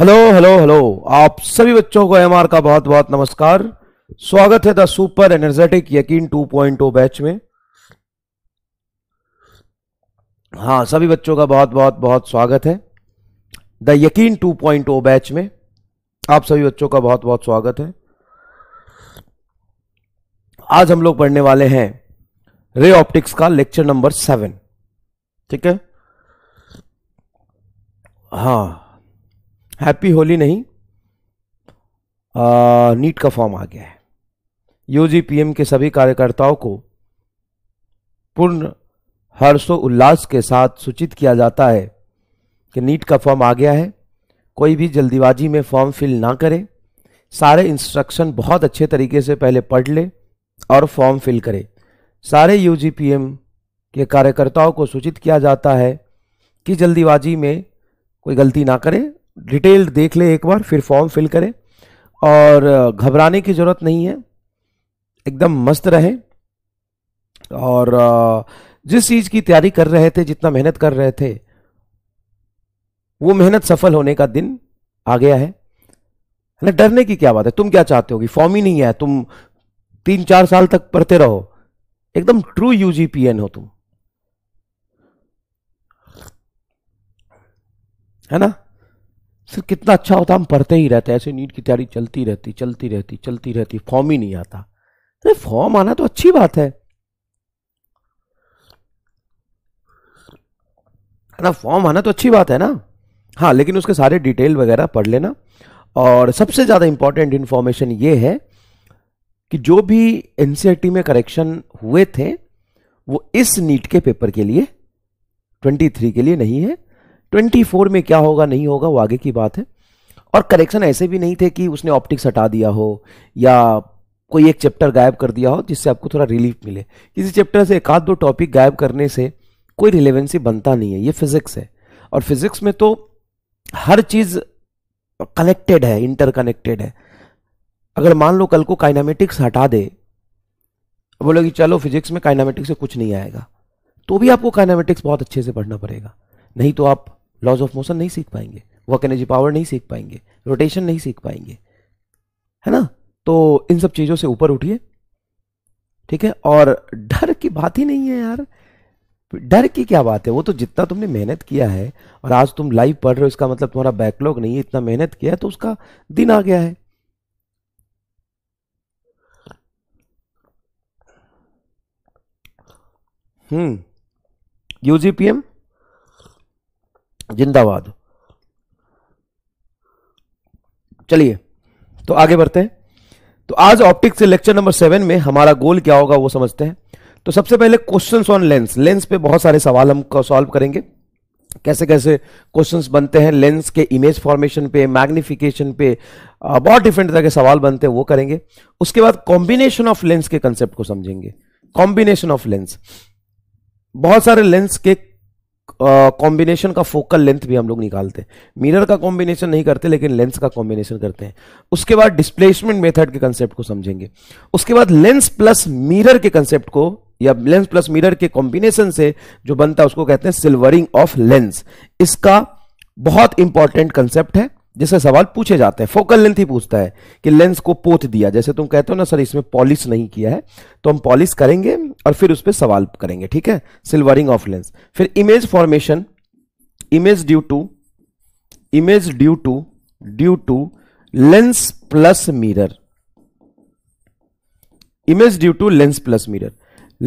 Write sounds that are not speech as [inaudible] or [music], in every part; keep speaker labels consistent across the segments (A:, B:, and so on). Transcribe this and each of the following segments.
A: Hello hello hello आप सभी बच्चों को एमआर का बहुत बहुत नमस्कार स्वागत है द सुपर एनर्जेटिक यकीन 2.0 बैच में हाँ सभी बच्चों का बहुत बहुत बहुत स्वागत है द यकीन 2.0 बैच में आप सभी बच्चों का बहुत बहुत स्वागत है आज हम लोग पढ़ने वाले हैं रे ऑप्टिक्स का लेक्चर नंबर सेवन ठीक है हाँ हैप्पी होली नहीं आ, नीट का फॉर्म आ गया है पीएम के सभी कार्यकर्ताओं को पूर्ण हर्षो उल्लास के साथ सूचित किया जाता है कि नीट का फॉर्म आ गया है कोई भी जल्दीबाजी में फॉर्म फिल ना करे सारे इंस्ट्रक्शन बहुत अच्छे तरीके से पहले पढ़ ले और फॉर्म फिल करे सारे यू के कार्यकर्ताओं को सूचित किया जाता है कि जल्दीबाजी में कोई गलती ना करे डिटेल्ड देख ले एक बार फिर फॉर्म फिल करें और घबराने की ज़रूरत नहीं है एकदम मस्त रहे और जिस चीज़ की तैयारी कर रहे थे जितना मेहनत कर रहे थे वो मेहनत सफल होने का दिन आ गया है ना डरने की क्या बात है तुम क्या चाहते हो कि फॉर्म ही नहीं है तुम तीन चार साल तक पढ़ते रहो एकदम ट्रू यूजीपीएन हो तुम है ना सिर्फ कितना अच्छा होता हम पढ़ते ही रहते ऐसे नीट की तैयारी चलती रहती चलती रहती चलती रहती फॉर्म ही नहीं आता अरे फॉर्म आना तो अच्छी बात है ना फॉर्म आना तो अच्छी बात है ना हाँ लेकिन उसके सारे डिटेल वगैरह पढ़ लेना और सबसे ज़्यादा इंपॉर्टेंट इंफॉर्मेशन ये है कि जो भी एनसीईआरटी e में करेक्शन हुए थे वो इस नीट के पेपर के लिए 23 के लिए नहीं है ट्वेंटी फोर में क्या होगा नहीं होगा वो आगे की बात है और करेक्शन ऐसे भी नहीं थे कि उसने ऑप्टिक्स हटा दिया हो या कोई एक चैप्टर गायब कर दिया हो जिससे आपको थोड़ा रिलीफ मिले किसी चैप्टर से एक आध दो टॉपिक गायब करने से कोई रिलेवेंसी बनता नहीं है ये फिजिक्स है और फिजिक्स में तो हर चीज़ कनेक्टेड है इंटरकनेक्टेड है अगर मान लो कल को काइनामेटिक्स हटा दे कि चलो फिजिक्स में काइनामेटिक्स से कुछ नहीं आएगा तो भी आपको काइनामेटिक्स बहुत अच्छे से पढ़ना पड़ेगा नहीं तो आप लॉज ऑफ मोशन नहीं सीख पाएंगे वर्क एनर्जी पावर नहीं सीख पाएंगे रोटेशन नहीं सीख पाएंगे है ना तो इन सब चीज़ों से ऊपर उठिए ठीक है और डर की बात ही नहीं है यार डर की क्या बात है वो तो जितना तुमने मेहनत किया है और आज तुम लाइव पढ़ रहे हो इसका मतलब तुम्हारा बैकलॉग नहीं है इतना मेहनत किया है तो उसका दिन आ गया है हम्म यूजीपीएम जिंदाबाद चलिए तो आगे बढ़ते हैं तो आज ऑप्टिक्स के लेक्चर नंबर सेवन में हमारा गोल क्या होगा वो समझते हैं तो सबसे पहले क्वेश्चंस ऑन लेंस लेंस पे बहुत सारे सवाल हम सॉल्व करेंगे कैसे कैसे क्वेश्चंस बनते हैं लेंस के इमेज फॉर्मेशन पे मैग्निफिकेशन पे बहुत डिफरेंट तरह के सवाल बनते हैं वो करेंगे उसके बाद कॉम्बिनेशन ऑफ लेंस के कंसेप्ट को समझेंगे कॉम्बिनेशन ऑफ लेंस बहुत सारे लेंस के कॉम्बिनेशन का फोकल लेंथ भी हम लोग निकालते हैं मिरर का कॉम्बिनेशन नहीं करते लेकिन लेंस का कॉम्बिनेशन करते हैं उसके बाद डिस्प्लेसमेंट मेथड के कंसेप्ट को समझेंगे उसके बाद लेंस प्लस मिरर के कंसेप्ट को या लेंस प्लस मिरर के कॉम्बिनेशन से जो बनता है उसको कहते हैं सिल्वरिंग ऑफ लेंस इसका बहुत इंपॉर्टेंट कंसेप्ट है जैसे सवाल पूछे जाते हैं फोकल लेंथ ही पूछता है कि लेंस को पोत दिया जैसे तुम कहते हो ना सर इसमें पॉलिश नहीं किया है तो हम पॉलिश करेंगे और फिर उस पर सवाल करेंगे ठीक है सिल्वरिंग ऑफ लेंस फिर image formation image due to image due to due to lens plus mirror image due to lens plus mirror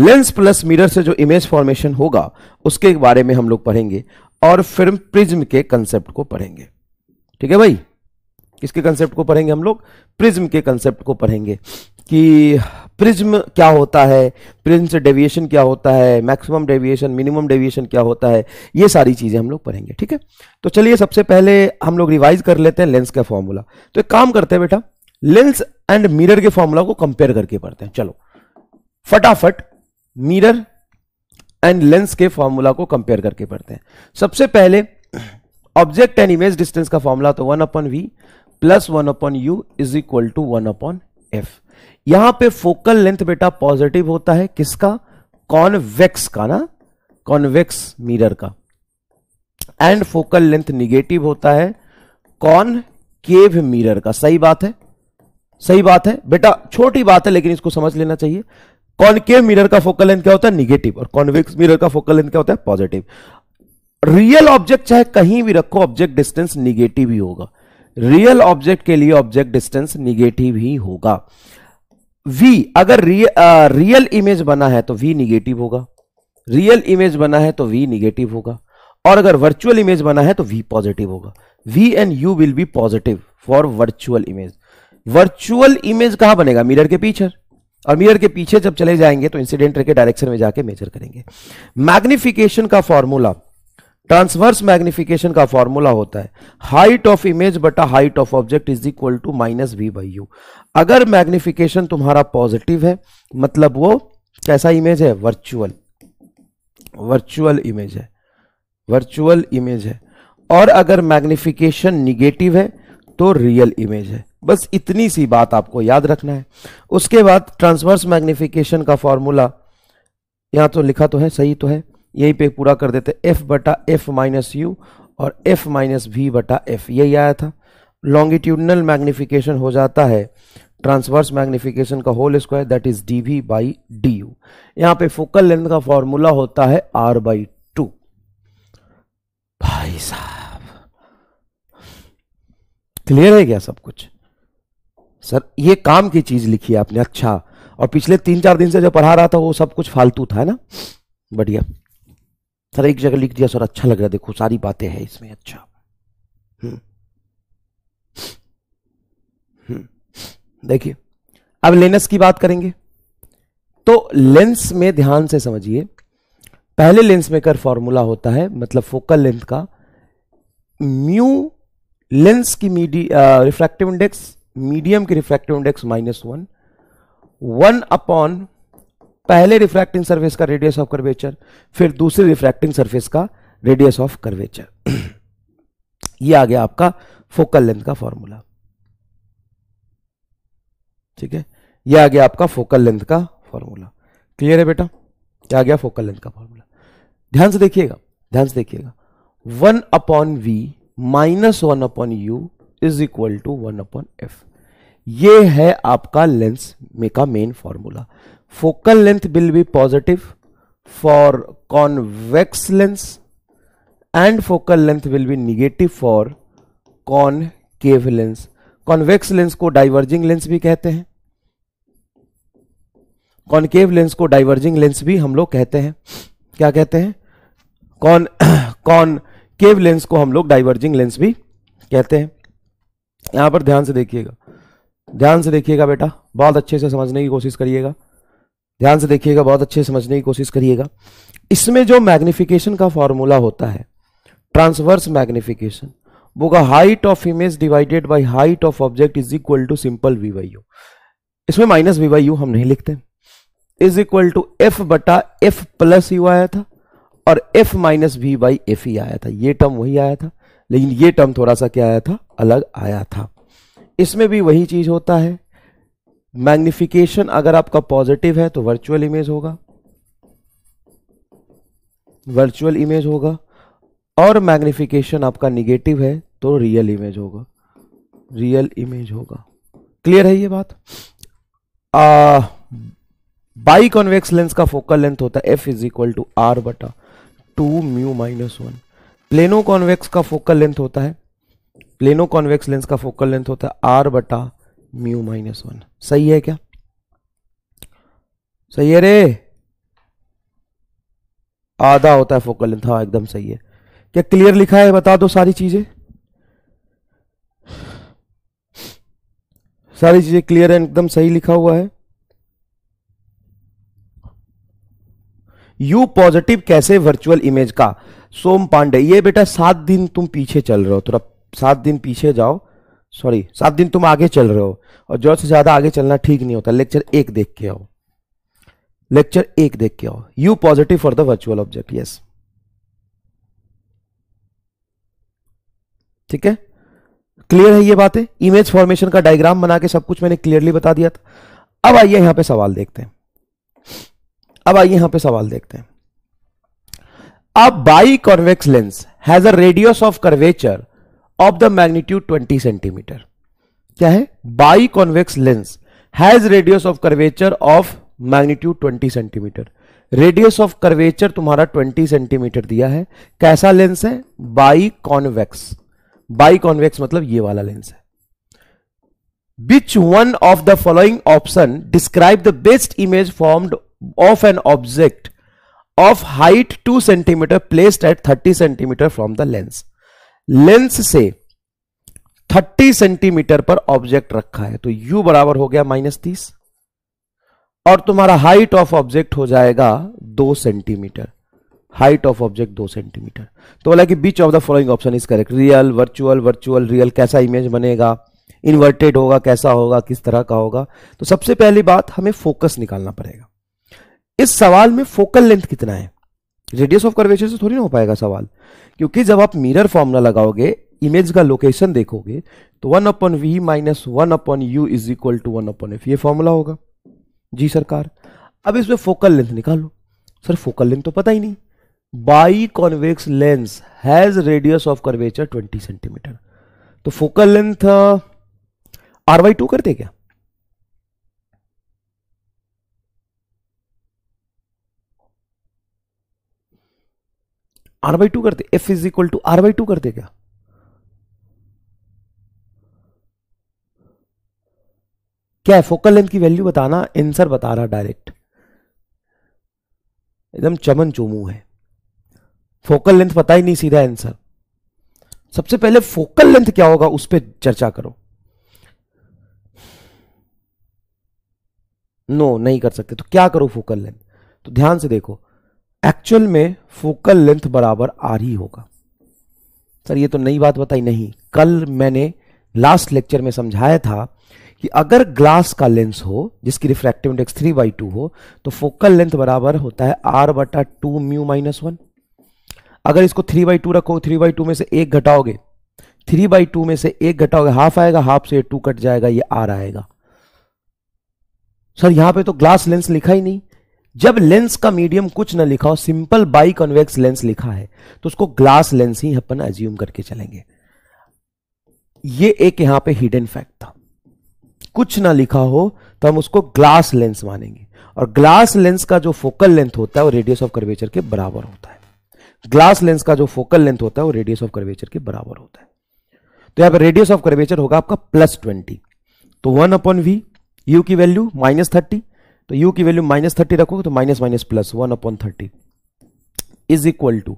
A: lens plus mirror से जो इमेज फॉर्मेशन होगा उसके बारे में हम लोग पढ़ेंगे और फिर प्रिज्म के कंसेप्ट को पढ़ेंगे ठीक है भाई इसके कंसेप्ट को पढ़ेंगे हम लोग प्रिज्म के कंसेप्ट को पढ़ेंगे कि प्रिज्म क्या होता है प्रिज्म से डेविएशन क्या होता है मैक्सिमम डेविएशन मिनिमम डेविएशन क्या होता है ये सारी चीज़ें हम लोग पढ़ेंगे ठीक है तो चलिए सबसे पहले हम लोग रिवाइज कर लेते हैं लेंस का फॉर्मूला तो एक काम करते हैं बेटा लेंस एंड मिरर के फॉर्मूला को कंपेयर करके पढ़ते हैं चलो फटाफट मिरर एंड लेंस के फॉर्मूला को कंपेयर करके पढ़ते हैं सबसे पहले ऑब्जेक्ट एंड इमेज डिस्टेंस का फॉर्मूला तो one upon we plus one upon you is equal to one upon f यहां पे फोकल लेंथ बेटा पॉजिटिव होता है किसका कॉनवेक्स का ना कॉनवेक्स मिरर का एंड फोकल लेंथ निगेटिव होता है कॉन केव मिरर का सही बात है सही बात है बेटा छोटी बात है लेकिन इसको समझ लेना चाहिए कॉनकेव मिरर का फोकल लेंथ क्या होता है निगेटिव और कॉन्वेक्स मिरर का फोकल लेंथ क्या होता है पॉजिटिव रियल ऑब्जेक्ट चाहे कहीं भी रखो ऑब्जेक्ट डिस्टेंस निगेटिव ही होगा रियल ऑब्जेक्ट के लिए ऑब्जेक्ट डिस्टेंस निगेटिव ही होगा वी अगर रियल इमेज बना है तो वी निगेटिव होगा रियल इमेज बना है तो वी निगेटिव होगा और अगर वर्चुअल इमेज बना है तो वी पॉजिटिव होगा v and u will be positive for virtual image virtual image कहां बनेगा मिरर के पीछे और मिरर के पीछे जब चले जाएंगे तो इंसिडेंट रे के डायरेक्शन में जाके मेजर करेंगे मैग्निफिकेशन का फॉर्मूला ट्रांसवर्स मैग्निफिकेशन का फॉर्मूला होता है हाइट ऑफ इमेज बटा height of object is equal to minus v by u अगर मैग्निफिकेशन तुम्हारा पॉजिटिव है मतलब वो कैसा इमेज है वर्चुअल वर्चुअल इमेज है वर्चुअल इमेज है और अगर मैग्निफिकेशन निगेटिव है तो रियल इमेज है बस इतनी सी बात आपको याद रखना है उसके बाद ट्रांसवर्स मैग्निफिकेशन का फॉर्मूला यहां तो लिखा तो है सही तो है यहीं पे पूरा कर देते एफ बटा एफ माइनस यू और एफ माइनस वी बटा एफ यही आया था लॉन्गिट्यूडनल मैग्निफिकेशन हो जाता है ट्रांसवर्स मैग्निफिकेशन का whole square that is d v by d u यहाँ पे फोकल लेंथ का फॉर्मूला होता है आर बाई टू भाई साहब क्लियर है क्या सब कुछ सर ये काम की चीज लिखी है आपने अच्छा और पिछले तीन चार दिन से जो पढ़ा रहा था वो सब कुछ फालतू था ना बढ़िया सर एक जगह लिख दिया सर अच्छा लग रहा है देखो सारी बातें हैं इसमें अच्छा हम्म। हम्म। देखिए अब लेंस की बात करेंगे तो लेंस में ध्यान से समझिए पहले लेंस मेकर फॉर्मूला होता है मतलब फोकल लेंथ का म्यू लेंस की मीडी रिफ्रैक्टिव इंडेक्स मीडियम की refractive index minus one one upon पहले रिफ्रैक्टिंग सरफेस का रेडियस ऑफ कर्वेचर फिर दूसरी रिफ्रैक्टिंग सरफेस का रेडियस ऑफ कर्वेचर ये आ गया आपका फोकल लेंथ का फॉर्मूला ठीक है यह आ गया आपका फोकल लेंथ का फॉर्मूला क्लियर है बेटा क्या आ गया फोकल लेंथ का फॉर्मूला ध्यान से देखिएगा ध्यान से देखिएगा one upon we minus one upon you is equal to one upon F ये है आपका लेंस में का main formula focal length will be positive for convex lens and focal length will be negative for concave lens convex lens को diverging lens भी कहते हैं concave lens को डाइवर्जिंग लेंस भी हम लोग कहते हैं क्या कहते हैं कौन [coughs] कॉनकेव लेंस को हम लोग डाइवर्जिंग लेंस भी कहते हैं यहां पर ध्यान से देखिएगा ध्यान से देखिएगा बेटा बहुत अच्छे से समझने की कोशिश करिएगा ध्यान से देखिएगा बहुत अच्छे समझने की कोशिश करिएगा इसमें जो मैग्निफिकेशन का फॉर्मूला होता है ट्रांसवर्स मैग्निफिकेशन वो का height of image divided by height of object is equal to simple v by u इसमें माइनस वी वाई यू हम नहीं लिखते इज इक्वल टू एफ बटा एफ प्लस यू आया था और f minus v by f ही आया था ये टर्म वही आया था लेकिन ये टर्म थोड़ा सा क्या आया था अलग आया था इसमें भी वही चीज होता है मैग्निफिकेशन अगर आपका पॉजिटिव है तो वर्चुअल इमेज होगा वर्चुअल इमेज होगा और मैग्निफिकेशन आपका निगेटिव है तो रियल इमेज होगा रियल इमेज होगा क्लियर है ये बात बाई कॉन्वेक्स लेंस का फोकल लेंथ होता है F is equal to are बटा two mu minus one plano convex का फोकल लेंथ होता है प्लेनो कॉन्वेक्स लेंस का फोकल लेंथ होता है आर बटा म्यू माइनस वन सही है क्या सही है रे आधा होता है फोकल लेंथ हाँ एकदम सही है क्या क्लियर लिखा है बता दो सारी चीजें सारी चीजें क्लियर है एकदम सही लिखा हुआ है यू पॉजिटिव कैसे वर्चुअल इमेज का सोम पांडे ये बेटा सात दिन तुम पीछे चल रहे हो थोड़ा तो सात दिन पीछे जाओ सॉरी सात दिन तुम आगे चल रहे हो और जरूरत से ज़्यादा आगे चलना ठीक नहीं होता लेक्चर एक देख के आओ लेक्चर एक देख के आओ u positive for the virtual object yes ठीक है क्लियर है ये बातें इमेज फॉर्मेशन का डायग्राम बना के सब कुछ मैंने क्लियरली बता दिया था अब आइए यहां पे सवाल देखते हैं अब आइए यहां पे सवाल देखते हैं अब biconvex lens has a radius of curvature of the magnitude 20 centimetre क्या है biconvex lens has radius of curvature of magnitude 20 centimetre radius of curvature तुम्हारा 20 सेंटीमीटर दिया है कैसा लेंस है बाई कॉन्वेक्स बाई कॉन्वेक्स मतलब ये वाला लेंस है which one of the following option describe the best image formed of an object of height two centimetre placed at 30 centimetre from the lens lens से 30 centimetre पर object रखा है तो u बराबर हो गया माइनस तीस और तुम्हारा हाइट ऑफ ऑब्जेक्ट हो जाएगा दो सेंटीमीटर हाइट ऑफ ऑब्जेक्ट दो सेंटीमीटर तो बोला कि which of the following option is correct real virtual virtual real कैसा इमेज बनेगा इन्वर्टेड होगा कैसा होगा किस तरह का होगा तो सबसे पहली बात हमें फोकस निकालना पड़ेगा इस सवाल में फोकल लेंथ कितना है रेडियस ऑफ कर्वेचर से थोड़ी ना हो पाएगा सवाल क्योंकि जब आप मिरर फॉर्मूला लगाओगे इमेज का लोकेशन देखोगे तो one upon we minus one upon you is equal to one upon F ये फॉर्मूला होगा जी सरकार अब इसमें फोकल लेंथ निकालो सर फोकल लेंथ तो पता ही नहीं biconvex lens has radius of curvature twenty centimetre तो focal length are by two करते क्या आर बाई टू कर दे f is equal to r by two कर दे क्या क्या है फोकल लेंथ की वैल्यू बताना आंसर बता रहा डायरेक्ट एकदम चमन चोमू है फोकल लेंथ पता ही नहीं सीधा आंसर सबसे पहले फोकल लेंथ क्या होगा उस पर चर्चा करो नो no, नहीं कर सकते तो क्या करो फोकल लेंथ तो ध्यान से देखो एक्चुअल में फोकल लेंथ बराबर आर ही होगा सर ये तो नई बात बताई नहीं कल मैंने लास्ट लेक्चर में समझाया था कि अगर ग्लास का लेंस हो जिसकी refractive index three by two हो तो फोकल लेंथ बराबर होता है आर बटा टू म्यू माइनस वन अगर इसको थ्री बाई टू रखो थ्री बाई टू में से एक घटाओगे थ्री बाई टू में से एक घटाओगे हाफ आएगा हाफ से टू कट जाएगा ये आर आएगा सर यहां पे तो ग्लास लेंस लिखा ही नहीं जब लेंस का मीडियम कुछ ना लिखा हो सिंपल बाई कॉन्वेक्स लेंस लिखा है तो उसको ग्लास लेंस ही अपन एज्यूम करके चलेंगे ये एक यहां पे हिडन फैक्ट था कुछ ना लिखा हो तो हम उसको ग्लास लेंस मानेंगे और ग्लास लेंस का जो फोकल लेंथ होता है वो रेडियस ऑफ कर्वेचर के बराबर होता है ग्लास लेंस का जो फोकल लेंथ होता है वो रेडियस ऑफ कर्वेचर के बराबर होता है तो यहां पर रेडियस ऑफ कर्वेचर होगा आपका प्लस ट्वेंटी तो वन अपॉन वी यू की वैल्यू माइनस थर्टी तो u की वैल्यू माइनस थर्टी रखोगे तो minus minus plus one upon thirty is equal to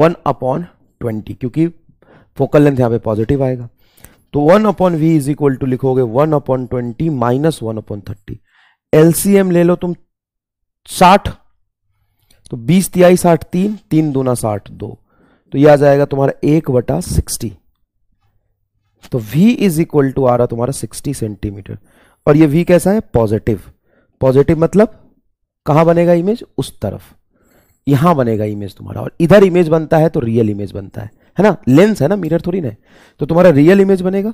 A: one upon twenty क्योंकि फोकल लेंथ यहां पे पॉजिटिव आएगा तो one upon we is equal to लिखोगे one upon twenty minus one upon thirty LCM ले लो तुम साठ तो बीस तिहाई साठ तीन तीन दूना साठ दो तो यह आ जाएगा तुम्हारा एक वटा सिक्सटी तो v इज इक्वल टू आ रहा तुम्हारा सिक्सटी सेंटीमीटर और ये v कैसा है पॉजिटिव पॉजिटिव मतलब कहां बनेगा इमेज उस तरफ यहां बनेगा इमेज तुम्हारा और इधर इमेज बनता है तो रियल इमेज बनता है है ना लेंस है ना मिरर थोड़ी ना तो तुम्हारा रियल इमेज बनेगा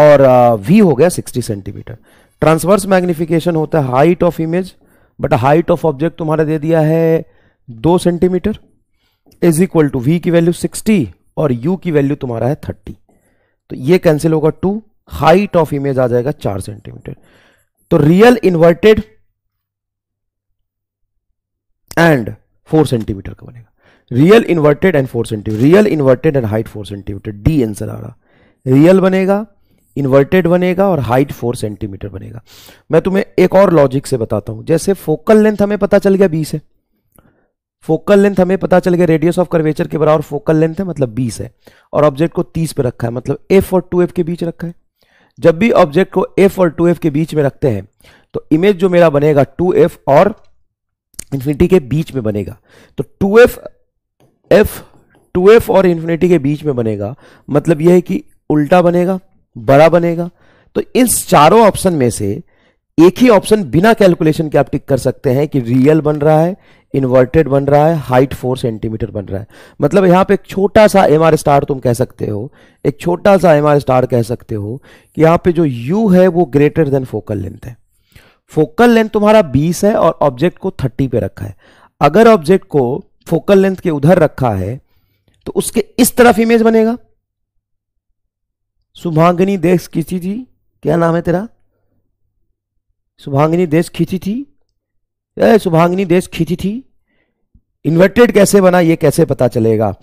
A: और वी हो गया 60 सेंटीमीटर ट्रांसवर्स मैग्निफिकेशन होता है हाइट ऑफ इमेज बट हाइट ऑफ ऑब्जेक्ट तुम्हारा दे दिया है दो centimetre is equal to v की वैल्यू 60 और यू की वैल्यू तुम्हारा है 30 तो ये कैंसिल होगा टू हाइट ऑफ इमेज आ जाएगा चार सेंटीमीटर तो real inverted and four centimetre का बनेगा real inverted and four centimetre real inverted and height four centimetre D answer आ रहा रियल बनेगा इन्वर्टेड बनेगा और हाइट फोर सेंटीमीटर बनेगा मैं तुम्हें एक और लॉजिक से बताता हूं जैसे फोकल लेंथ हमें पता चल गया बीस है फोकल लेंथ हमें पता चल गया रेडियस ऑफ कर्वेचर के बराबर फोकल लेंथ है मतलब बीस है और ऑब्जेक्ट को तीस पे रखा है मतलब एफ और टू एफ के बीच रखा है जब भी ऑब्जेक्ट को एफ और टू एफ के बीच में रखते हैं तो इमेज जो मेरा बनेगा टू एफ और इन्फिनिटी के बीच में बनेगा तो two F f two f और इन्फिनिटी के बीच में बनेगा मतलब यह है कि उल्टा बनेगा बड़ा बनेगा तो इन चारों ऑप्शन में से एक ही ऑप्शन बिना कैलकुलेशन के आप टिक कर सकते हैं कि रियल बन रहा है इन्वर्टेड बन रहा है हाइट फोर सेंटीमीटर बन रहा है मतलब यहाँ पे एक छोटा सा एम आर स्टार तुम कह सकते हो एक छोटा सा एम आर स्टार कह सकते हो कि यहाँ पे जो यू है वो ग्रेटर देन फोकल लेंथ है फोकल लेंथ तुम्हारा 20 है और ऑब्जेक्ट को 30 पे रखा है अगर ऑब्जेक्ट को फोकल लेंथ के उधर रखा है तो उसके इस तरफ इमेज बनेगा सुभांगनी देश खींची थी क्या नाम है तेरा सुभांगनी देश खींची थी ए, देश खींची थी इन्वर्टेड कैसे बना ये कैसे पता चलेगा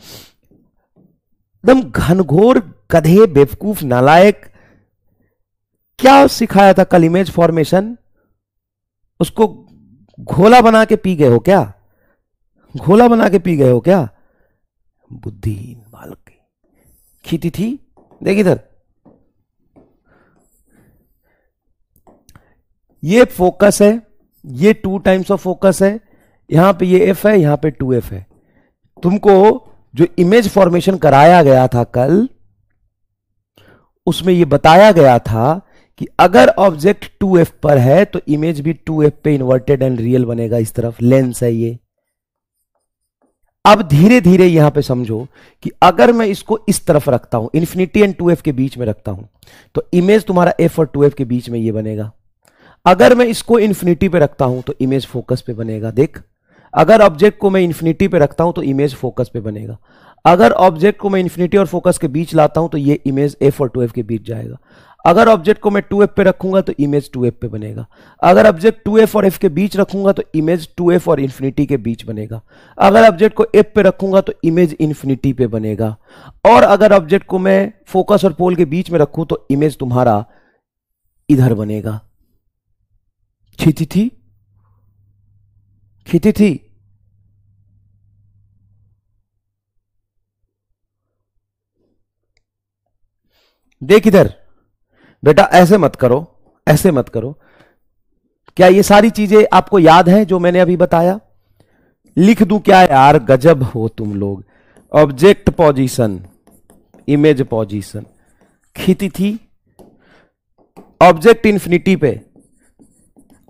A: एकदम घनघोर गधे बेवकूफ नालायक क्या सिखाया था कल इमेज फॉर्मेशन उसको घोला बना के पी गए हो क्या घोला बना के पी गए हो क्या बुद्धिहीन बालक खीती थी देख इधर ये फोकस है ये टू टाइम्स ऑफ फोकस है यहां पे ये एफ है यहां पे टू एफ है तुमको जो इमेज फॉर्मेशन कराया गया था कल उसमें ये बताया गया था कि अगर ऑब्जेक्ट टू एफ पर है तो इमेज भी टू एफ पे इन्वर्टेड एंड रियल बनेगा इस तरफ लेंस है ये अब धीरे धीरे यहां पे समझो कि अगर मैं इसको इस तरफ रखता हूं इन्फिनिटी एंड टू एफ के बीच में रखता हूं तो इमेज तुम्हारा एफ और टू एफ के बीच में ये बनेगा अगर मैं इसको इन्फिनिटी पे रखता हूं तो इमेज फोकस पे बनेगा देख अगर ऑब्जेक्ट को मैं इन्फिनिटी पे रखता हूं तो इमेज फोकस पे बनेगा अगर ऑब्जेक्ट को मैं इन्फिनिटी और फोकस के बीच लाता हूं तो ये इमेज एफ और टू के बीच जाएगा अगर ऑब्जेक्ट को मैं टू पे रखूंगा तो इमेज टू पे बनेगा अगर ऑब्जेक्ट टू और एफ के बीच रखूंगा तो इमेज टू और इन्फिनिटी के बीच बनेगा अगर ऑब्जेक्ट को एफ पे रखूंगा तो इमेज इन्फिनिटी पे बनेगा और अगर ऑब्जेक्ट को मैं फोकस और पोल के बीच में रखूं तो इमेज तुम्हारा इधर बनेगा खेती थी खेती थी देख इधर बेटा ऐसे मत करो ऐसे मत करो क्या ये सारी चीजें आपको याद हैं जो मैंने अभी बताया लिख दूं क्या यार गजब हो तुम लोग ऑब्जेक्ट पोजीशन इमेज पोजीशन खेती थी ऑब्जेक्ट इन्फिनिटी पे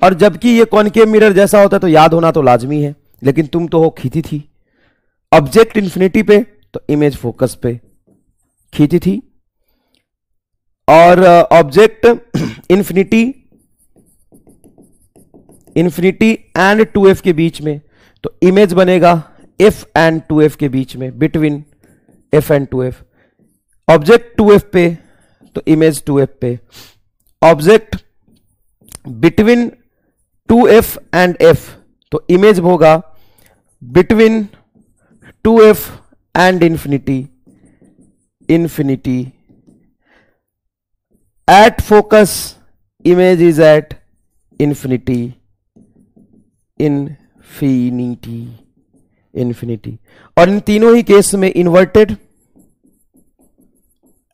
A: और जबकि ये कॉनकेव मिरर जैसा होता है तो याद होना तो लाजमी है लेकिन तुम तो हो खींची थी ऑब्जेक्ट इन्फिनिटी पे तो इमेज फोकस पे खींची थी और object infinity infinity and two f के बीच में तो इमेज बनेगा एफ एंड टू एफ के बीच में between f and two f object two f पे तो इमेज टू एफ पे object between two f and f तो इमेज होगा between two f and infinity infinity at focus image is at infinity infinity infinity और इन तीनों ही case में इन्वर्टेड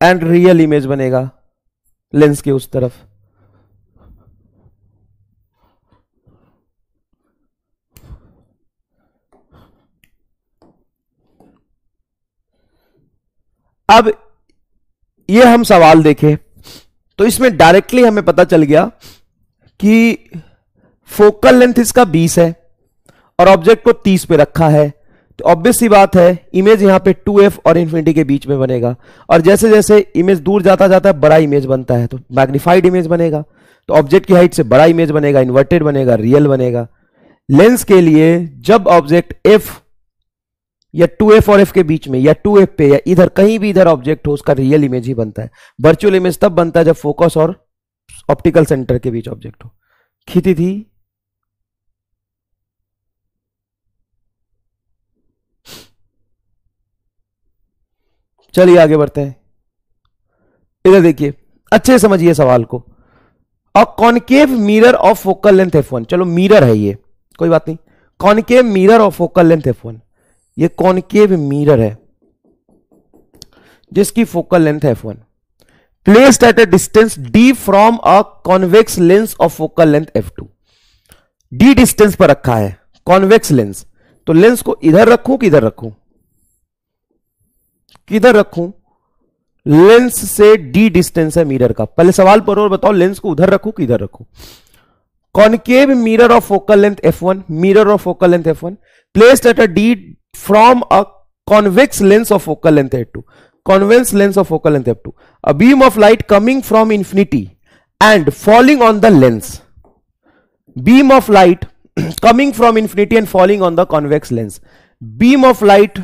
A: एंड रियल इमेज बनेगा लेंस के उस तरफ अब ये हम सवाल देखें तो इसमें डायरेक्टली हमें पता चल गया कि फोकल लेंथ इसका 20 है और ऑब्जेक्ट को 30 पे रखा है तो ऑब्वियस सी बात है इमेज यहां पे 2f और इन्फिनिटी के बीच में बनेगा और जैसे जैसे इमेज दूर जाता जाता है बड़ा इमेज बनता है तो मैग्निफाइड इमेज बनेगा तो ऑब्जेक्ट की हाइट से बड़ा इमेज बनेगा इन्वर्टेड बनेगा रियल बनेगा लेंस के लिए जब ऑब्जेक्ट एफ या टू एफ और एफ के बीच में या टू एफ पे या इधर कहीं भी इधर ऑब्जेक्ट हो उसका रियल इमेज ही बनता है वर्चुअल इमेज तब बनता है जब फोकस और ऑप्टिकल सेंटर के बीच ऑब्जेक्ट हो खींची थी चलिए आगे बढ़ते हैं इधर देखिए अच्छे समझिए सवाल को और concave mirror of focal length F one चलो मिरर है ये कोई बात नहीं concave mirror of focal length F one ये कॉनकेव मिरर है जिसकी focal length F one placed at a distance D from a convex lens of focal length F two d distance पर रखा है कॉन्वेक्स लेंस तो lens को इधर रखूं कि इधर रखूं किधर रखूं लेंस से डी डिस्टेंस है मिरर का पहले सवाल पर और बताओ लेंस को उधर रखूं कि इधर रखूं concave mirror of focal length F one mirror of focal length F one placed at a d from a convex lens of focal length F two convex lens of focal length F two a beam of light coming from infinity and falling on the lens beam of light coming from infinity and falling on the convex lens beam of light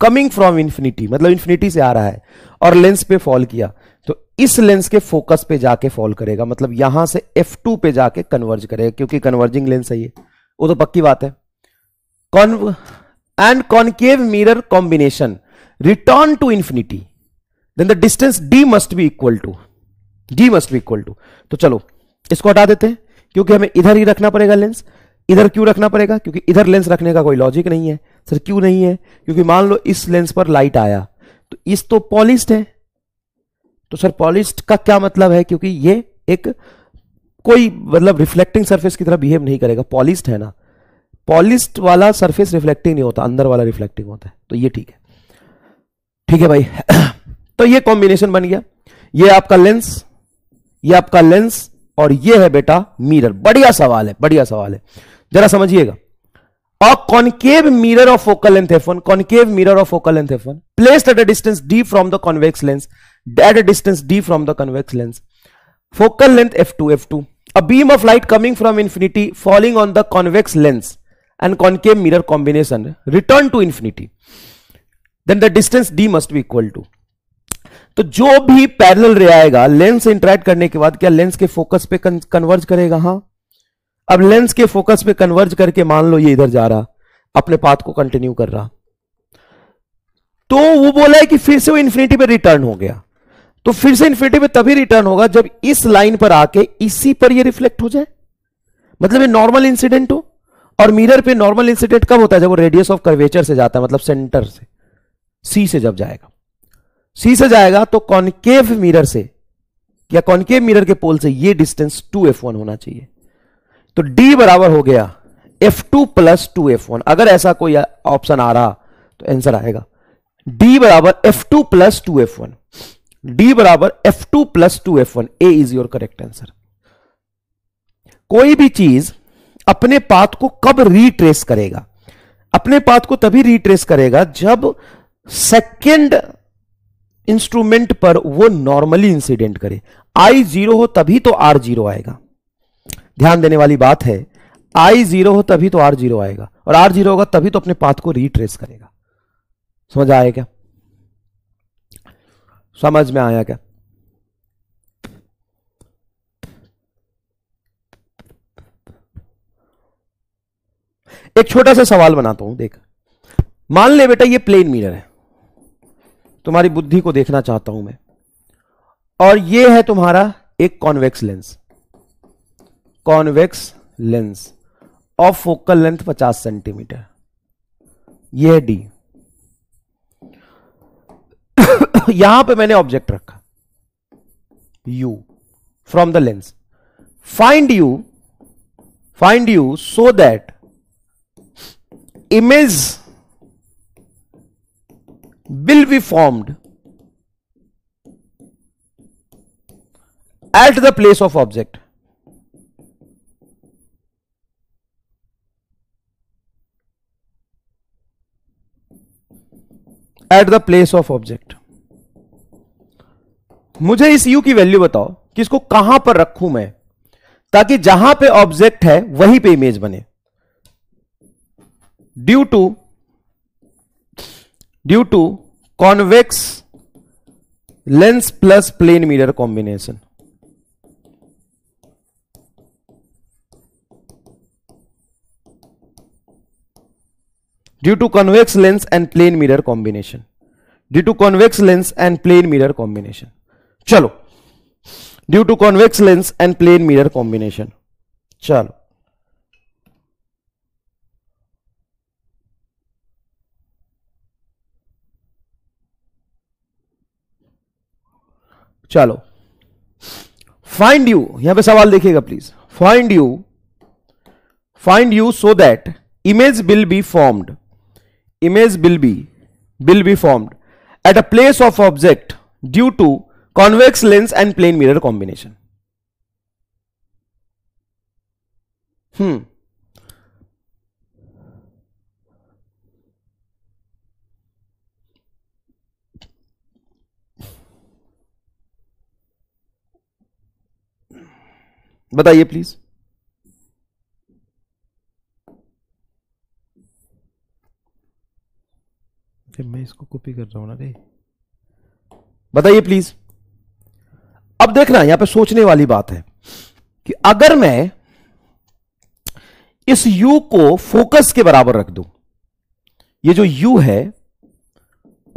A: coming from infinity मतलब infinity से आ रहा है और lens पे fall किया तो इस लेंस के फोकस पे जाके फॉल करेगा मतलब यहां से F2 पे जाके कन्वर्ज करेगा क्योंकि कन्वर्जिंग लेंस है ये वो तो पक्की बात है कॉन्व and concave mirror combination return to infinity then the distance d must be equal to d must be equal to तो चलो इसको हटा देते हैं क्योंकि हमें इधर ही रखना पड़ेगा लेंस इधर क्यों रखना पड़ेगा क्योंकि इधर लेंस रखने का कोई लॉजिक नहीं है सर क्यों नहीं है क्योंकि मान लो इस लेंस पर लाइट आया तो इस तो पॉलिस्ड है तो सर पॉलिस्ड का क्या मतलब है क्योंकि ये एक कोई मतलब रिफ्लेक्टिंग सरफेस की तरह बिहेव नहीं करेगा पॉलिस्ड है ना पॉलिस्ट वाला सरफेस रिफ्लेक्टिंग नहीं होता अंदर वाला रिफ्लेक्टिंग होता है तो ये ठीक है ठीक है भाई [clears throat] तो ये कॉम्बिनेशन बन गया ये आपका लेंस ये आपका लेंस और ये है बेटा मिरर बढ़िया सवाल है बढ़िया सवाल है जरा समझिएगा concave mirror of focal length F one concave mirror of focal length F one placed at a distance D from the convex lens that a distance D from the convex lens focal length F two F two a beam of light coming from infinity falling on the convex lens and concave mirror combination return to infinity then the distance D must be equal to तो जो भी parallel रे आएगा lens से interact करने के बाद क्या लेंस के फोकस पे कन्वर्ज करेगा हाँ अब लेंस के फोकस पे कन्वर्ज करके मान लो ये इधर जा रहा अपने पाथ को कंटिन्यू कर रहा तो वो बोला है कि फिर से वो इन्फिनिटी पे रिटर्न हो गया तो फिर से इन्फिनिटी पे तभी रिटर्न होगा जब इस लाइन पर आके इसी पर ये रिफ्लेक्ट हो जाए मतलब ये नॉर्मल इंसिडेंट हो और मिरर पे नॉर्मल इंसिडेंट कब होता है जब वो रेडियस ऑफ कर्वेचर से जाता है मतलब सेंटर से सी से जब जाएगा सी से जाएगा तो कॉन्केव मिरर से या कॉन्केव मिरर के पोल से ये डिस्टेंस 2f1 होना चाहिए तो d बराबर हो गया f2 टू प्लस टू अगर ऐसा कोई ऑप्शन आ रहा तो आंसर आएगा d बराबर f2 two plus to d बराबर f2 two plus two A is your correct answer कोई भी चीज अपने पाथ को कब रिट्रेस करेगा अपने पाथ को तभी रिट्रेस करेगा जब सेकेंड इंस्ट्रूमेंट पर वो नॉर्मली इंसिडेंट करे आई जीरो हो तभी तो आर जीरो आएगा ध्यान देने वाली बात है आई जीरो हो तभी तो आर जीरो आएगा और आर जीरो होगा तभी तो अपने पाथ को रिट्रेस करेगा समझ आया क्या समझ में आया क्या एक छोटा सा सवाल बनाता हूं देख मान ले बेटा ये प्लेन मिरर है तुम्हारी बुद्धि को देखना चाहता हूं मैं और ये है तुम्हारा एक convex lens convex lens of focal length 50 centimetre ये है डी [coughs] यहां पे मैंने ऑब्जेक्ट रखा U from the lens find U find U so that image will be formed at the place of object at the place of object मुझे इस you की value बताओ कि इसको कहां पर रखूं मैं ताकि जहां पे ऑब्जेक्ट है वहीं पे इमेज बने due to due to convex lens plus plane mirror combination due to convex lens and plane mirror combination due to convex lens and plane mirror combination chalo due to convex lens and plane mirror combination chalo चलो find U यहां पे सवाल देखिएगा please find U find U so that image will be formed image will be will be formed at a place of object due to convex lens and plane mirror combination hmm बताइए please मैं इसको copy कर रहा हूं ना रे बताइए please अब देखना यहां पे सोचने वाली बात है कि अगर मैं इस u को फोकस के बराबर रख दूं ये जो u है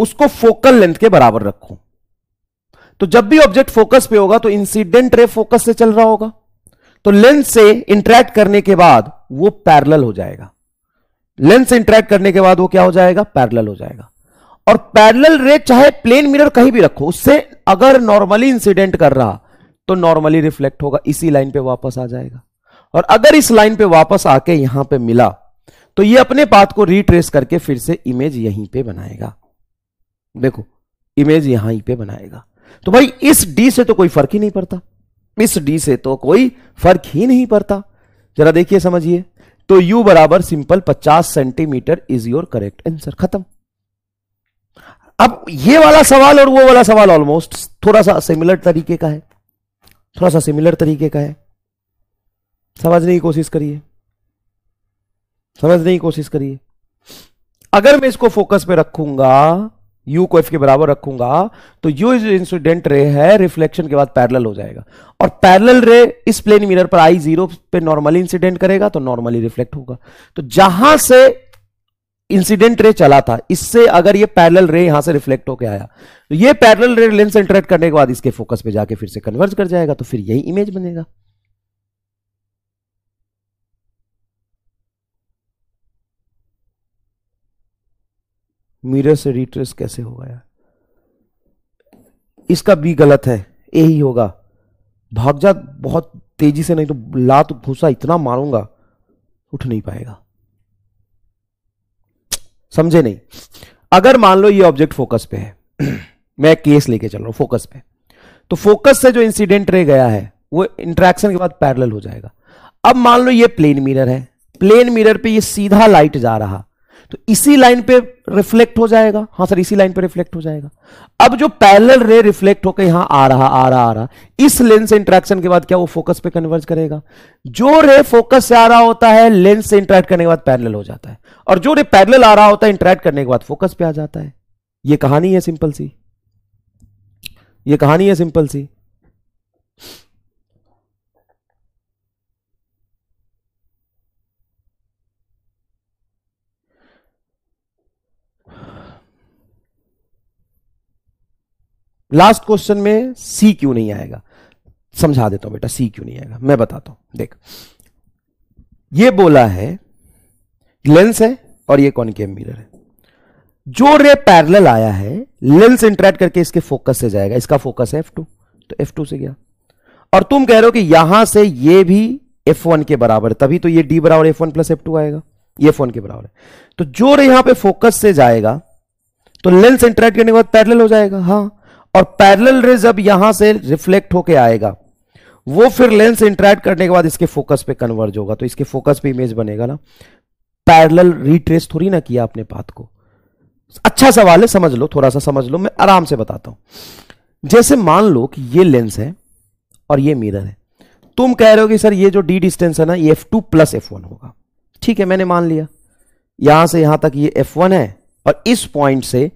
A: उसको फोकल लेंथ के बराबर रखूं तो जब भी ऑब्जेक्ट फोकस पे होगा तो इंसिडेंट रे फोकस से चल रहा होगा तो लेंस से इंटरेक्ट करने के बाद वो पैरल हो जाएगा लेंस से इंटरेक्ट करने के बाद वो क्या हो जाएगा पैरल हो जाएगा और पैरल रे चाहे प्लेन मिरर कहीं भी रखो उससे अगर नॉर्मली इंसिडेंट कर रहा तो नॉर्मली रिफ्लेक्ट होगा इसी लाइन पे वापस आ जाएगा और अगर इस लाइन पे वापस आके यहां पे मिला तो ये अपने पाथ को रिट्रेस करके फिर से इमेज यहीं पे बनाएगा देखो इमेज यहां पे बनाएगा तो भाई इस डी से तो कोई फर्क ही नहीं पड़ता इस डी से तो कोई फर्क ही नहीं पड़ता जरा देखिए समझिए तो u बराबर simple 50 centimetre is your correct answer खत्म अब ये वाला सवाल और वो वाला सवाल ऑलमोस्ट थोड़ा सा सिमिलर तरीके का है थोड़ा सा सिमिलर तरीके का है समझने की कोशिश करिए समझने की कोशिश करिए अगर मैं इसको फोकस पे रखूंगा यू को एफ के बराबर रखूंगा तो यू जो इंसिडेंट रे है रिफ्लेक्शन के बाद पैरल हो जाएगा और पैरल रे इस प्लेन मिरर पर आई जीरो पे नॉर्मली इंसिडेंट करेगा तो नॉर्मली रिफ्लेक्ट होगा तो जहां से इंसिडेंट रे चला था इससे अगर ये पैरल रे यहां से रिफ्लेक्ट होकर आया तो ये पैरल रे लेंस इंटरेक्ट करने के बाद इसके फोकस पे जाके फिर से कन्वर्ज कर जाएगा तो फिर यही इमेज बनेगा मिरर से रिट्रेस कैसे होगा यार इसका बी गलत है ए ही होगा भाग जा बहुत तेजी से नहीं तो लात भूसा इतना मारूंगा उठ नहीं पाएगा समझे नहीं अगर मान लो ये ऑब्जेक्ट फोकस पे है [clears throat] मैं केस लेके चल रहा हूं फोकस पे तो फोकस से जो इंसिडेंट रे गया है वो इंट्रैक्शन के बाद पैरेलल हो जाएगा अब मान लो ये प्लेन मिरर है प्लेन मिरर पे ये सीधा लाइट जा रहा तो इसी लाइन पे रिफ्लेक्ट हो जाएगा हाँ सर इसी लाइन पे रिफ्लेक्ट हो जाएगा अब जो पैरेलल रे रिफ्लेक्ट होकर यहां आ रहा आ रहा आ रहा इस लेंस से इंट्रैक्शन के बाद क्या वो फोकस पे कन्वर्ज करेगा जो रे फोकस से आ रहा होता है लेंस से इंट्रैक्ट करने के बाद पैरेलल हो जाता है और जो रे पैरेलल आ रहा होता है इंट्रैक्ट करने के बाद फोकस पे आ जाता है यह कहानी है सिंपल सी ये कहानी है सिंपल सी लास्ट क्वेश्चन में सी क्यों नहीं आएगा समझा देता हूं बेटा सी क्यों नहीं आएगा मैं बताता हूं देख ये बोला है लेंस है और ये कॉनकेव मिरर है जो रे पैरेलल आया है लेंस इंटरेक्ट करके इसके फोकस से जाएगा इसका फोकस है F2 तो F2 से गया और तुम कह रहे हो कि यहां से ये भी F1 के बराबर है तभी तो ये D बराबर F1 प्लस एफ आएगा ये F1 के बराबर है तो जो रे यहां पे फोकस से जाएगा तो लेंस इंटरेक्ट करने के बाद पैरल हो जाएगा हाँ और पैरेलल रेज अब यहां से रिफ्लेक्ट होके आएगा वो फिर लेंस इंटरेक्ट करने के बाद इसके फोकस पे कन्वर्ज होगा तो इसके फोकस पे इमेज बनेगा ना पैरेलल रिट्रेस थोड़ी ना किया आपने पाथ को अच्छा सवाल है समझ लो थोड़ा सा समझ लो मैं आराम से बताता हूं जैसे मान लो कि ये लेंस है और ये मिरर है तुम कह रहे हो कि सर ये जो डी डिस्टेंस है ना ये F two plus F one होगा ठीक है मैंने मान लिया यहां से यहां तक ये एफ वन है और इस पॉइंट से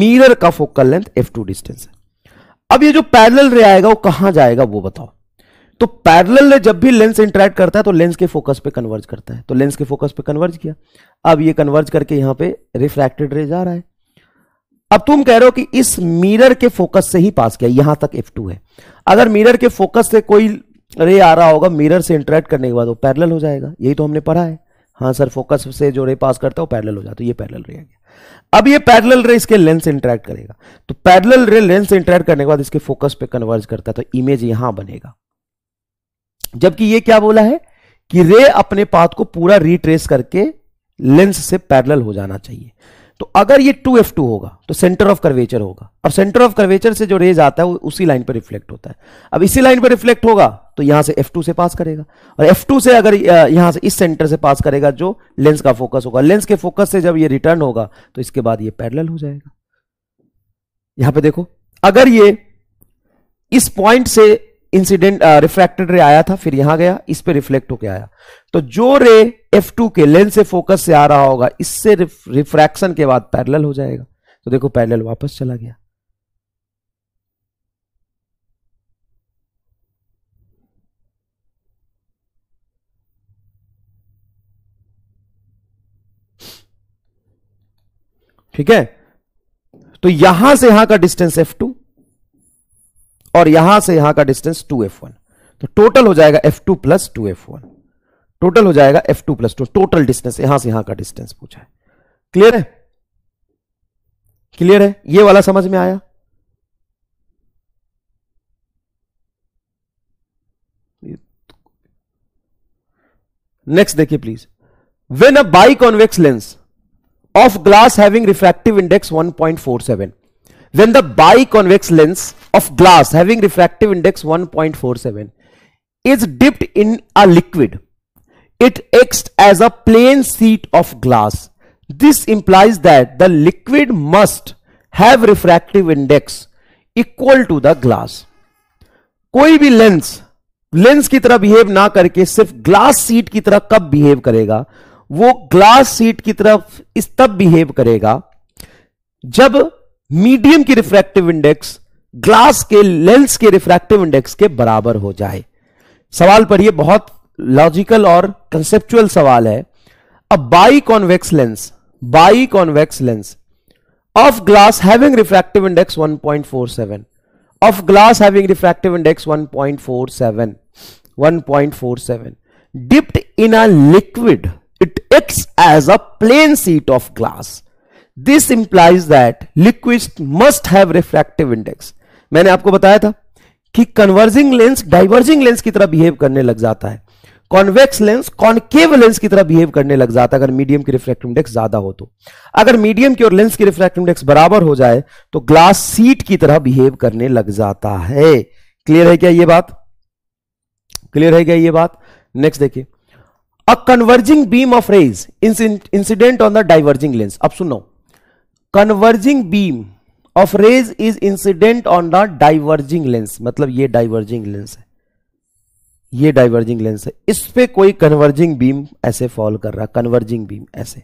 A: मिरर का focal length F two distance है अब ये जो पैरेलल रे आएगा वो कहां जाएगा वो बताओ तो पैरेलल रे जब भी लेंस इंटरेक्ट करता है तो लेंस के फोकस पे कन्वर्ज करता है तो लेंस के फोकस पे कन्वर्ज किया अब ये कन्वर्ज करके यहां पे रिफ्रैक्टेड रे जा रहा है अब तुम कह रहे हो कि इस मिरर के फोकस से ही पास किया यहां तक टू है अगर मिरर के फोकस से कोई रे आ रहा होगा मिरर से इंटरेक्ट करने के बाद वो पैरेलल हो जाएगा यही तो हमने पढ़ा है हाँ सर फोकस से जो रे पास करता है वो पैरेलल हो जाता है तो ये पैरेलल रे आ गया अब ये पैरेलल रे इसके लेंस से इंटरेक्ट करेगा तो पैरेलल रे लेंस से इंटरेक्ट करने के बाद इसके फोकस पे कन्वर्ज करता है तो इमेज यहां बनेगा जबकि ये क्या बोला है कि रे अपने पाथ को पूरा रिट्रेस करके लेंस से पैरेलल हो जाना चाहिए तो अगर ये टू एफ टू होगा तो सेंटर ऑफ कर्वेचर होगा अब सेंटर ऑफ कर्वेचर से जो रेज आता है वो उसी लाइन पर रिफ्लेक्ट होता है अब इसी लाइन पर रिफ्लेक्ट होगा तो यहां से एफ टू से पास करेगा और एफ टू से अगर यहां से इस सेंटर से पास करेगा जो लेंस का फोकस होगा लेंस के फोकस से जब ये रिटर्न होगा तो इसके बाद ये पैरल हो जाएगा यहां पर देखो अगर ये इस पॉइंट से इंसिडेंट रिफ्रैक्टेड रे आया था फिर यहां गया इस पे रिफ्लेक्ट होकर आया तो जो रे एफ टू के लेंस से फोकस से आ रहा होगा इससे रिफ्रैक्शन के बाद पैरेलल हो जाएगा तो देखो पैरेलल वापस चला गया ठीक है तो यहां से यहां का डिस्टेंस एफ टू और यहां से यहां का डिस्टेंस टू एफ वन तो टोटल हो जाएगा F two plus two F one total हो जाएगा F two plus two total distance यहां से यहां का डिस्टेंस पूछा है क्लियर है क्लियर है ये वाला समझ में आया नेक्स्ट देखिए please when a biconvex lens of glass having refractive index 1.47 when the biconvex lens of glass having refractive index 1.47 is dipped in a liquid. It acts as a plane sheet of glass. This implies that the liquid must have refractive index equal to the glass कोई भी lens lens की तरह behave ना करके सिर्फ glass sheet की तरह कब बिहेव करेगा वो ग्लास सीट की तरफ इस तब बिहेव करेगा जब मीडियम की रिफ्रैक्टिव इंडेक्स ग्लास के लेंस के रिफ्रैक्टिव इंडेक्स के बराबर हो जाए सवाल पढ़िए बहुत लॉजिकल और कंसेप्चुअल सवाल है a biconvex lens biconvex lens of glass having refractive index 1.47 of glass having refractive index 1.47 1.47 dipped in a liquid it acts as a plane sheet of glass this implies that liquid must have refractive index मैंने आपको बताया था कि converging lens diverging lens की तरह behave करने लग जाता है कॉन्वेक्स लेंस कॉन्केव लेंस की तरह बिहेव करने लग जाता है अगर मीडियम की रिफ्रैक्टिव इंडेक्स ज्यादा हो तो अगर मीडियम की और लेंस की रिफ्रैक्टिव इंडेक्स बराबर हो जाए तो ग्लास सीट की तरह बिहेव करने लग जाता है क्लियर है क्या ये बात क्लियर है क्या ये बात नेक्स्ट देखिए a converging beam of rays incident on the diverging lens अब सुनो converging beam of rays is incident on the diverging lens मतलब ये डाइवर्जिंग लेंस है ये डाइवर्जिंग लेंस है इस पे कोई कन्वर्जिंग बीम ऐसे फॉल कर रहा कन्वर्जिंग बीम ऐसे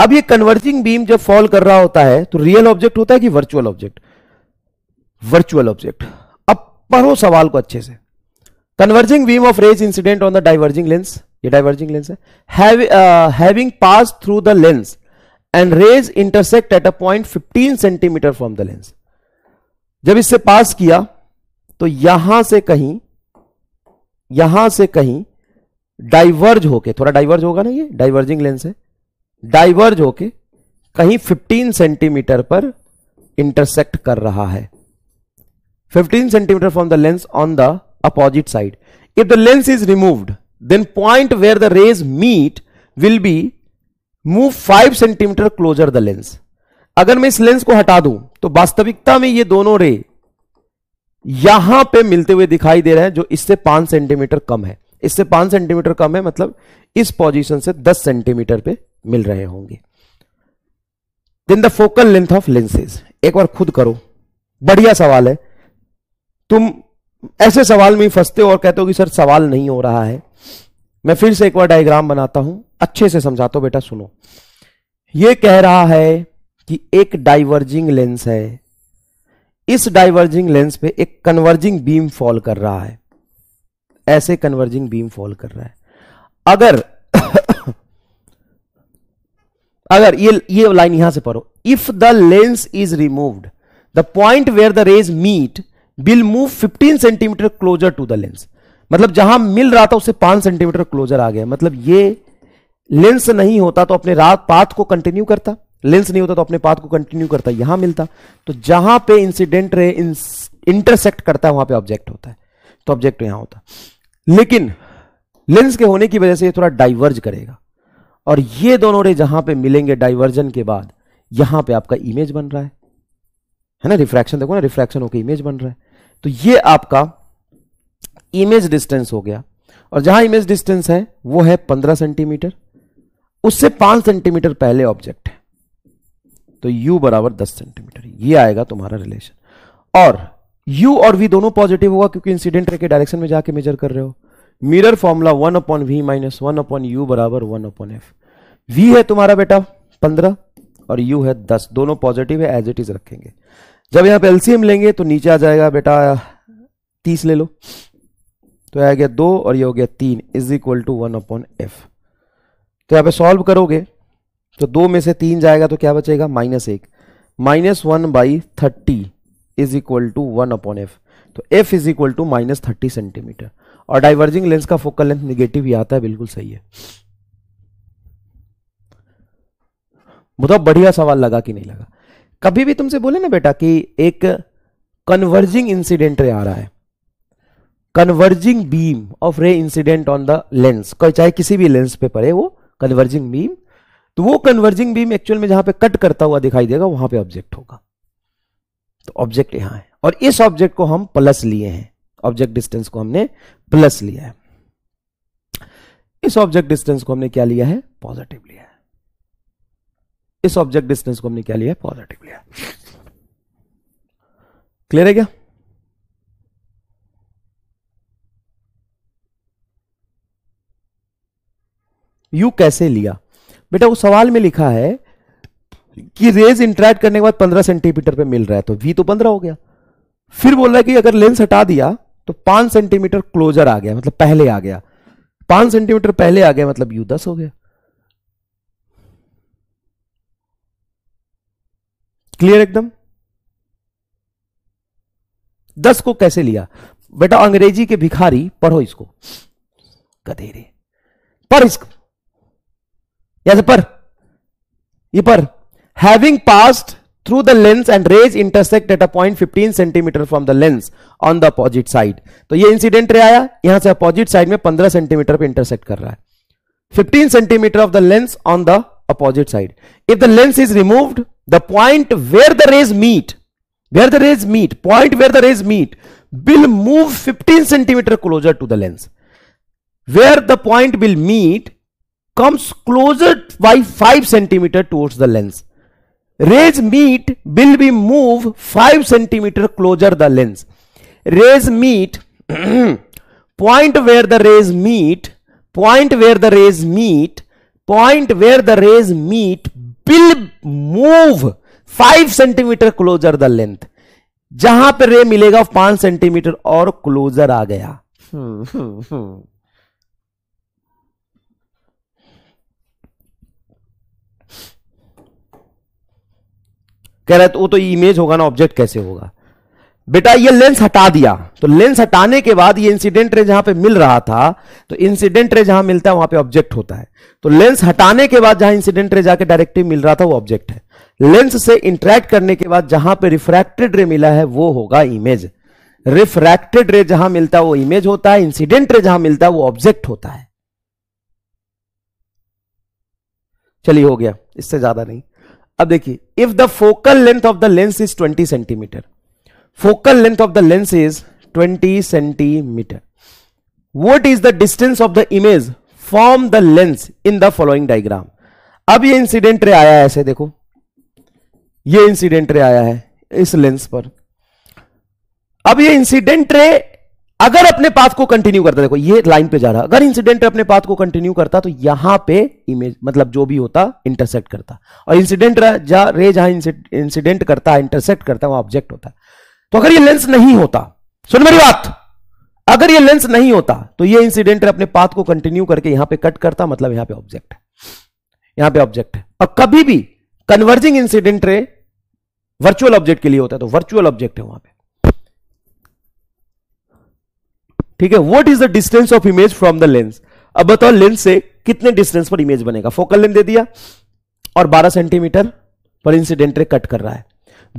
A: अब ये कन्वर्जिंग बीम जब फॉल कर रहा होता है तो रियल ऑब्जेक्ट होता है कि वर्चुअल ऑब्जेक्ट वर्चुअल ऑब्जेक्ट अब पढ़ो सवाल को अच्छे से converging beam of rays incident on the diverging lens ये डाइवर्जिंग लेंस है having pass through the lens and rays intersect at a point 15 centimetre from the lens जब इससे पास किया तो यहां से कहीं यहां से कहीं डाइवर्ज होके थोड़ा डाइवर्ज होगा ना ये डाइवर्जिंग लेंस है डाइवर्ज होके कहीं 15 सेंटीमीटर पर इंटरसेक्ट कर रहा है 15 centimetre from the lens on the opposite side if the lens is removed then point where the rays meet will be move five centimetre closer the lens अगर मैं इस लेंस को हटा दूं तो वास्तविकता में ये दोनों रे यहां पे मिलते हुए दिखाई दे रहे हैं जो इससे पांच सेंटीमीटर कम है इससे पांच सेंटीमीटर कम है मतलब इस पोजीशन से दस सेंटीमीटर पे मिल रहे होंगे then the focal length of lenses एक बार खुद करो बढ़िया सवाल है तुम ऐसे सवाल में फंसते हो और कहते हो कि सर सवाल नहीं हो रहा है मैं फिर से एक बार डायग्राम बनाता हूं अच्छे से समझाता हूं बेटा सुनो ये कह रहा है कि एक डाइवर्जिंग लेंस है इस डाइवर्जिंग लेंस पे एक कन्वर्जिंग बीम फॉल कर रहा है ऐसे कन्वर्जिंग बीम फॉल कर रहा है अगर [coughs] अगर ये ये लाइन यहां से पढ़ो if the lens is removed the point where the rays meet will move 15 centimetre closer to the lens मतलब जहां मिल रहा था उससे पांच सेंटीमीटर क्लोजर आ गया मतलब ये लेंस नहीं होता तो अपने रात पाथ को कंटिन्यू करता लेंस नहीं होता तो अपने पाथ को कंटिन्यू करता यहां मिलता तो जहां पे इंसिडेंट रे इंटरसेक्ट करता है वहां पे ऑब्जेक्ट होता है तो ऑब्जेक्ट यहां होता लेकिन लेंस के होने की वजह से ये थोड़ा डाइवर्ज करेगा और ये दोनों रे जहां पे मिलेंगे डाइवर्जन के बाद यहां पे आपका इमेज बन रहा है है ना रिफ्रैक्शन देखो ना रिफ्रैक्शन होकर इमेज बन रहा है तो ये आपका इमेज डिस्टेंस हो गया और जहां इमेज डिस्टेंस है वो है पंद्रह सेंटीमीटर उससे पांच सेंटीमीटर पहले ऑब्जेक्ट है तो u बराबर दस सेंटीमीटर ये आएगा तुम्हारा रिलेशन और u और v दोनों पॉजिटिव होगा क्योंकि इंसिडेंट रे के डायरेक्शन में जाके मेजर कर रहे हो mirror formula one upon we minus one upon U बराबर वन अपॉन एफ वी है तुम्हारा बेटा पंद्रह और यू है दस दोनों पॉजिटिव है एज इट इज रखेंगे जब यहां पर एलसीएम लेंगे तो नीचे आ जाएगा बेटा तीस ले लो तो आ गया दो और ये हो गया तीन is equal to one upon F तो यहाँ पे सॉल्व करोगे तो दो में से तीन जाएगा तो क्या बचेगा माइनस एक minus one by thirty is equal to one upon F तो F is equal to minus thirty centimetre और डाइवर्जिंग लेंस का फोकल लेंथ निगेटिव ही आता है बिल्कुल सही है बहुत बढ़िया सवाल लगा कि नहीं लगा कभी भी तुमसे बोले ना बेटा कि एक कन्वर्जिंग इंसिडेंट आ रहा है converging beam of ray incident on the lens चाहे किसी भी लेंस पे पड़े वो कन्वर्जिंग बीम तो वो कन्वर्जिंग बीम एक्चुअल में जहां पे कट करता हुआ दिखाई देगा वहां पे ऑब्जेक्ट होगा तो ऑब्जेक्ट यहां है और इस ऑब्जेक्ट को हम प्लस लिए हैं ऑब्जेक्ट डिस्टेंस को हमने प्लस लिया है इस ऑब्जेक्ट डिस्टेंस को हमने क्या लिया है पॉजिटिव लिया है इस ऑब्जेक्ट डिस्टेंस को हमने क्या लिया है पॉजिटिव लिया क्लियर है क्या यू कैसे लिया बेटा वो सवाल में लिखा है कि रेज इंट्रैक्ट करने के बाद पंद्रह सेंटीमीटर पे मिल रहा है तो वी तो पंद्रह हो गया फिर बोल रहा है कि अगर लेंस हटा दिया तो पांच सेंटीमीटर क्लोजर आ गया मतलब पहले आ गया पांच सेंटीमीटर पहले आ गया मतलब यू दस हो गया क्लियर एकदम दस को कैसे लिया बेटा अंग्रेजी के भिखारी पढ़ो इसको कधेरे पर इसको यस पर ये पर having passed through the lens and rays intersect at a point fifteen centimetre from the lens on the opposite side तो ये इंसिडेंट रे आया यहां से अपोजिट साइड में पंद्रह सेंटीमीटर पर इंटरसेक्ट कर रहा है fifteen centimetre of the lens on the opposite side if the lens is removed the point where the rays meet where the rays meet point where the rays meet will move fifteen centimetre closer to the lens where the point will meet comes closer by 5 cm towards the lens. Rays meet will be move 5 cm closer the lens. Rays meet, point where the rays meet, point where the rays meet, point where the rays meet will move 5 cm closer the length. जहां पर रे मिलेगा 5 centimetre और closure आ गया हम्म कह रहे तो वो तो इमेज होगा ना ऑब्जेक्ट कैसे होगा बेटा ये लेंस हटा दिया तो लेंस हटाने के बाद ये इंसिडेंट रे जहां पे मिल रहा था तो इंसिडेंट रे जहां मिलता है वहां पे ऑब्जेक्ट होता है तो लेंस हटाने के बाद जहां इंसिडेंट रे जाके डायरेक्टिव मिल रहा था वो ऑब्जेक्ट है लेंस से इंटरेक्ट करने के बाद जहां पे रिफ्रैक्टेड रे मिला है वो होगा इमेज रिफ्रैक्टेड रे जहां मिलता है वो इमेज होता है इंसिडेंट रे जहां मिलता है वो ऑब्जेक्ट होता है चलिए हो गया इससे ज्यादा नहीं अब देखिए if the focal length of the lens is 20 centimetre focal length of the lens is 20 centimetre what is the distance of the image from the lens in the following diagram अब ये इंसिडेंट रे आया है ऐसे देखो ये incident ray आया है इस लेंस पर अब ये इंसिडेंट रे अगर अपने पाथ को कंटिन्यू करता देखो ये लाइन पे जा रहा अगर इंसिडेंट अपने पाथ को कंटिन्यू करता तो यहां पे इमेज मतलब जो भी होता इंटरसेक्ट करता और इंसिडेंट जा रे जहां इंसिडेंट करता इंटरसेक्ट करता वहां ऑब्जेक्ट होता तो अगर ये लेंस नहीं होता सुन मेरी बात अगर ये लेंस नहीं होता तो ये इंसिडेंट अपने पाथ को कंटिन्यू करके यहां पे कट करता मतलब यहां पे ऑब्जेक्ट यहां पे ऑब्जेक्ट है और कभी भी converging incident ray virtual object के लिए होता है तो वर्चुअल ऑब्जेक्ट है वहां पे ठीक है what is the distance of image from the lens अब बताओ लेंस से कितने डिस्टेंस पर इमेज बनेगा फोकल लेंथ दे दिया और 12 सेंटीमीटर पर इंसिडेंट रे कट कर रहा है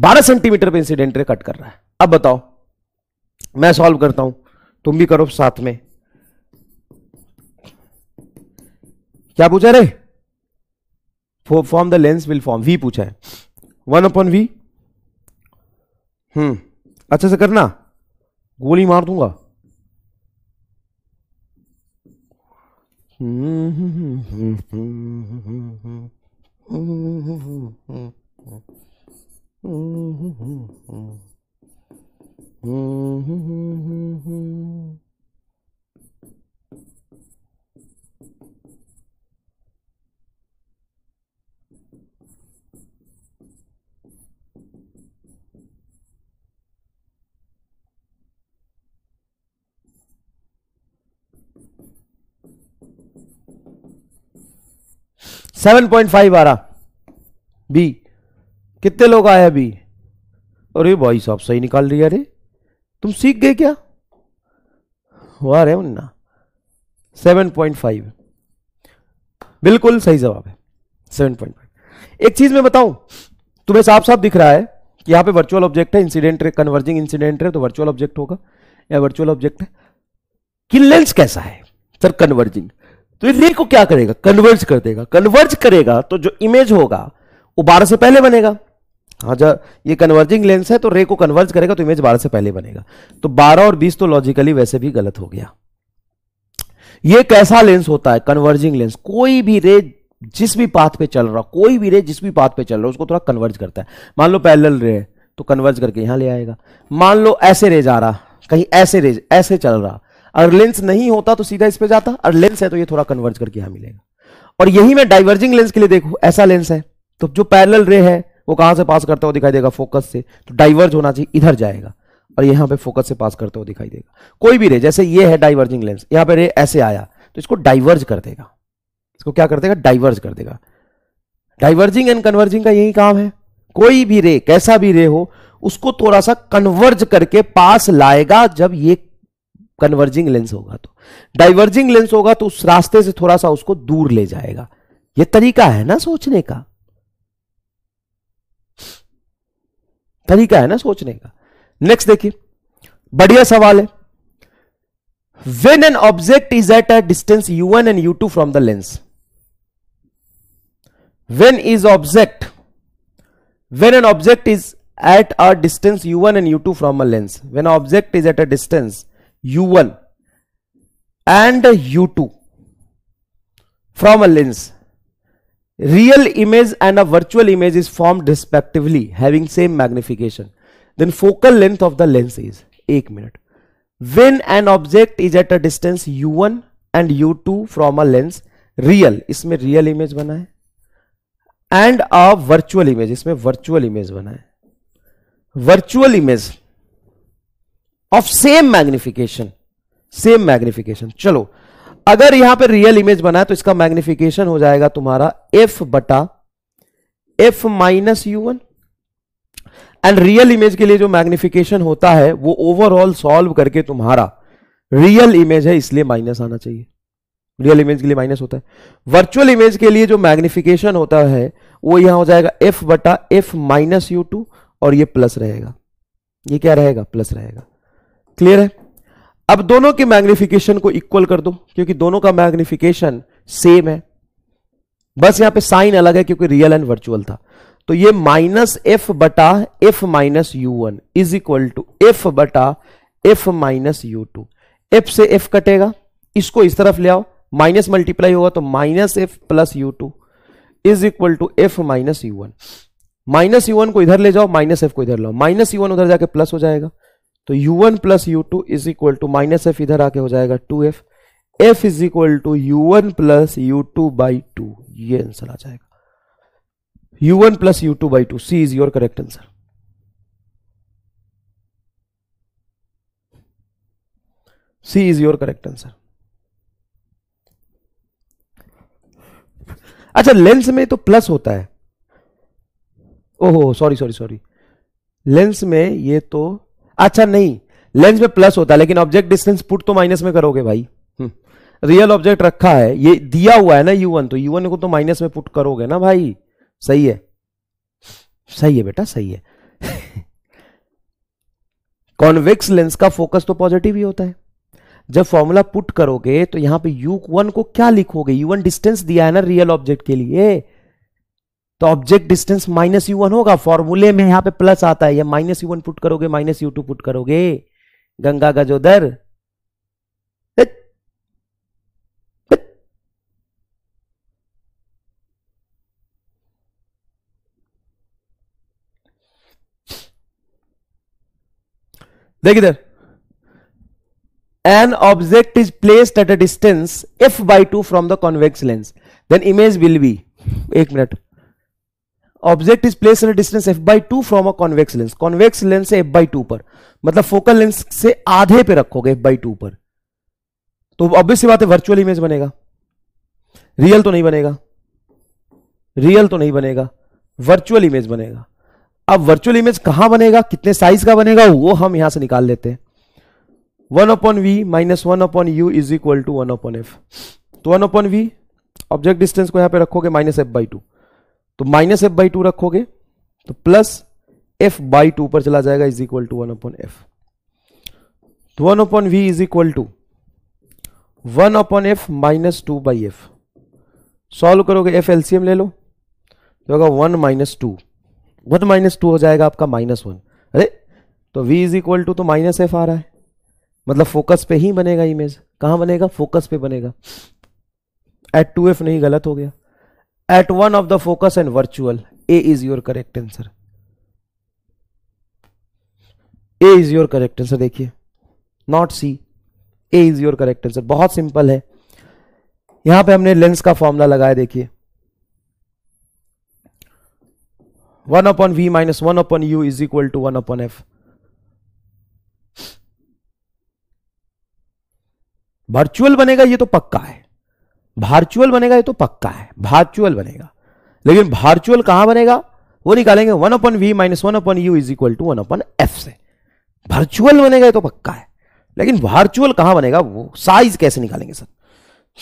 A: 12 सेंटीमीटर पर इंसिडेंट रे कट कर रहा है अब बताओ मैं सॉल्व करता हूं तुम भी करो साथ में क्या पूछा ray form the lens will form V पूछा है वन अपॉन वी हम्म अच्छा से करना गोली मार दूंगा Mm-hmm. [laughs] सेवन पॉइंट फाइव आ रहा बी कितने लोग आया बी अरे भाई साहब सही निकाल रही अरे तुम सीख गए क्या वाह रहे मुन्ना सेवन पॉइंट फाइव बिल्कुल सही जवाब है सेवन पॉइंट फाइव एक चीज मैं बताऊं तुम्हें साफ साफ दिख रहा है कि यहां पे वर्चुअल ऑब्जेक्ट है इंसिडेंट है कन्वर्जिंग इंसिडेंट है तो वर्चुअल ऑब्जेक्ट होगा या वर्चुअल ऑब्जेक्ट है कि लेंस कैसा है सर कन्वर्जिंग तो रे को क्या करेगा कन्वर्ज कर देगा कन्वर्ज करेगा तो जो इमेज होगा वो बारह से पहले बनेगा हाँ जब ये कन्वर्जिंग लेंस है तो रे को कन्वर्ज करेगा तो इमेज बारह से पहले बनेगा तो बारह और बीस तो लॉजिकली वैसे भी गलत हो गया ये कैसा लेंस होता है कन्वर्जिंग लेंस कोई भी रे जिस भी पाथ पे चल रहा कोई भी रे जिस भी पाथ पे चल रहा उसको थोड़ा कन्वर्ज करता है मान लो पैरेलल रे तो कन्वर्ज करके यहां ले आएगा मान लो ऐसे रे जा रहा कहीं ऐसे रे ऐसे चल रहा अगर लेंस नहीं होता तो सीधा इस पर जाता और लेंस है तो ये थोड़ा कन्वर्ज करके यहां मिलेगा और यही मैं डाइवर्जिंग लेंस के लिए देखो ऐसा लेंस है तो जो पैरेलल रे है वो कहां से पास करता हुआ दिखाई देगा फोकस से तो डाइवर्ज होना चाहिए इधर जाएगा और यहां पे फोकस से पास करता हुआ दिखाई देगा कोई भी रे जैसे ये है डाइवर्जिंग लेंस यहां पे रे ऐसे आया तो इसको डाइवर्ज कर देगा इसको क्या कर देगा डाइवर्ज कर देगा डाइवर्जिंग एंड कन्वर्जिंग का यही काम है कोई भी रे कैसा भी रे हो उसको थोड़ा सा कन्वर्ज करके पास लाएगा जब ये कन्वर्जिंग लेंस होगा तो डाइवर्जिंग लेंस होगा तो उस रास्ते से थोड़ा सा उसको दूर ले जाएगा यह तरीका है ना सोचने का तरीका है ना सोचने का नेक्स्ट देखिए बढ़िया सवाल है when an object is at a distance U one and U two from the lens when is object when an object is at a distance U one and U two from a lens when object is at a distance u1 and u2 from a lens real image and a virtual image is formed respectively having same magnification then focal length of the lens is 1 minute when an object is at a distance u1 and u2 from a lens real इसमें real image बना है and a virtual image इसमें virtual image बना है virtual image of same magnification same magnification चलो अगर यहां पे रियल इमेज बना है तो इसका मैग्निफिकेशन हो जाएगा तुम्हारा एफ बटा F minus U one and real image के लिए जो मैग्निफिकेशन होता है वो ओवरऑल सॉल्व करके तुम्हारा रियल इमेज है इसलिए माइनस आना चाहिए रियल इमेज के लिए माइनस होता है वर्चुअल इमेज के लिए जो मैग्निफिकेशन होता है वो यहां हो जाएगा एफ बटा एफ माइनस यू टू और ये प्लस रहेगा ये क्या रहेगा प्लस रहेगा क्लियर है अब दोनों के मैग्निफिकेशन को इक्वल कर दो क्योंकि दोनों का मैग्निफिकेशन सेम है बस यहां पे साइन अलग है क्योंकि रियल एंड वर्चुअल था तो ये माइनस एफ बटा F minus U one is equal to F बटा F minus U two F से एफ कटेगा इसको इस तरफ ले आओ माइनस मल्टीप्लाई होगा तो minus F plus U two is equal to F minus U one minus U one को इधर ले जाओ माइनस एफ को इधर लाओ माइनस यू वन उधर जाके प्लस हो जाएगा तो u1 one plus U two is equal to minus F इधर आके हो जाएगा two F F is equal to U one plus U two by two ये आंसर आ जाएगा u1 one plus U two by two C is your correct answer C is your correct answer अच्छा lens में तो plus होता है ओहो sorry sorry sorry lens में ये तो अच्छा नहीं लेंस में प्लस होता है लेकिन ऑब्जेक्ट डिस्टेंस पुट तो माइनस में करोगे भाई रियल हम्म, ऑब्जेक्ट रखा है ये दिया हुआ है ना यू वन तो यू वन को तो माइनस में पुट करोगे ना भाई सही है सही है बेटा सही है कॉन्वेक्स [laughs] लेंस का फोकस तो पॉजिटिव ही होता है जब फॉर्मूला पुट करोगे तो यहां पे यू वन को क्या लिखोगे यू वन डिस्टेंस दिया है ना रियल ऑब्जेक्ट के लिए तो object distance minus U one होगा फॉर्मूले में यहां पे प्लस आता है या माइनस यू वन पुट करोगे माइनस यू टू पुट करोगे गंगा गजोदर देख इधर an object is placed at a distance F by two from the convex lens then image will be एक minute object is place in distance F by two from a convex lens convex lens से F by two पर मतलब focal lens से आधे पे रखोगे F by two पर तो ऑब्वियस सी बात है वर्चुअल इमेज बनेगा रियल तो नहीं बनेगा रियल तो नहीं बनेगा वर्चुअल इमेज बनेगा अब वर्चुअल इमेज कहां बनेगा कितने साइज का बनेगा वो हम यहां से निकाल लेते हैं one upon we minus one upon you is equal to one upon F तो one upon V object distance को यहां पे रखोगे माइनस एफ बाई टू तो माइनस एफ बाई टू रखोगे तो प्लस एफ बाई टू पर चला जाएगा is equal to one upon F तो one upon we is equal to one upon F minus two by F solve करोगे F LCM ले लो तो होगा one minus two one minus two हो जाएगा आपका माइनस वन अरे तो वी इज इक्वल टू तो माइनस एफ आ रहा है मतलब फोकस पे ही बनेगा इमेज कहां बनेगा फोकस पे बनेगा एट टू एफ नहीं गलत हो गया at one of the focus and virtual A is your correct answer A is your correct answer देखिए not C A is your correct answer बहुत सिंपल है यहां पे हमने लेंस का फॉर्मूला लगाया देखिए one upon we minus one upon you is equal to one upon F virtual बनेगा ये तो पक्का है भारचुअल बनेगा ये तो पक्का है भारचुअल बनेगा लेकिन भारचुअल कहां बनेगा वो निकालेंगे one upon we minus one upon you is equal to one upon f से भर्चुअल बनेगा ये तो पक्का है लेकिन वर्चुअल कहां बनेगा वो साइज कैसे निकालेंगे सर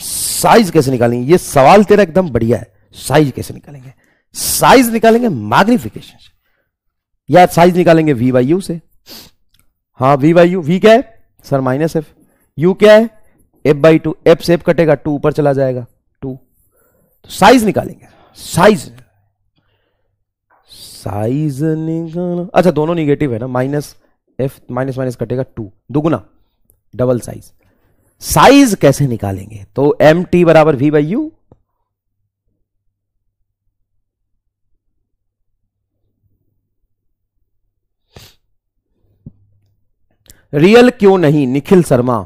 A: साइज कैसे निकालेंगे ये सवाल तेरा एकदम बढ़िया है साइज कैसे निकालेंगे साइज निकालेंगे मैग्निफिकेशन से या साइज निकालेंगे वी बाई यू से हाँ वी बाई यू वी क्या है सर माइनस एफ यू क्या है एफ बाई टू एफ सेफ कटेगा टू ऊपर चला जाएगा टू तो साइज निकालेंगे साइज साइज निकाल अच्छा दोनों निगेटिव है ना माइनस एफ माइनस माइनस कटेगा टू दुगुना डबल साइज साइज कैसे निकालेंगे तो एम टी बराबर वी बाई यू रियल क्यों नहीं निखिल शर्मा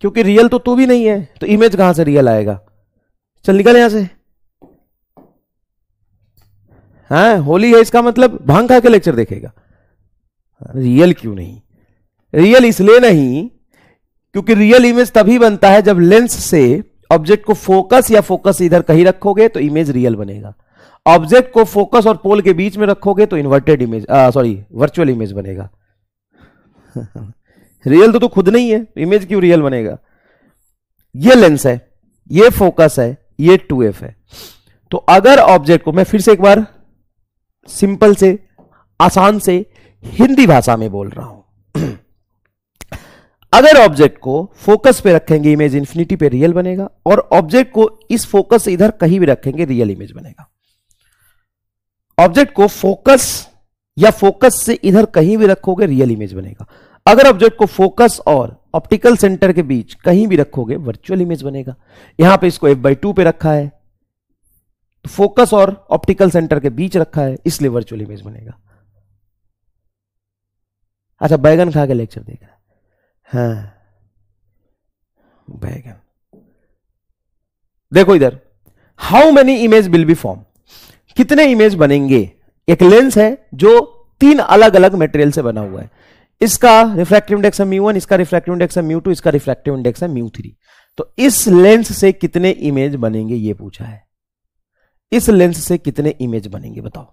A: क्योंकि रियल तो तू भी नहीं है तो इमेज कहां से रियल आएगा चल निकल यहां से हाँ होली है इसका मतलब भांग खा के लेक्चर देखेगा रियल हाँ, क्यों नहीं रियल इसलिए नहीं क्योंकि रियल इमेज तभी बनता है जब लेंस से ऑब्जेक्ट को फोकस या फोकस इधर कहीं रखोगे तो इमेज रियल बनेगा ऑब्जेक्ट को फोकस और पोल के बीच में रखोगे तो inverted image sorry virtual image बनेगा [laughs] रियल तो तो खुद नहीं है इमेज क्यों रियल बनेगा ये लेंस है ये फोकस है ये टू एफ है तो अगर ऑब्जेक्ट को मैं फिर से एक बार सिंपल से आसान से हिंदी भाषा में बोल रहा हूं अगर ऑब्जेक्ट को फोकस पे रखेंगे इमेज इंफिनिटी पे रियल बनेगा और ऑब्जेक्ट को इस फोकस से इधर कहीं भी रखेंगे रियल इमेज बनेगा ऑब्जेक्ट को फोकस या फोकस से इधर कहीं भी रखोगे रियल इमेज बनेगा अगर ऑब्जेक्ट को फोकस और ऑप्टिकल सेंटर के बीच कहीं भी रखोगे वर्चुअल इमेज बनेगा यहां पे इसको एफ बाई टू पे रखा है तो फोकस और ऑप्टिकल सेंटर के बीच रखा है इसलिए वर्चुअल इमेज बनेगा अच्छा बैगन खा के लेक्चर देख रहा है हाँ बैगन देखो इधर how many image will be form कितने इमेज बनेंगे एक लेंस है जो तीन अलग अलग मटेरियल से बना हुआ है इसका रिफ्रैक्टिव इंडेक्स है म्यू वन इसका रिफ्रैक्टिव इंडेक्स है म्यू टू इसका रिफ्रैक्टिव इंडेक्स है म्यू थ्री तो इस लेंस से कितने इमेज बनेंगे ये पूछा है इस लेंस से कितने इमेज बनेंगे बताओ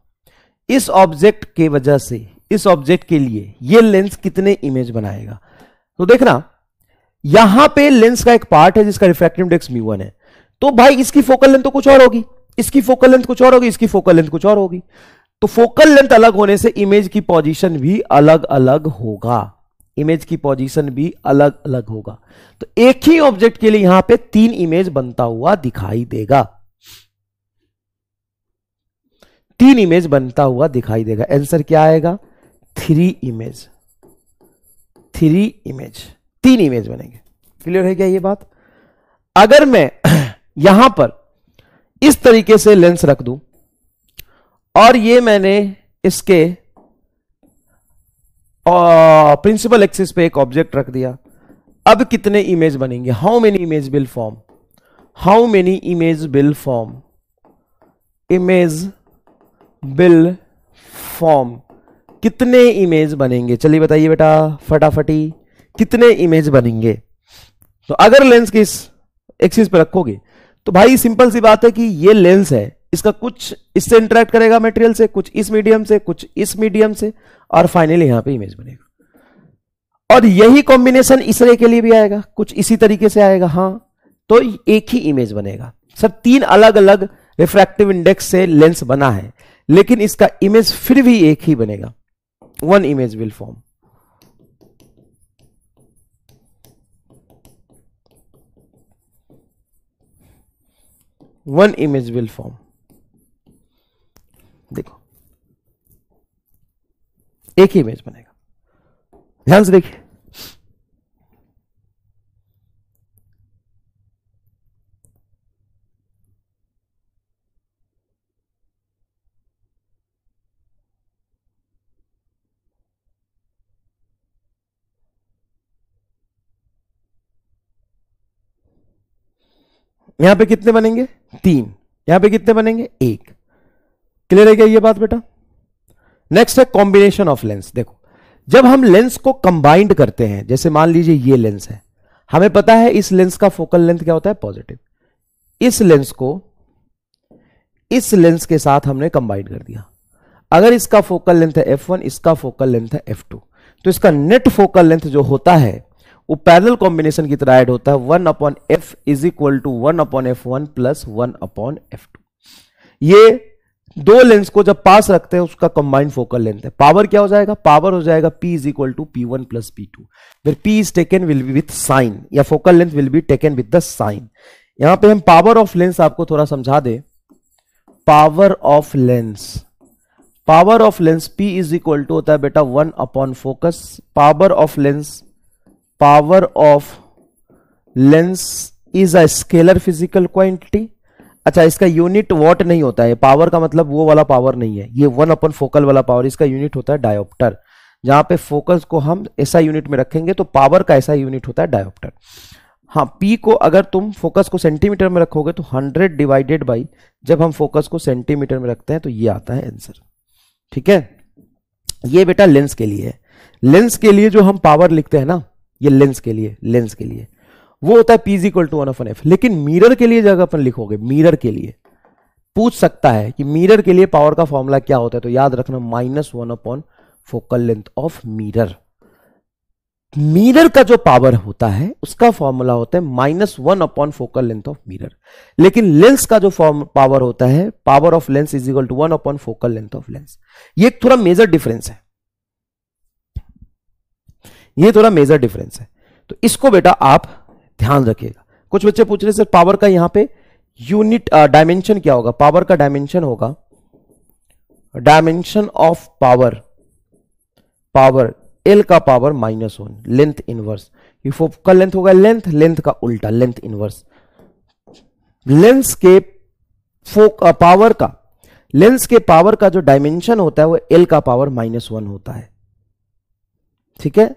A: इस ऑब्जेक्ट के वजह से इस ऑब्जेक्ट के लिए ये लेंस कितने इमेज बनाएगा तो देखना यहां पे लेंस का एक पार्ट है जिसका रिफ्रैक्टिव इंडेक्स म्यू वन है तो भाई इसकी फोकल लेंथ तो कुछ और होगी इसकी फोकल लेंथ कुछ और होगी इसकी फोकल लेंथ कुछ और होगी तो फोकल लेंथ अलग होने से इमेज की पोजीशन भी अलग अलग होगा इमेज की पोजीशन भी अलग अलग होगा तो एक ही ऑब्जेक्ट के लिए यहां पे तीन इमेज बनता हुआ दिखाई देगा तीन इमेज बनता हुआ दिखाई देगा आंसर क्या आएगा थ्री इमेज थ्री इमेज तीन इमेज बनेंगे क्लियर है क्या ये बात अगर मैं [clears throat] यहां पर इस तरीके से लेंस रख दूं और ये मैंने इसके प्रिंसिपल एक्सिस पे एक ऑब्जेक्ट रख दिया अब कितने इमेज बनेंगे how many image will form how many image will form image will form कितने इमेज बनेंगे चलिए बताइए बेटा फटाफटी कितने इमेज बनेंगे तो अगर लेंस किस एक्सिस पे रखोगे तो भाई सिंपल सी बात है कि ये लेंस है इसका कुछ इससे इंटरेक्ट करेगा मटेरियल से कुछ इस मीडियम से कुछ इस मीडियम से और फाइनली यहां पे इमेज बनेगा और यही कॉम्बिनेशन इस के लिए भी आएगा कुछ इसी तरीके से आएगा हाँ तो एक ही इमेज बनेगा सर तीन अलग अलग रिफ्रैक्टिव इंडेक्स से लेंस बना है लेकिन इसका इमेज फिर भी एक ही बनेगा one image will form one image will form एक ही इमेज बनेगा ध्यान से देखिए यहां पे कितने बनेंगे तीन यहां पे कितने बनेंगे एक क्लियर है क्या ये बात बेटा नेक्स्ट है कॉम्बिनेशन ऑफ लेंस देखो जब हम लेंस को कंबाइंड करते हैं जैसे मान लीजिए ये लेंस है हमें पता है इस लेंस का फोकल लेंथ क्या होता है पॉजिटिव इस लेंस को इस लेंस के साथ हमने कंबाइंड कर दिया अगर इसका फोकल लेंथ है f1 इसका फोकल लेंथ है f2 तो इसका नेट फोकल लेंथ जो होता है वो पैरल कॉम्बिनेशन की तरह एड होता है one upon F is equal to one upon f one plus one upon f two ये दो लेंस को जब पास रखते हैं उसका कंबाइंड फोकल लेंथ है पावर क्या हो जाएगा पावर हो जाएगा p is equal to p one plus p two फिर p is taken will be with sign या focal length will be taken with the sign यहां पे हम पावर ऑफ लेंस आपको थोड़ा समझा दे power of lens power of lens p is equal to होता है बेटा one upon focus power of lens power of lens is a scalar physical quantity अच्छा इसका यूनिट वॉट नहीं होता है पावर का मतलब वो वाला पावर नहीं है ये वन अपन फोकल वाला पावर इसका यूनिट होता है डायोप्टर जहां पे फोकस को हम ऐसा यूनिट में रखेंगे तो पावर का ऐसा यूनिट होता है डायोप्टर हाँ पी को अगर तुम फोकस को सेंटीमीटर में रखोगे तो हंड्रेड डिवाइडेड बाई जब हम फोकस को सेंटीमीटर में रखते हैं तो ये आता है आंसर ठीक है ये बेटा लेंस के लिए है लेंस के लिए जो हम पावर लिखते हैं ना ये लेंस के लिए लेंस के लिए वो होता है p is equal to one n f लेकिन मिरर के लिए जगह अपन लिखोगे मिरर के लिए पूछ सकता है कि मिरर के लिए पावर का फॉर्मूला क्या होता है तो याद रखना minus one upon focal length of mirror mirror का जो पावर होता है उसका फॉर्मूला होता है minus one upon focal length of mirror लेकिन लेंस का जो फॉर्म पावर होता है power of lens is equal to one upon focal length of lens ये थोड़ा मेजर डिफरेंस है ये थोड़ा मेजर डिफरेंस है तो इसको बेटा आप ध्यान रखिएगा कुछ बच्चे पूछ रहे सर पावर का यहां पे यूनिट डायमेंशन क्या होगा पावर का डायमेंशन होगा dimension of power power l का power minus one length inverse का लेंथ होगा लेंथ लेंथ का उल्टा लेंथ इनवर्स लेंस के फोक पावर का लेंस के पावर का जो डायमेंशन होता है वो एल का पावर माइनस वन होता है ठीक है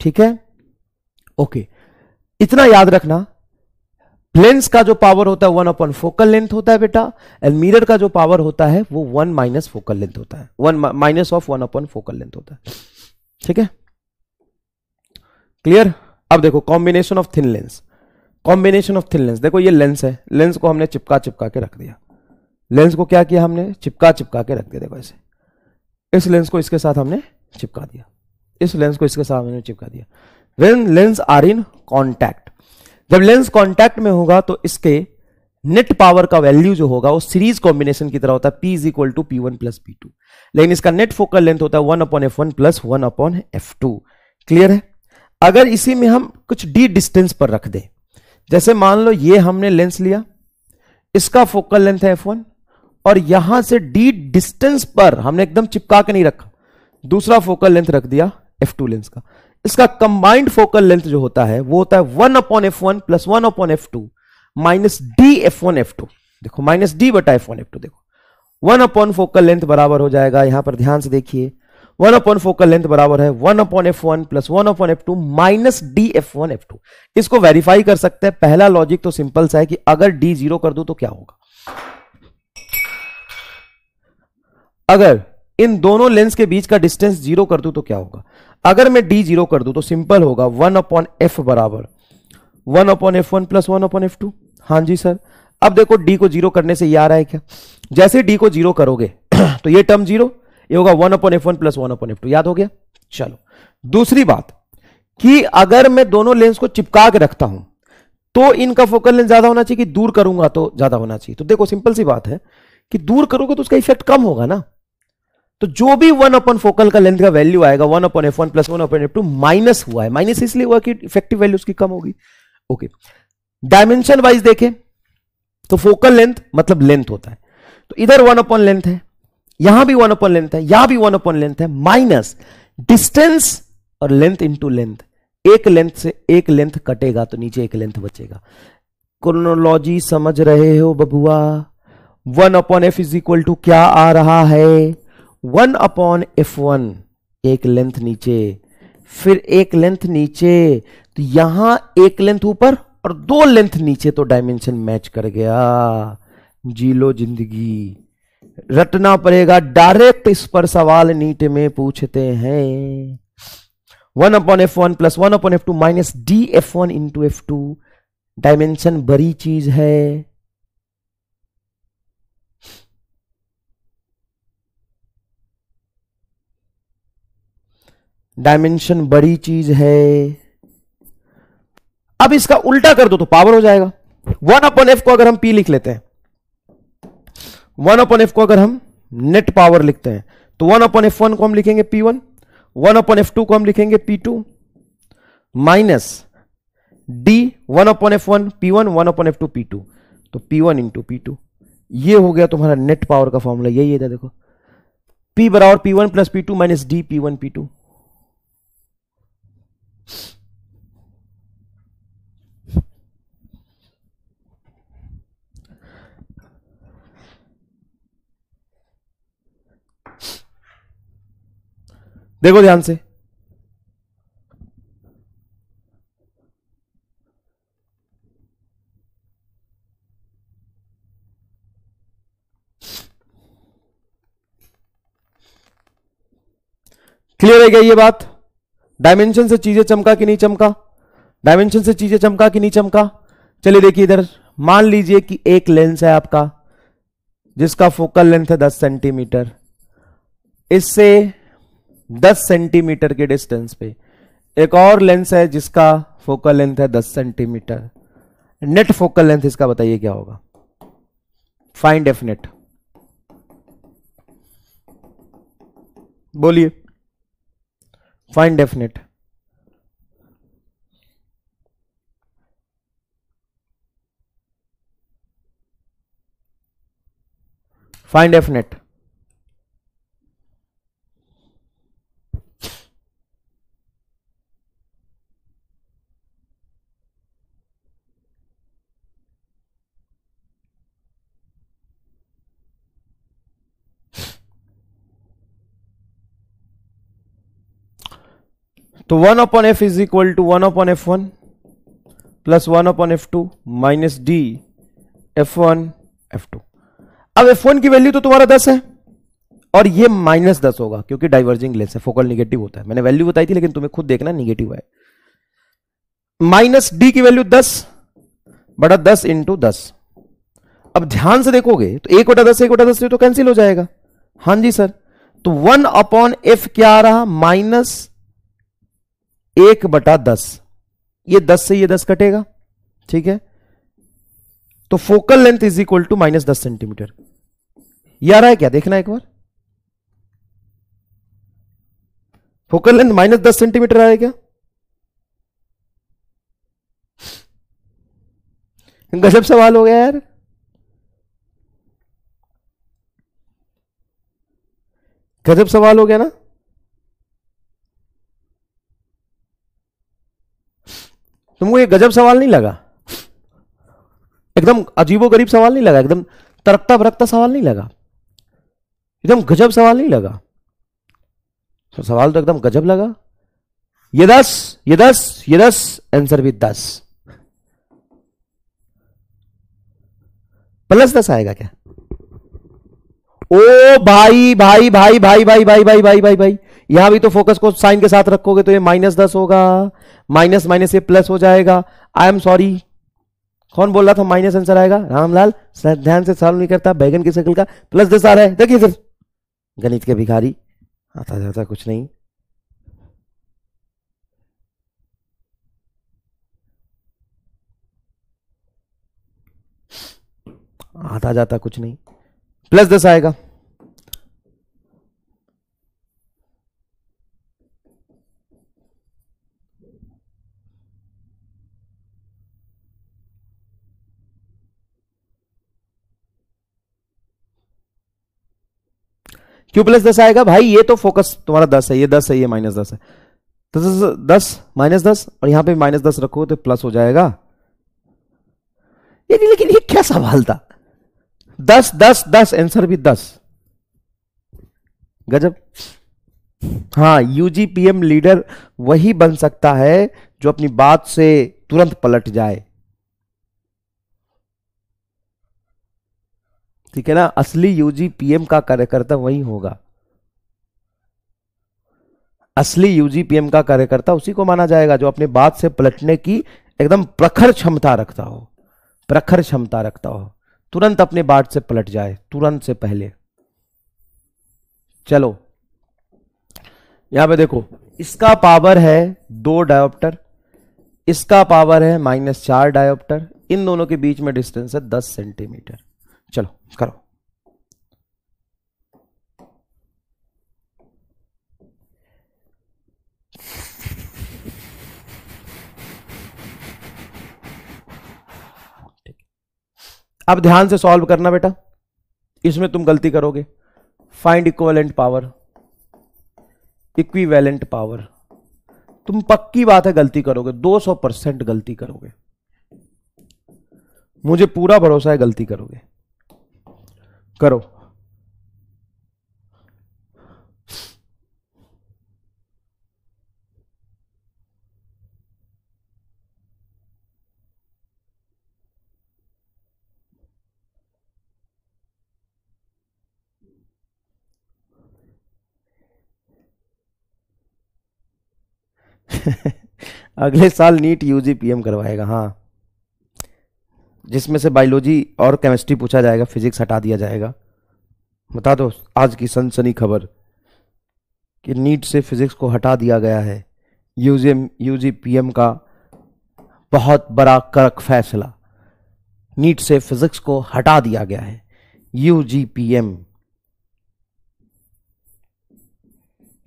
A: ठीक है ओके इतना याद रखना लेंस का जो पावर होता है वन अपॉन फोकल लेंथ होता है बेटा एंड मिरर का जो पावर होता है वो वन माइनस फोकल लेंथ होता है one minus of one upon focal length होता है ठीक है क्लियर अब देखो combination of thin lens combination of thin lens देखो ये लेंस है लेंस को हमने चिपका चिपका के रख दिया लेंस को क्या किया हमने चिपका चिपका के रख दिया देखो ऐसे इस लेंस को इसके साथ हमने चिपका दिया इस लेंस को इसके साथ हमने चिपका दिया when lens are in contact जब लेंस कॉन्टैक्ट में होगा तो इसके नेट पावर का वैल्यू जो होगा वो सीरीज कॉम्बिनेशन की तरह होता है p is equal to p one plus p two लेकिन इसका नेट फोकल लेंथ होता है one upon f one plus one upon f two clear है अगर इसी में हम कुछ डी डिस्टेंस पर रख दें जैसे मान लो ये हमने लेंस लिया इसका फोकल लेंथ है एफ वन और यहां से डी डिस्टेंस पर हमने एकदम चिपका के नहीं रखा दूसरा फोकल लेंथ रख दिया एफ टू लेंस का इसका कंबाइंड फोकल लेंथ जो होता है वो होता है one upon f one plus one upon f two minus d f one f two देखो माइनस डी बटा एफ वन एफ टू देखो वन अपॉन फोकल लेंथ बराबर हो जाएगा यहां पर ध्यान से देखिए वन अपॉन फोकल लेंथ बराबर है one upon f one plus one upon f two minus d f one f two इसको वेरीफाई कर सकते हैं पहला लॉजिक तो सिंपल सा है कि अगर डी जीरो कर दू तो क्या होगा अगर इन दोनों लेंस के बीच का डिस्टेंस जीरो कर दूं तो क्या होगा अगर मैं डी जीरो कर दूं तो सिंपल होगा वन अपॉन एफ बराबर one upon f one plus one upon f two हां जी सर अब देखो डी को जीरो करने से ये आ रहा है क्या जैसे डी को जीरो करोगे [clears throat] तो ये टर्म जीरो ये होगा one upon f one plus one upon f two याद हो गया चलो दूसरी बात कि अगर मैं दोनों लेंस को चिपका के रखता हूं तो इनका फोकल लेंस ज्यादा होना चाहिए कि दूर करूंगा तो ज्यादा होना चाहिए तो देखो सिंपल सी बात है कि दूर करोगे तो उसका इफेक्ट कम होगा ना तो जो भी वन अपन फोकल का लेंथ का वैल्यू आएगा one upon f one plus one upon f two minus हुआ है माइनस इसलिए हुआ कि इफेक्टिव वैल्यू उसकी कम होगी ओके डायमेंशन वाइज देखें तो फोकल लेंथ मतलब लेंथ होता है तो इधर वन अपन लेंथ है यहां भी वन अपन लेंथ है यहां भी वन अपन लेंथ है माइनस डिस्टेंस और लेंथ इंटू लेंथ एक लेंथ से एक लेंथ कटेगा तो नीचे एक लेंथ बचेगा क्रोनोलॉजी समझ रहे हो बबुआ one upon F is equal to क्या आ रहा है वन अपॉन एफ वन एक लेंथ नीचे फिर एक लेंथ नीचे तो यहां एक लेंथ ऊपर और दो लेंथ नीचे तो डायमेंशन मैच कर गया जी लो जिंदगी रटना पड़ेगा डायरेक्ट इस पर सवाल नीट में पूछते हैं one upon f one plus one upon f two minus d f one into f two dimension बड़ी चीज है डायमेंशन बड़ी चीज है अब इसका उल्टा कर दो तो पावर हो जाएगा वन अपॉन एफ को अगर हम पी लिख लेते हैं वन अपॉन एफ को अगर हम नेट पावर लिखते हैं तो वन अपॉन एफ वन को हम लिखेंगे p one one upon f two को हम लिखेंगे p two minus d one upon f one p one one upon f two p two तो p one into p two ये हो गया तुम्हारा नेट पावर का फॉर्मूला यही है देखो पी बराबर p one plus p two minus d p one p two देखो ध्यान से क्लियर है क्या ये बात डायमेंशन से चीजें चमका कि नहीं चमका डायमेंशन से चीजें चमका कि नहीं चमका चलिए देखिए इधर मान लीजिए कि एक लेंस है आपका जिसका फोकल लेंथ है 10 सेंटीमीटर इससे 10 सेंटीमीटर के डिस्टेंस पे एक और लेंस है जिसका फोकल लेंथ है 10 सेंटीमीटर नेट फोकल लेंथ इसका बताइए क्या होगा फाइंड एफ नेट बोलिए find definite find definite तो one upon F is equal to one upon f one plus one upon f two minus d f one f two अब f one की value तो तुम्हारा दस है और ये माइनस दस होगा क्योंकि डाइवर्जिंग लेंस है फोकल निगेटिव होता है मैंने वैल्यू बताई थी लेकिन तुम्हें खुद देखना निगेटिव है माइनस डी की वैल्यू दस बड़ा दस इंटू दस अब ध्यान से देखोगे तो एक वोटा दस एक वोटा दस तो कैंसिल हो जाएगा हां जी सर तो वन अपॉन एफ क्या आ रहा माइनस एक बटा दस ये दस से ये दस कटेगा ठीक है तो focal length is equal to minus दस सेंटीमीटर यह रहा है क्या देखना एक बार फोकल लेंथ माइनस दस सेंटीमीटर आया क्या गजब सवाल हो गया यार गजब सवाल हो गया ना तुमको ये गजब सवाल नहीं लगा एकदम अजीबो गरीब सवाल नहीं लगा एकदम तरकता भरकता सवाल नहीं लगा एकदम गजब सवाल नहीं लगा तो सवाल तो एकदम गजब लगा ये दस ये दस ये दस आंसर भी दस प्लस दस आएगा क्या ओ भाई भाई भाई भाई भाई भाई भाई भाई भाई भाई यहां भी तो फोकस को साइन के साथ रखोगे तो ये माइनस दस होगा माइनस माइनस ये प्लस हो जाएगा आई एम सॉरी कौन बोल रहा था माइनस आंसर आएगा रामलाल ध्यान से सॉल्व नहीं करता बैगन की शक्ल का प्लस दस आ रहा है देखिए फिर गणित के भिखारी आता हाँ, जाता कुछ नहीं आता जाता कुछ नहीं प्लस दस आएगा क्यों प्लस दस आएगा भाई ये तो फोकस तुम्हारा दस है ये दस है ये माइनस दस है तो दस दस माइनस दस और यहां पे माइनस दस रखो तो प्लस हो जाएगा ये लेकिन ये क्या सवाल था दस दस दस आंसर भी दस गजब हाँ यूजीपीएम लीडर वही बन सकता है जो अपनी बात से तुरंत पलट जाए ठीक है ना असली यूजीपीएम का कार्यकर्ता वही होगा असली यूजीपीएम का कार्यकर्ता उसी को माना जाएगा जो अपनी बात से पलटने की एकदम प्रखर क्षमता रखता हो प्रखर क्षमता रखता हो तुरंत अपने बाट से पलट जाए तुरंत से पहले चलो यहां पे देखो इसका पावर है दो डायोप्टर इसका पावर है माइनस चार डायोप्टर इन दोनों के बीच में डिस्टेंस है दस सेंटीमीटर चलो करो अब ध्यान से सॉल्व करना बेटा इसमें तुम गलती करोगे find equivalent power equivalent power तुम पक्की बात है गलती करोगे 200 परसेंट गलती करोगे मुझे पूरा भरोसा है गलती करोगे करो [laughs] अगले साल नीट यूजी पीएम करवाएगा हाँ जिसमें से बायोलॉजी और केमिस्ट्री पूछा जाएगा फिजिक्स हटा दिया जाएगा बता दो आज की सनसनी खबर कि नीट से फिजिक्स को हटा दिया गया है जी यूजी पीएम का बहुत बड़ा करक फैसला नीट से फिजिक्स को हटा दिया गया है एम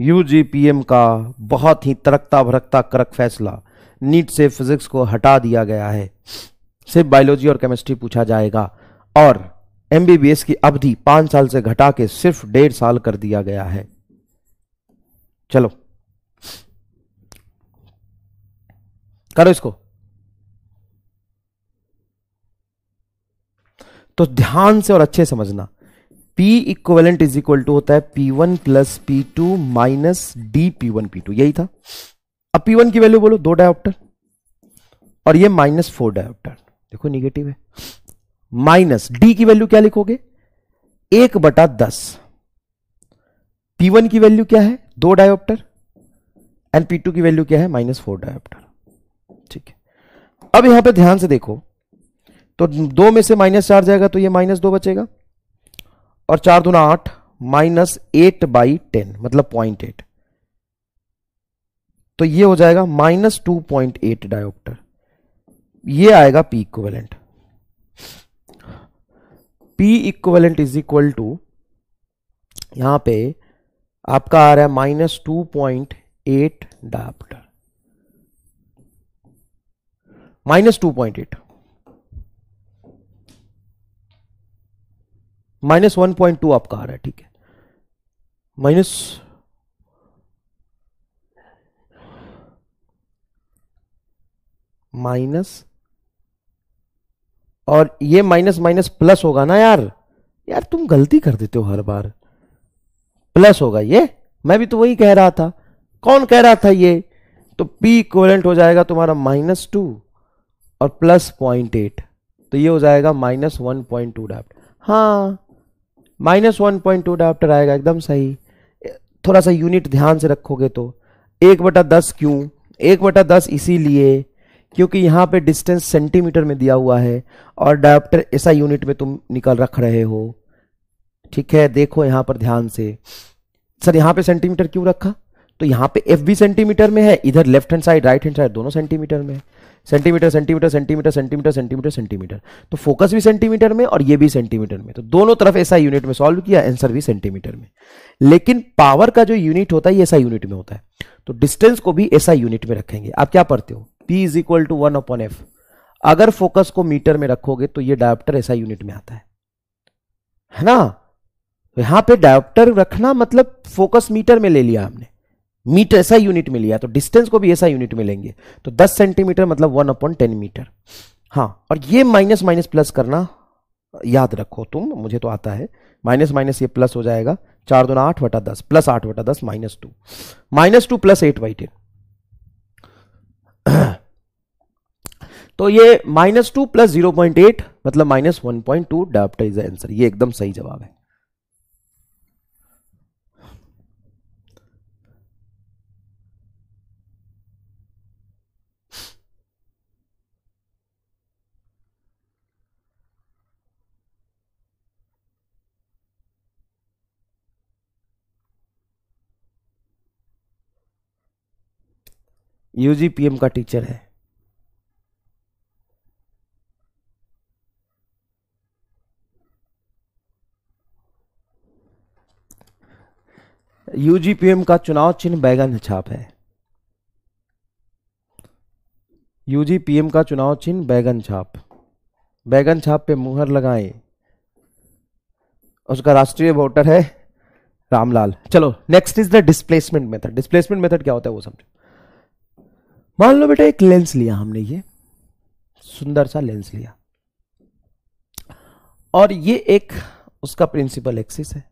A: यूजीपीएम का बहुत ही तरकता भरकता करक फैसला नीट से फिजिक्स को हटा दिया गया है सिर्फ बायोलॉजी और केमिस्ट्री पूछा जाएगा और एमबीबीएस की अवधि पांच साल से घटा के सिर्फ डेढ़ साल कर दिया गया है चलो करो इसको तो ध्यान से और अच्छे समझना P equivalent is equal to होता है P1 one plus p two minus d p one p two यही था अब P1 की वैल्यू बोलो दो डायोप्टर और ये माइनस फोर डायोप्टर देखो निगेटिव है माइनस डी की वैल्यू क्या लिखोगे एक बटा दस पी वन की वैल्यू क्या है दो डायोप्टर एंड पी टू की वैल्यू क्या है माइनस फोर डायोप्टर ठीक है अब यहां पे ध्यान से देखो तो दो में से माइनस चार जाएगा तो ये माइनस दो बचेगा और चार दुना आठ माइनस एट बाई टेन मतलब पॉइंट एट तो ये हो जाएगा minus two point eight dioptre ये आएगा p equivalent p equivalent is equal to यहां पे आपका आ रहा है minus two point eight dioptre minus two point eight minus one point two आपका आ रहा है ठीक है माइनस माइनस और ये माइनस माइनस प्लस होगा ना यार यार तुम गलती कर देते हो हर बार प्लस होगा ये मैं भी तो वही कह रहा था कौन कह रहा था ये तो पी इक्वलेंट हो जाएगा तुम्हारा माइनस टू और प्लस पॉइंट एट तो ये हो जाएगा minus one point two dioptre हाँ minus one point two dioptre आएगा एकदम सही थोड़ा सा यूनिट ध्यान से रखोगे तो एक बटा दस क्यों एक बटा दस इसीलिए क्योंकि यहाँ पे डिस्टेंस सेंटीमीटर में दिया हुआ है और डायप्टर ऐसा यूनिट में तुम निकल रख रहे हो ठीक है देखो यहाँ पर ध्यान से सर यहाँ पे सेंटीमीटर क्यों रखा तो यहाँ पे एफ भी सेंटीमीटर में है इधर left hand side right hand side दोनों सेंटीमीटर में है centimetre centimetre centimetre centimetre centimetre centimetre तो फोकस भी सेंटीमीटर में और ये भी सेंटीमीटर में तो दोनों तरफ ऐसा यूनिट में सॉल्व किया आंसर भी सेंटीमीटर में लेकिन पावर का जो यूनिट होता है ये ऐसा यूनिट में होता है तो डिस्टेंस को भी ऐसा यूनिट में रखेंगे आप क्या पढ़ते हो p is equal to one upon f अगर फोकस को मीटर में रखोगे तो ये डायोप्टर ऐसा यूनिट में आता है है ना तो यहां पे डायोप्टर रखना मतलब फोकस मीटर में ले लिया हमने मीटर ऐसा यूनिट मिल गया तो डिस्टेंस को भी ऐसा यूनिट मिलेंगे तो 10 सेंटीमीटर मतलब वन अपॉन टेन मीटर हाँ और ये माइनस माइनस प्लस करना याद रखो तुम मुझे तो आता है माइनस माइनस ये प्लस हो जाएगा चार दो आठ वटा दस प्लस आठ वटा दस minus two minus two plus eight by ten तो ये minus two plus zero point eight मतलब minus one point two dioptre is answer ये एकदम सही जवाब है यूजीपीएम का टीचर है यूजीपीएम का चुनाव चिन्ह बैगन छाप है यूजीपीएम का चुनाव चिन्ह बैगन छाप बैगन छाप पे मुहर लगाएं उसका राष्ट्रीय वोटर है रामलाल चलो next is the displacement method displacement method क्या होता है वो समझो मान लो बेटा एक लेंस लिया हमने ये सुंदर सा लेंस लिया और ये एक उसका प्रिंसिपल एक्सिस है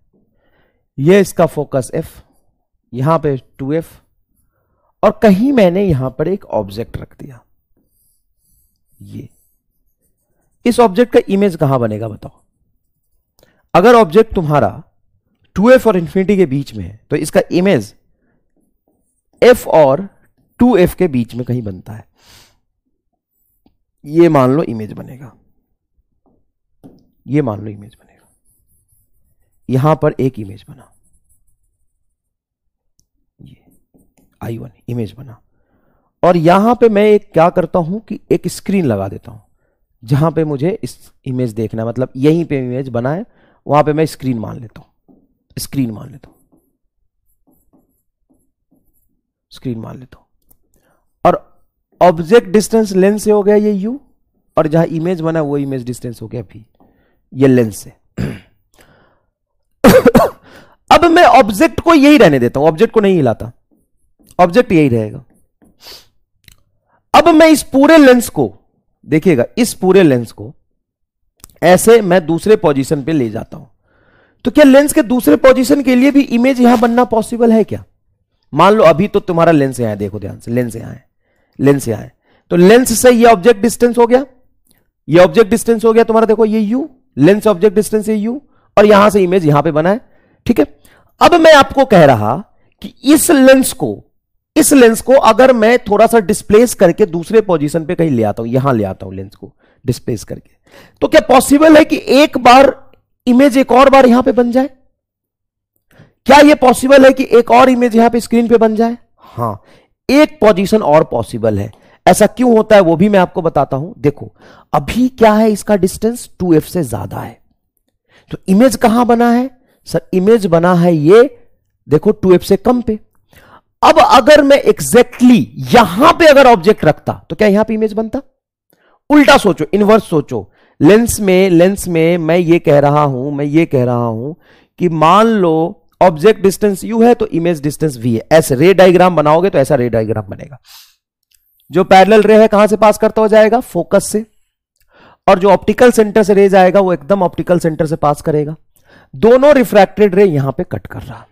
A: ये इसका फोकस एफ यहां पे टू एफ और कहीं मैंने यहां पर एक ऑब्जेक्ट रख दिया ये इस ऑब्जेक्ट का इमेज कहां बनेगा बताओ अगर ऑब्जेक्ट तुम्हारा 2f और इंफिनिटी के बीच में है तो इसका इमेज f और टू एफ के बीच में कहीं बनता है ये मान लो इमेज बनेगा ये मान लो इमेज बनेगा यहां पर एक इमेज बना ये आई वन इमेज बना और यहां पे मैं एक क्या करता हूं कि एक स्क्रीन लगा देता हूं जहां पे मुझे इस इमेज देखना मतलब यहीं पे इमेज बना है वहां पे मैं स्क्रीन मान लेता हूं स्क्रीन मान लेता हूं स्क्रीन मान लेता हूं ऑब्जेक्ट डिस्टेंस लेंस से हो गया ये यू और जहां इमेज बना वो इमेज डिस्टेंस हो गया भी ये लेंस से [coughs] अब मैं ऑब्जेक्ट को यही रहने देता हूं ऑब्जेक्ट को नहीं हिलाता ऑब्जेक्ट यही रहेगा अब मैं इस पूरे लेंस को देखिएगा इस पूरे लेंस को ऐसे मैं दूसरे पोजीशन पे ले जाता हूं तो क्या लेंस के दूसरे पोजीशन के लिए भी इमेज यहां बनना पॉसिबल है क्या मान लो अभी तो तुम्हारा लेंस यहां देखो ध्यान से लेंस यहां है लेंस यहां है तो लेंस से ये ऑब्जेक्ट डिस्टेंस हो गया ये ऑब्जेक्ट डिस्टेंस हो गया तुम्हारा देखो ये यू लेंस ऑब्जेक्ट डिस्टेंस ये यू और यहां से इमेज यहां पे बना है ठीक है अब मैं आपको कह रहा कि इस लेंस को इस लेंस को अगर मैं थोड़ा सा डिस्प्लेस करके दूसरे पोजिशन पे कहीं ले आता हूं यहां ले आता हूं लेंस को डिस्प्लेस करके तो क्या पॉसिबल है कि एक बार इमेज एक और बार यहां पे बन जाए क्या यह पॉसिबल है कि एक और इमेज यहां पे स्क्रीन पे बन जाए हाँ एक पोजीशन और पॉसिबल है ऐसा क्यों होता है वो भी मैं आपको बताता हूं देखो अभी क्या है इसका डिस्टेंस 2f से ज्यादा है तो इमेज कहां बना है सर इमेज बना है ये देखो 2f से कम पे अब अगर मैं एग्जैक्टली exactly यहां पे अगर ऑब्जेक्ट रखता तो क्या यहां पे इमेज बनता उल्टा सोचो इनवर्स सोचो लेंस में लेंस में मैं ये कह रहा हूं मैं ये कह रहा हूं कि मान लो ऑब्जेक्ट डिस्टेंस यू है तो इमेज डिस्टेंस वी है ऐसे रे डायग्राम बनाओगे तो ऐसा रे डायग्राम बनेगा जो पैरेलल रे है कहां से पास करता हो जाएगा फोकस से और जो ऑप्टिकल सेंटर से रे जाएगा वो एकदम ऑप्टिकल सेंटर से पास करेगा दोनों रिफ्रैक्टेड रे यहां पे कट कर रहा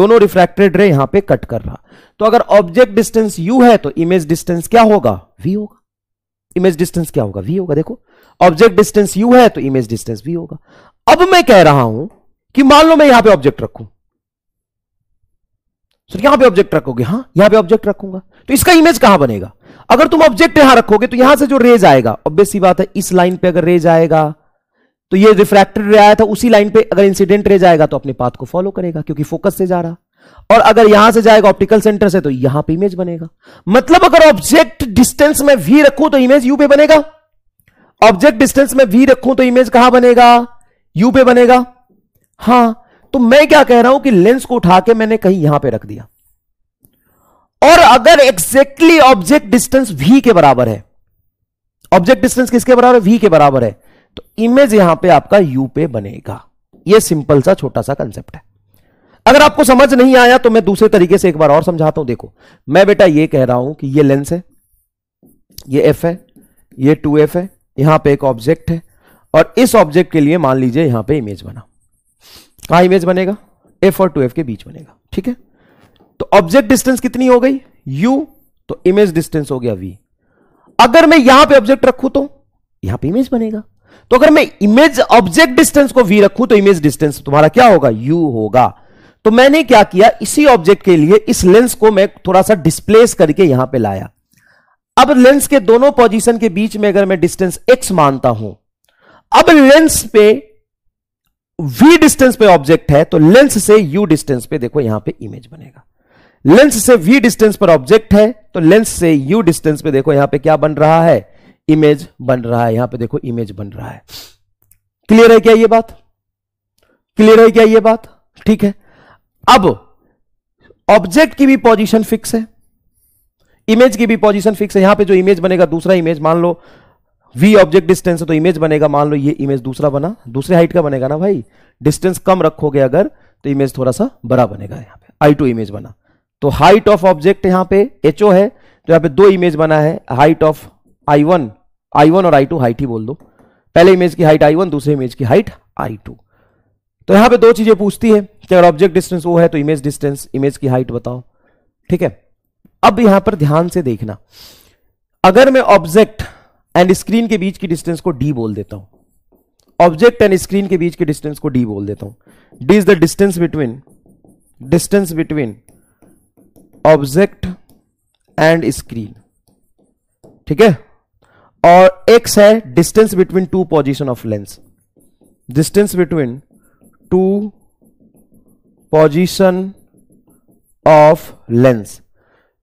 A: दोनों रिफ्रैक्टेड रे यहां पे कट कर रहा तो अगर ऑब्जेक्ट डिस्टेंस यू है तो इमेज डिस्टेंस क्या होगा वी होगा इमेज डिस्टेंस क्या होगा वी होगा देखो ऑब्जेक्ट डिस्टेंस यू है तो इमेज डिस्टेंस वी होगा अब मैं कह रहा हूं कि मान लो मैं यहां पे ऑब्जेक्ट रखूं सर यहां पे ऑब्जेक्ट रखोगे हाँ यहां पे ऑब्जेक्ट रखूंगा तो इसका इमेज कहां बनेगा अगर तुम ऑब्जेक्ट यहां रखोगे तो यहां से जो रेज आएगा ऑब्वियस सी बात है इस लाइन पे अगर रेज आएगा तो ये रिफ्रैक्टेड रे आया था उसी लाइन पे अगर इंसिडेंट रेज आएगा तो अपने पाथ को फॉलो करेगा क्योंकि फोकस से जा रहा और अगर यहां से जाएगा ऑप्टिकल सेंटर से तो यहां पर इमेज बनेगा मतलब अगर ऑब्जेक्ट डिस्टेंस में वी रखू तो इमेज यू पे बनेगा ऑब्जेक्ट डिस्टेंस में वी रखू तो इमेज कहां बनेगा यू पे बनेगा हाँ तो मैं क्या कह रहा हूं कि लेंस को उठा के मैंने कहीं यहां पे रख दिया और अगर एग्जैक्टली ऑब्जेक्ट डिस्टेंस वी के बराबर है ऑब्जेक्ट डिस्टेंस किसके बराबर है वी के बराबर है तो इमेज यहां पे आपका यू पे बनेगा ये सिंपल सा छोटा सा कंसेप्ट है अगर आपको समझ नहीं आया तो मैं दूसरे तरीके से एक बार और समझाता हूं देखो मैं बेटा ये कह रहा हूं कि ये लेंस है ये एफ है ये टू एफ है यहां पे एक ऑब्जेक्ट है और इस ऑब्जेक्ट के लिए मान लीजिए यहां पे इमेज बना कहा इमेज बनेगा एफ और टू एफ के बीच बनेगा ठीक है तो ऑब्जेक्ट डिस्टेंस कितनी हो गई यू तो इमेज डिस्टेंस हो गया वी अगर मैं यहां पे ऑब्जेक्ट रखू तो यहां पे इमेज बनेगा तो अगर मैं इमेज ऑब्जेक्ट डिस्टेंस को वी रखू तो इमेज डिस्टेंस तुम्हारा क्या होगा यू होगा तो मैंने क्या किया इसी ऑब्जेक्ट के लिए इस लेंस को मैं थोड़ा सा डिस्प्लेस करके यहां पे लाया अब लेंस के दोनों पोजीशन के बीच में अगर मैं डिस्टेंस एक्स मानता हूं अब लेंस पे वी डिस्टेंस पे ऑब्जेक्ट है तो लेंस से यू डिस्टेंस पे देखो यहां पे इमेज बनेगा लेंस से वी डिस्टेंस पर ऑब्जेक्ट है तो लेंस से यू डिस्टेंस पे देखो यहां पे क्या बन रहा है इमेज बन रहा है यहां पे देखो इमेज बन रहा है क्लियर है क्या ये बात क्लियर है क्या ये बात ठीक है अब ऑब्जेक्ट की भी पोजीशन फिक्स है इमेज की भी पोजीशन फिक्स है यहां पे जो इमेज बनेगा दूसरा इमेज मान लो वी ऑब्जेक्ट डिस्टेंस है तो इमेज बनेगा मान लो ये इमेज दूसरा बना दूसरे हाइट का बनेगा ना भाई डिस्टेंस कम रखोगे अगर तो इमेज थोड़ा सा बड़ा बनेगा यहाँ पे आई टू इमेज बना तो हाइट ऑफ ऑब्जेक्ट यहाँ पे एच ओ है तो यहाँ पे दो इमेज बना है height of I one I one और आई टू हाइट ही बोल दो पहले इमेज की हाइट आई वन दूसरे इमेज की हाइट आई टू तो यहाँ पे दो चीजें पूछती है कि अगर ऑब्जेक्ट डिस्टेंस वो है तो इमेज डिस्टेंस इमेज की हाइट बताओ ठीक है अब यहां पर ध्यान से देखना अगर मैं ऑब्जेक्ट एंड स्क्रीन के बीच की डिस्टेंस को डी बोल देता हूं ऑब्जेक्ट एंड स्क्रीन के बीच की डिस्टेंस को डी बोल देता हूं D is the distance between distance between object and screen ठीक है और एक्स है distance between two position of lens distance between two position of lens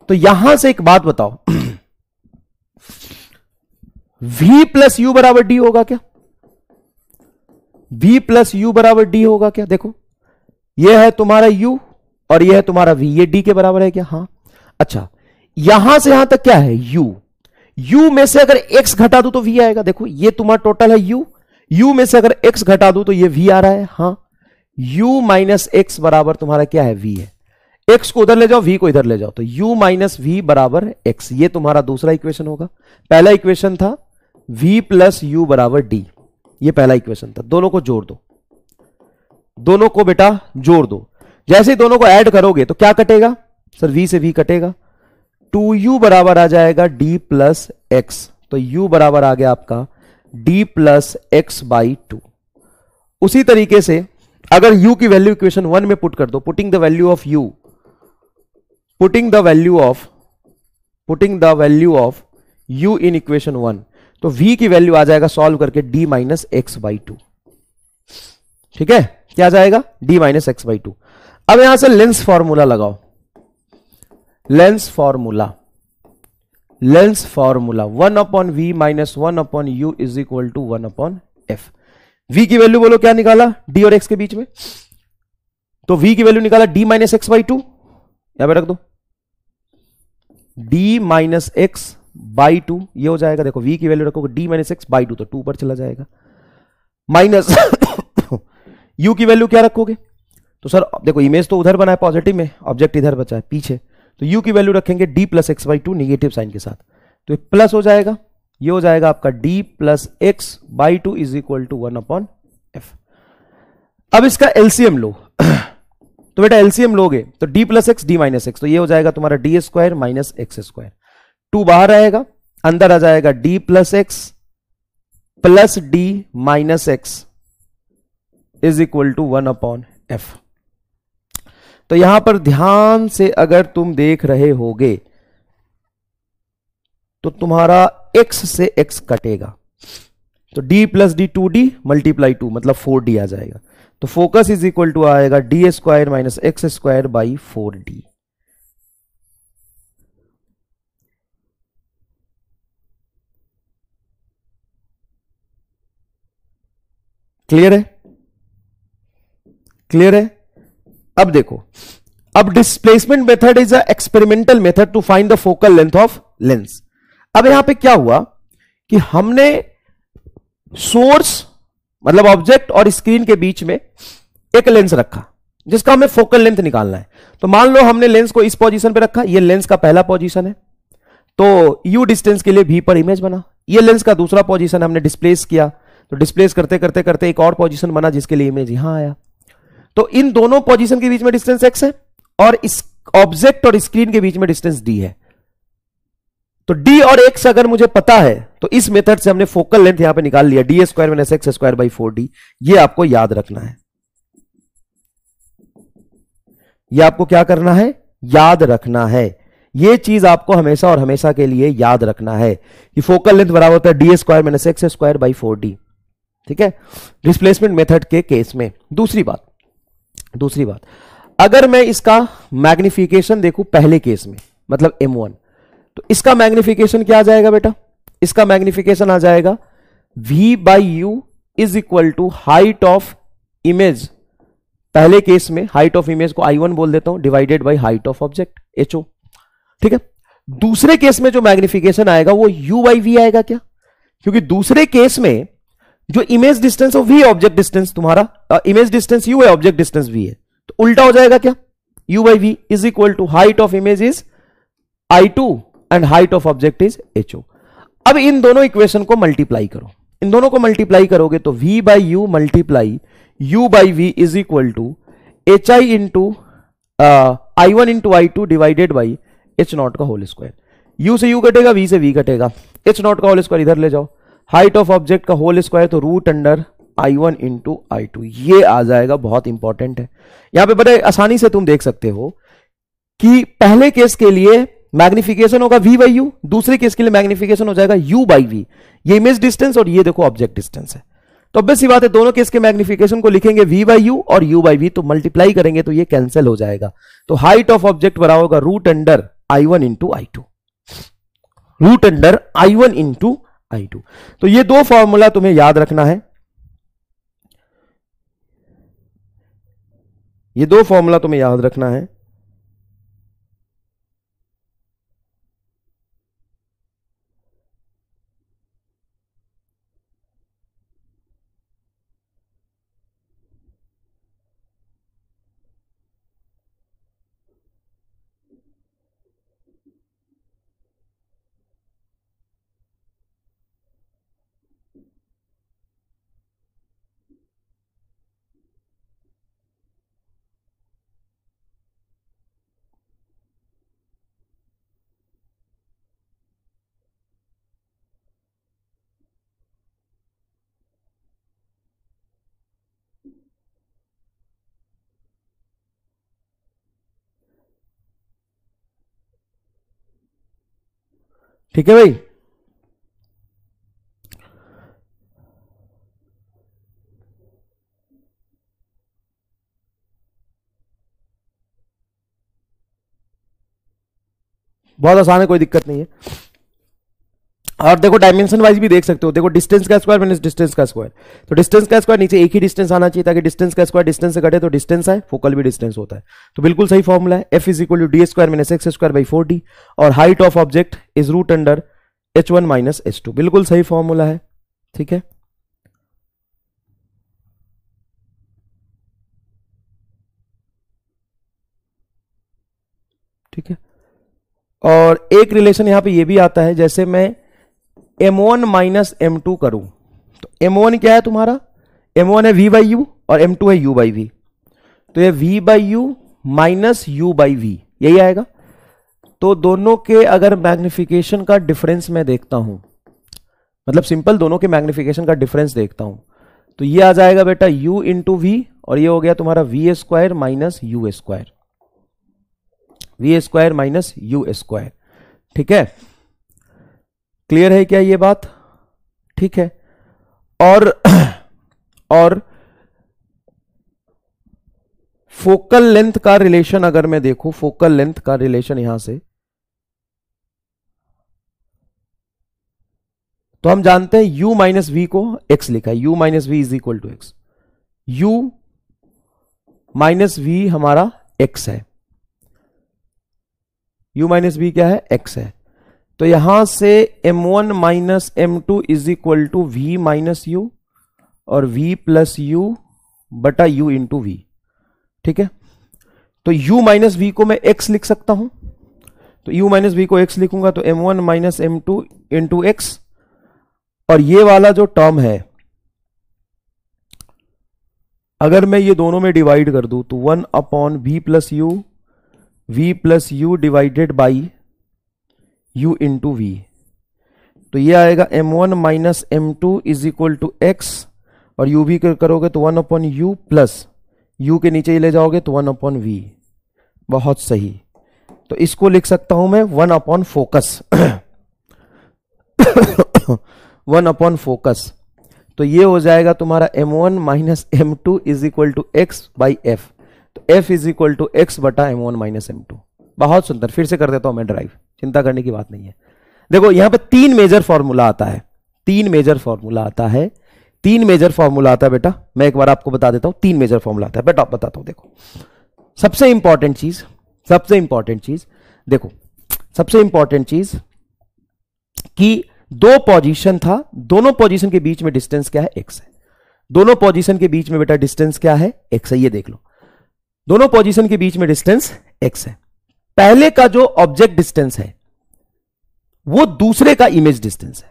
A: तो यहां से एक बात बताओ v प्लस यू बराबर डी होगा क्या v प्लस यू बराबर डी होगा क्या देखो यह है तुम्हारा u और यह है तुम्हारा v ये d के बराबर है क्या हां अच्छा यहां से यहां तक क्या है u u में से अगर x घटा दू तो v आएगा देखो ये तुम्हारा टोटल है u u में से अगर x घटा दू तो ये v आ रहा है हां u माइनस एक्स बराबर तुम्हारा क्या है v है एक्स को उधर ले जाओ v को इधर ले जाओ तो u माइनस वी बराबर एक्स ये तुम्हारा दूसरा इक्वेशन होगा पहला इक्वेशन था v प्लस यू बराबर डी ये पहला इक्वेशन था दोनों को जोड़ दो दोनों को बेटा जोड़ दो जैसे दोनों को ऐड करोगे तो क्या कटेगा सर v से v कटेगा 2u बराबर आ जाएगा d प्लस एक्स तो u बराबर आ गया आपका d plus X by two उसी तरीके से अगर u की वैल्यू इक्वेशन वन में पुट कर दो putting the value of u putting the value of putting the value of u in equation one तो v की वैल्यू आ जाएगा सॉल्व करके d minus X by two ठीक है क्या आ जाएगा d minus X by two अब यहां से लेंस फॉर्मूला लगाओ lens formula lens formula one upon we minus one upon you is equal to one upon F V की वैल्यू बोलो क्या निकाला डी और एक्स के बीच में तो वी की वैल्यू निकाला D minus X by two यहां पर रख दो D minus X by two ये हो जाएगा देखो वी की वैल्यू रखोगे D minus X by two तो टू पर चला जाएगा माइनस यू [coughs] की वैल्यू क्या रखोगे तो सर देखो इमेज तो उधर बना है पॉजिटिव में ऑब्जेक्ट इधर बचा है पीछे तो यू की वैल्यू रखेंगे D plus X by two negative sign के साथ तो एक प्लस हो जाएगा ये हो जाएगा आपका D plus X by two is equal to one upon F अब इसका एलसीएम लो [coughs] तो बेटा एलसीएम लोगे तो D plus X D minus X तो ये हो जाएगा तुम्हारा D square minus X square two बाहर आएगा अंदर आ जाएगा D plus X plus D minus X is equal to one upon F तो यहां पर ध्यान से अगर तुम देख रहे होगे तो तुम्हारा x से x कटेगा तो d plus D two D multiply two मतलब फोर डी आ जाएगा तो फोकस इज इक्वल टू आएगा D square minus X square by four D clear है क्लियर है अब देखो अब displacement method is a experimental method to find the focal length of lens अब यहां पे क्या हुआ कि हमने सोर्स मतलब ऑब्जेक्ट और स्क्रीन के बीच में एक लेंस रखा जिसका हमें फोकल लेंथ निकालना है तो मान लो हमने लेंस को इस पोजीशन पे रखा ये लेंस का पहला पोजीशन है तो यू डिस्टेंस के लिए भी पर इमेज बना ये लेंस का दूसरा पोजीशन हमने डिस्प्लेस किया तो डिस्प्लेस करते करते करते एक और पोजिशन बना जिसके लिए इमेज यहां आया तो इन दोनों पोजिशन के बीच में डिस्टेंस एक्स है और इस ऑब्जेक्ट और स्क्रीन के बीच में डिस्टेंस डी है तो डी और एक्स अगर मुझे पता है तो इस मेथड से हमने फोकल लेंथ यहां पे निकाल लिया D square minus X square by four D ये आपको याद रखना है ये आपको क्या करना है याद रखना है ये चीज आपको हमेशा और हमेशा के लिए याद रखना है कि फोकल लेंथ बराबर होता है D square minus X square by four D ठीक है रिप्लेसमेंट मेथड के केस में दूसरी बात दूसरी बात अगर मैं इसका मैग्निफिकेशन देखू पहले केस में मतलब M1 तो इसका मैग्निफिकेशन क्या आ जाएगा बेटा इसका मैग्निफिकेशन आ जाएगा V by U is equal to height of image पहले केस में हाइट ऑफ इमेज को I1 बोल देता हूं divided by height of object O ठीक है दूसरे केस में जो मैग्निफिकेशन आएगा वो यू बाई वी आएगा क्या क्योंकि दूसरे केस में जो इमेज डिस्टेंस है वी ऑब्जेक्ट डिस्टेंस तुम्हारा इमेज डिस्टेंस यू है ऑब्जेक्ट डिस्टेंस वी है तो उल्टा हो जाएगा क्या U by V is equal to height of image is I two and height of object is H O अब इन दोनों इक्वेशन को मल्टीप्लाई करो इन दोनों को मल्टीप्लाई करोगे तो V by U multiply U by V is equal to H I into I one into I two divided by H nought का होल स्क्वायर यू से यू कटेगा वी से वी कटेगा एच नॉट का whole square इधर ले जाओ height of object का होल स्क्वायर तो root under I one into I two ये आ जाएगा बहुत इंपॉर्टेंट है यहां पे बड़े आसानी से तुम देख सकते हो कि पहले केस के लिए मैग्निफिकेशन होगा वी बाई यू दूसरे केस के लिए मैग्निफिकेशन हो जाएगा यू बाई वी ये इमेज डिस्टेंस और ये देखो ऑब्जेक्ट डिस्टेंस है तो अब सी बात है दोनों केस के मैग्निफिकेशन को लिखेंगे वी बाई यू और यू बाई वी तो मल्टीप्लाई करेंगे तो ये कैंसिल हो जाएगा तो हाइट ऑफ ऑब्जेक्ट बराबर होगा root under I one into I two root under I one into I two तो ये दो फॉर्मूला तुम्हें याद रखना है ये दो फॉर्मूला तुम्हें याद रखना है ठीक है भाई बहुत आसान है कोई दिक्कत नहीं है और देखो डायमेंशन वाइज भी देख सकते हो देखो डिस्टेंस का स्क्वायर माइनस डिस्टेंस का स्क्वायर तो डिस्टेंस का स्क्वायर नीचे एक ही डिस्टेंस आना चाहिए ताकि डिस्टेंस का स्क्वायर डिस्टेंस से घटे तो डिस्टेंस है फोकल भी डिस्टेंस होता है तो बिल्कुल सही फॉर्मूला है F is equal to D square minus X square by four D और height of object is root under H one minus H two बिल्कुल सही फॉर्मूला है ठीक है ठीक है और एक रिलेशन यहां पे ये भी आता है जैसे मैं M one minus M two करूं तो एम वन क्या है तुम्हारा एम वन है वी बाई यू और एम टू है यू बाई वी तो ये V by U minus U by V यही आएगा तो दोनों के अगर मैग्निफिकेशन का डिफरेंस मैं देखता हूं मतलब सिंपल दोनों के मैग्निफिकेशन का डिफरेंस देखता हूं तो ये आ जाएगा बेटा u इंटू वी और ये हो गया तुम्हारा V square minus U square V square minus U square ठीक है क्लियर है क्या ये बात ठीक है और [clears throat] और फोकल लेंथ का रिलेशन अगर मैं देखूं फोकल लेंथ का रिलेशन यहां से तो हम जानते हैं u माइनस वी को x लिखा है u minus V is equal to X U minus V हमारा x है u माइनस वी क्या है x है तो यहां से m1 one minus M two is equal to V minus you और v प्लस यू बटा यू इंटू वी ठीक है तो u माइनस वी को मैं x लिख सकता हूं तो u माइनस वी को x लिखूंगा तो m1 one minus M two into X और ये वाला जो टर्म है अगर मैं ये दोनों में डिवाइड कर दूं तो one upon we plus U V plus U divided by u into V तो ये आएगा m1 one minus M two is equal to X और u भी करोगे तो one upon U plus U के नीचे ही ले जाओगे तो वन अपॉन वी बहुत सही तो इसको लिख सकता हूं मैं one upon focus one upon focus तो ये हो जाएगा तुम्हारा m1 one minus M two is equal to X by F तो f is equal to X बटा M one minus M two बहुत सुंदर फिर से कर देता हूं मैं ड्राइव चिंता करने की बात नहीं है देखो यहां पे तीन मेजर फॉर्मूला आता है तीन मेजर फॉर्मूला आता है तीन मेजर फॉर्मूला आता है बेटा मैं एक बार आपको बता देता हूं तीन मेजर फॉर्मूला आता है बेटा बताता हूं देखो सबसे इंपॉर्टेंट चीज सबसे इंपॉर्टेंट चीज देखो सबसे इंपॉर्टेंट चीज कि दो पोजीशन था दोनों पोजीशन के बीच में डिस्टेंस क्या है एक्स है दोनों पोजीशन के बीच में बेटा डिस्टेंस क्या है एक्स है ये देख लो दोनों पोजीशन के बीच में डिस्टेंस एक्स है पहले का जो ऑब्जेक्ट डिस्टेंस है वो दूसरे का इमेज डिस्टेंस है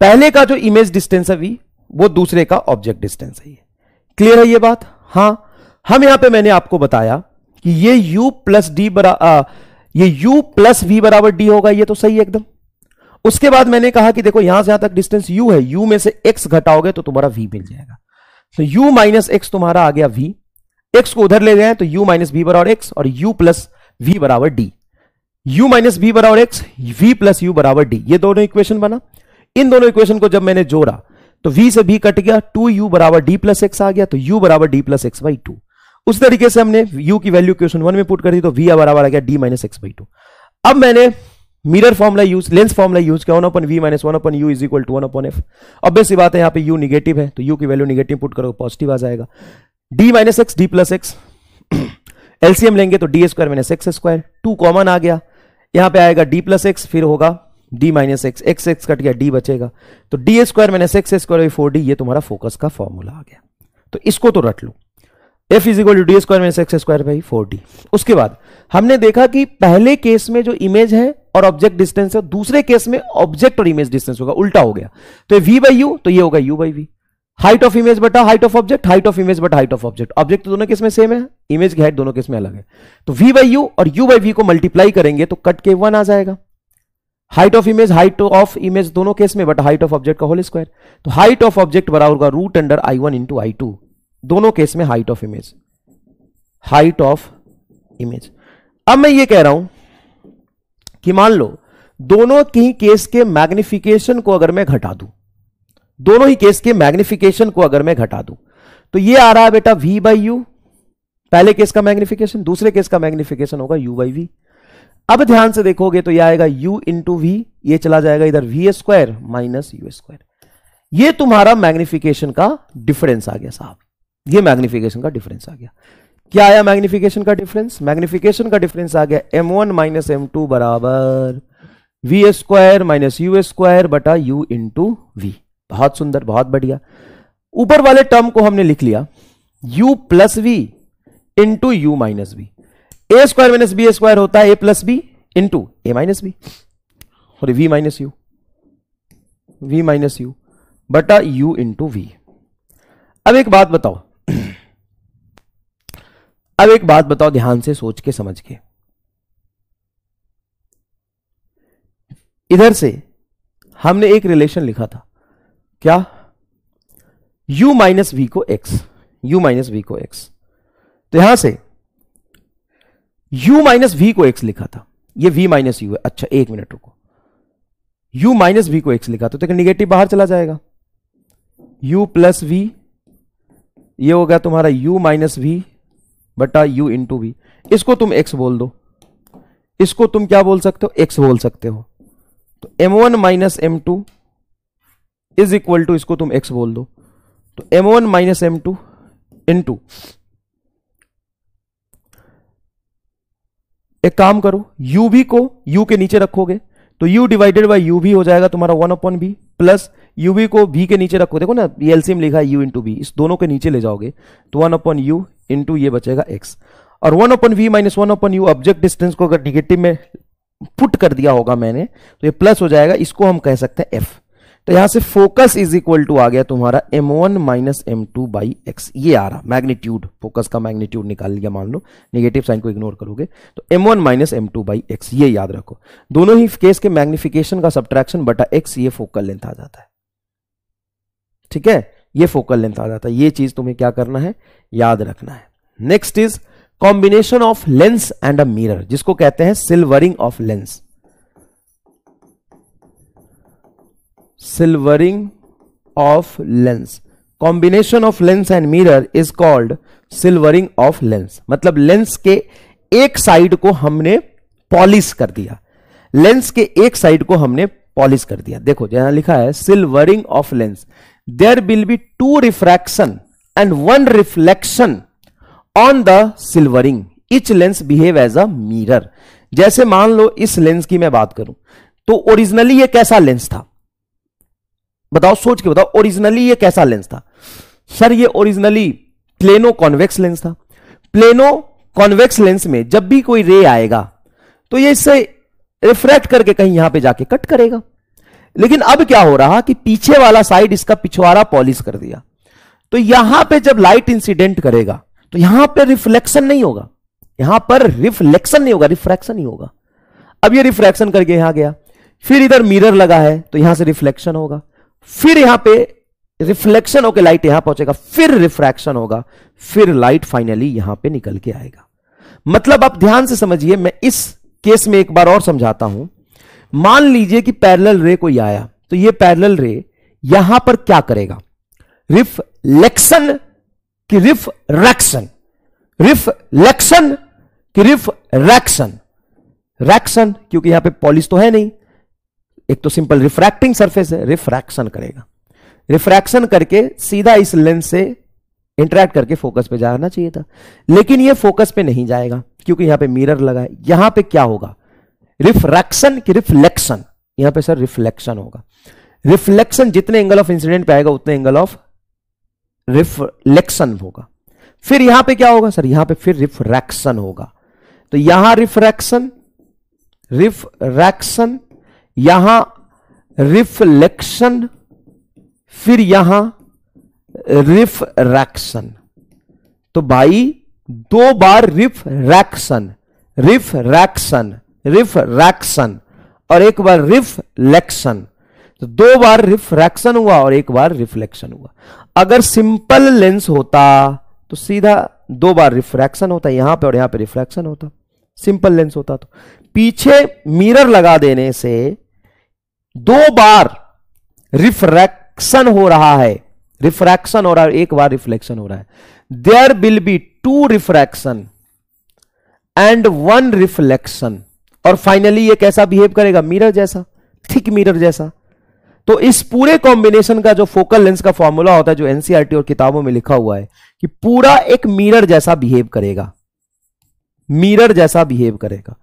A: पहले का जो इमेज डिस्टेंस है वी वो दूसरे का ऑब्जेक्ट डिस्टेंस है क्लियर है ये बात हां हम यहां पे मैंने आपको बताया कि ये u प्लस डी ये u प्लस वी बराबर डी होगा ये तो सही है एकदम उसके बाद मैंने कहा कि देखो यहां से यहां तक डिस्टेंस u है u में से x घटाओगे तो तुम्हारा v मिल जाएगा तो u माइनस एक्स तुम्हारा आ गया v x को उधर ले गए तो u माइनस वी बराबर एक्स और u प्लस v बराबर डी u माइनस बी बराबर एक्स वी प्लस यू बराबर डी ये दोनों इक्वेशन बना इन दोनों इक्वेशन को जब मैंने जोड़ा तो v से v कट गया 2u यू बराबर डी प्लस एक्स आ गया तो u बराबर D plus X by two उस तरीके से हमने u की वैल्यू क्वेश्चन वन में पुट कर दी तो v बराबर आ गया d minus X by two अब मैंने mirror formula use lens formula use किया one upon we minus one upon you is equal to one upon F अब सी बात है यहाँ पे यू निगेटिव है तो यू की वैल्यू निगेटिव पुट करो पॉजिटिव आ जाएगा D minus X D plus X LCM लेंगे तो D square minus X square two common आ गया यहां पे आएगा डी प्लस एक्स फिर होगा D minus X X X कट गया डी बचेगा तो D square minus X square four D ये तुम्हारा फोकस का फॉर्मूला आ गया तो इसको तो रट लो F is equal to D square minus X square by four D उसके बाद हमने देखा कि पहले केस में जो इमेज है और ऑब्जेक्ट डिस्टेंस है दूसरे केस में ऑब्जेक्ट और इमेज डिस्टेंस होगा उल्टा हो गया तो वी बाई यू तो ये होगा U by V height of image बटा height of object height of image बटा हाइट ऑफ ऑब्जेक्ट ऑब्जेक्ट दोनों किस में सेम है इमेज की हाइट दोनों किस में अलग है तो वी बाई यू और यू बाई वी को मल्टीप्लाई करेंगे तो कट के वन आ जाएगा height of image height of image दोनों केस में बट हाइट ऑफ ऑब्जेक्ट का होल स्क्वायर तो हाइट ऑफ ऑब्जेक्ट बराबर होगा root under I one into I two दोनों केस में height of image height of image अब मैं ये कह रहा हूं कि मान लो दोनों की केस के मैग्निफिकेशन को अगर मैं घटा दूं दोनों ही केस के मैग्निफिकेशन को अगर मैं घटा दूं तो ये आ रहा है बेटा v बाई यू पहले केस का मैग्निफिकेशन दूसरे केस का मैग्निफिकेशन होगा u बाई वी अब ध्यान से देखोगे तो ये आएगा u इंटू वी ये चला जाएगा इधर V square minus U square यह तुम्हारा मैग्निफिकेशन का डिफरेंस आ गया साहब ये मैग्निफिकेशन का डिफरेंस आ गया क्या आया मैग्निफिकेशन का डिफरेंस मैग्निफिकेशन का डिफरेंस आ गया M one minus M two बराबर V square minus U square बटा यू इंटू वी बहुत सुंदर बहुत बढ़िया ऊपर वाले टर्म को हमने लिख लिया u plus V into U minus B A square minus B square होता है A plus B into A minus B और V minus U V minus U बटा यू इंटू वी अब एक बात बताओ अब एक बात बताओ ध्यान से सोच के समझ के इधर से हमने एक रिलेशन लिखा था क्या u माइनस वी को x u माइनस वी को x तो यहां से u माइनस वी को x लिखा था ये v माइनस यू है अच्छा एक मिनट रुको u माइनस वी को x लिखा था तो निगेटिव बाहर चला जाएगा u प्लस वी ये हो गया तुम्हारा u माइनस वी बटा u इंटू वी इसको तुम x बोल दो इसको तुम क्या बोल सकते हो x बोल सकते हो तो m1 one minus M two is equal to इसको तुम एक्स बोल दो तो M one minus M two into एक काम करो यू भी को यू के नीचे रखोगे तो u डिवाइडेड बाई यू भी हो जाएगा तुम्हारा one upon B plus U भी को भी के नीचे रखो देखो ना ये एलसीएम लिखा है u इंटू बी इस दोनों के नीचे ले जाओगे तो वन अपॉन यू इंटू ये बचेगा x और one upon we minus one upon U object distance को अगर निगेटिव में पुट कर दिया होगा मैंने तो ये प्लस हो जाएगा इसको हम कह सकते हैं एफ तो यहां से फोकस इज इक्वल टू आ गया तुम्हारा M one minus M two by x ये आ रहा मैग्नीट्यूड फोकस का मैग्नीट्यूड निकाल लिया मान लो निगेटिव साइन को इग्नोर करोगे तो M one minus M two by x ये याद रखो दोनों ही केस के मैग्निफिकेशन का सब्ट्रैक्शन बटा एक्स ये फोकल लेंथ आ जाता है ठीक है ये फोकल लेंथ आ जाता है ये चीज तुम्हें क्या करना है याद रखना है next is combination of lens and a mirror जिसको कहते हैं silvering of lens silvering of lens combination of lens and mirror is called silvering of lens मतलब लेंस के एक साइड को हमने पॉलिश कर दिया लेंस के एक साइड को हमने पॉलिश कर दिया देखो जहां लिखा है silvering of lens there will be two refraction and one reflection on the silvering each lens behave as a mirror जैसे मान लो इस लेंस की मैं बात करूं तो ओरिजिनली ये कैसा लेंस था बताओ सोच के बताओ ओरिजिनली ये कैसा लेंस था सर ये ओरिजिनली प्लेनो कॉन्वेक्स लेंस था प्लेनो कॉन्वेक्स लेंस में जब भी कोई रे आएगा तो ये इससे रिफ्रैक्ट करके कहीं यहां पे जाके कट करेगा लेकिन अब क्या हो रहा कि पीछे वाला साइड इसका पिछवाड़ा पॉलिश कर दिया तो यहां पे जब लाइट इंसिडेंट करेगा तो यहां पे रिफ्लेक्शन नहीं होगा यहां पर रिफ्लेक्शन नहीं होगा रिफ्रैक्शन ही होगा अब ये रिफ्रैक्शन करके यहां गया फिर इधर मिरर लगा है तो यहां से रिफ्लेक्शन होगा फिर यहां पे रिफ्लेक्शन होकर लाइट यहां पहुंचेगा फिर रिफ्रैक्शन होगा फिर लाइट फाइनली यहां पे निकल के आएगा मतलब आप ध्यान से समझिए मैं इस केस में एक बार और समझाता हूं मान लीजिए कि पैरेलल रे कोई आया तो ये पैरेलल रे यहां पर क्या करेगा रिफ्लेक्शन कि रिफ्रैक्शन रिफ्लेक्शन की रिफ्रैक्शन रैक्शन क्योंकि यहां पे पॉलिश तो है नहीं एक तो सिंपल रिफ्रैक्टिंग सरफेस है रिफ्रैक्शन करेगा रिफ्रैक्शन करके सीधा इस लेंस से इंटरेक्ट करके फोकस पे जाना चाहिए था लेकिन ये फोकस पे नहीं जाएगा क्योंकि यहां पे मिरर लगा है यहां पे क्या होगा रिफ्रैक्शन की रिफ्लेक्शन यहां पे सर रिफ्लेक्शन होगा रिफ्लेक्शन जितने एंगल ऑफ इंसिडेंट पे आएगा उतने एंगल ऑफ रिफ्लेक्शन होगा फिर यहां पे क्या होगा सर यहां पे फिर रिफ्रैक्शन होगा तो यहां रिफ्रैक्शन रिफ्रैक्शन यहां रिफ्लेक्शन फिर यहां रिफ्रैक्शन तो भाई दो बार रिफ्रैक्शन रिफ्रैक्शन रिफ्रैक्शन और एक बार रिफ्लेक्शन तो दो बार रिफ्रैक्शन हुआ और एक बार रिफ्लेक्शन हुआ अगर सिंपल लेंस होता तो सीधा दो बार रिफ्रैक्शन होता यहां पे और यहां पे रिफ्रैक्शन होता सिंपल लेंस होता तो पीछे मिरर लगा देने से दो बार रिफ्रैक्शन हो रहा है रिफ्रैक्शन हो रहा है एक बार रिफ्लेक्शन हो रहा है there will be two refraction and one reflection और फाइनली ये कैसा बिहेव करेगा मिरर जैसा थिक मिरर जैसा तो इस पूरे कॉम्बिनेशन का जो फोकल लेंस का फॉर्मूला होता है जो एनसीआरटी e और किताबों में लिखा हुआ है कि पूरा एक मिरर जैसा बिहेव करेगा मिरर जैसा बिहेव करेगा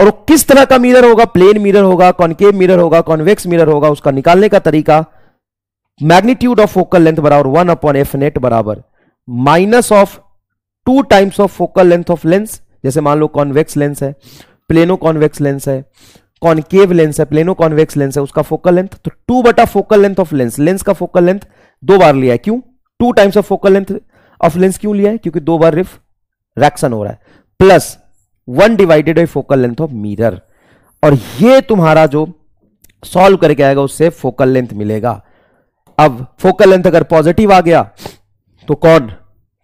A: और किस तरह का मिरर होगा प्लेन मिरर होगा कॉन्केव मिरर होगा कॉन्वेक्स मिरर होगा उसका निकालने का तरीका मैग्नीट्यूड ऑफ फोकल लेंथ बराबर वन अपॉन एफ नेट बराबर minus of two times of focal length of lens जैसे मान लो कॉन्वेक्स लेंस है प्लेनो कॉन्वेक्स लेंस है कॉन्केव लेंस है प्लेनो कॉन्वेक्स लेंस है उसका फोकल लेंथ तो टू बटा focal length of lens lens का फोकल लेंथ दो बार लिया है क्यों two times of focal length of lens क्यों लिया है क्योंकि दो बार रैक्शन हो रहा है plus one divided by focal length of mirror और ये तुम्हारा जो सॉल्व करके आएगा उससे फोकल लेंथ मिलेगा अब फोकल लेंथ अगर पॉजिटिव आ गया तो कौन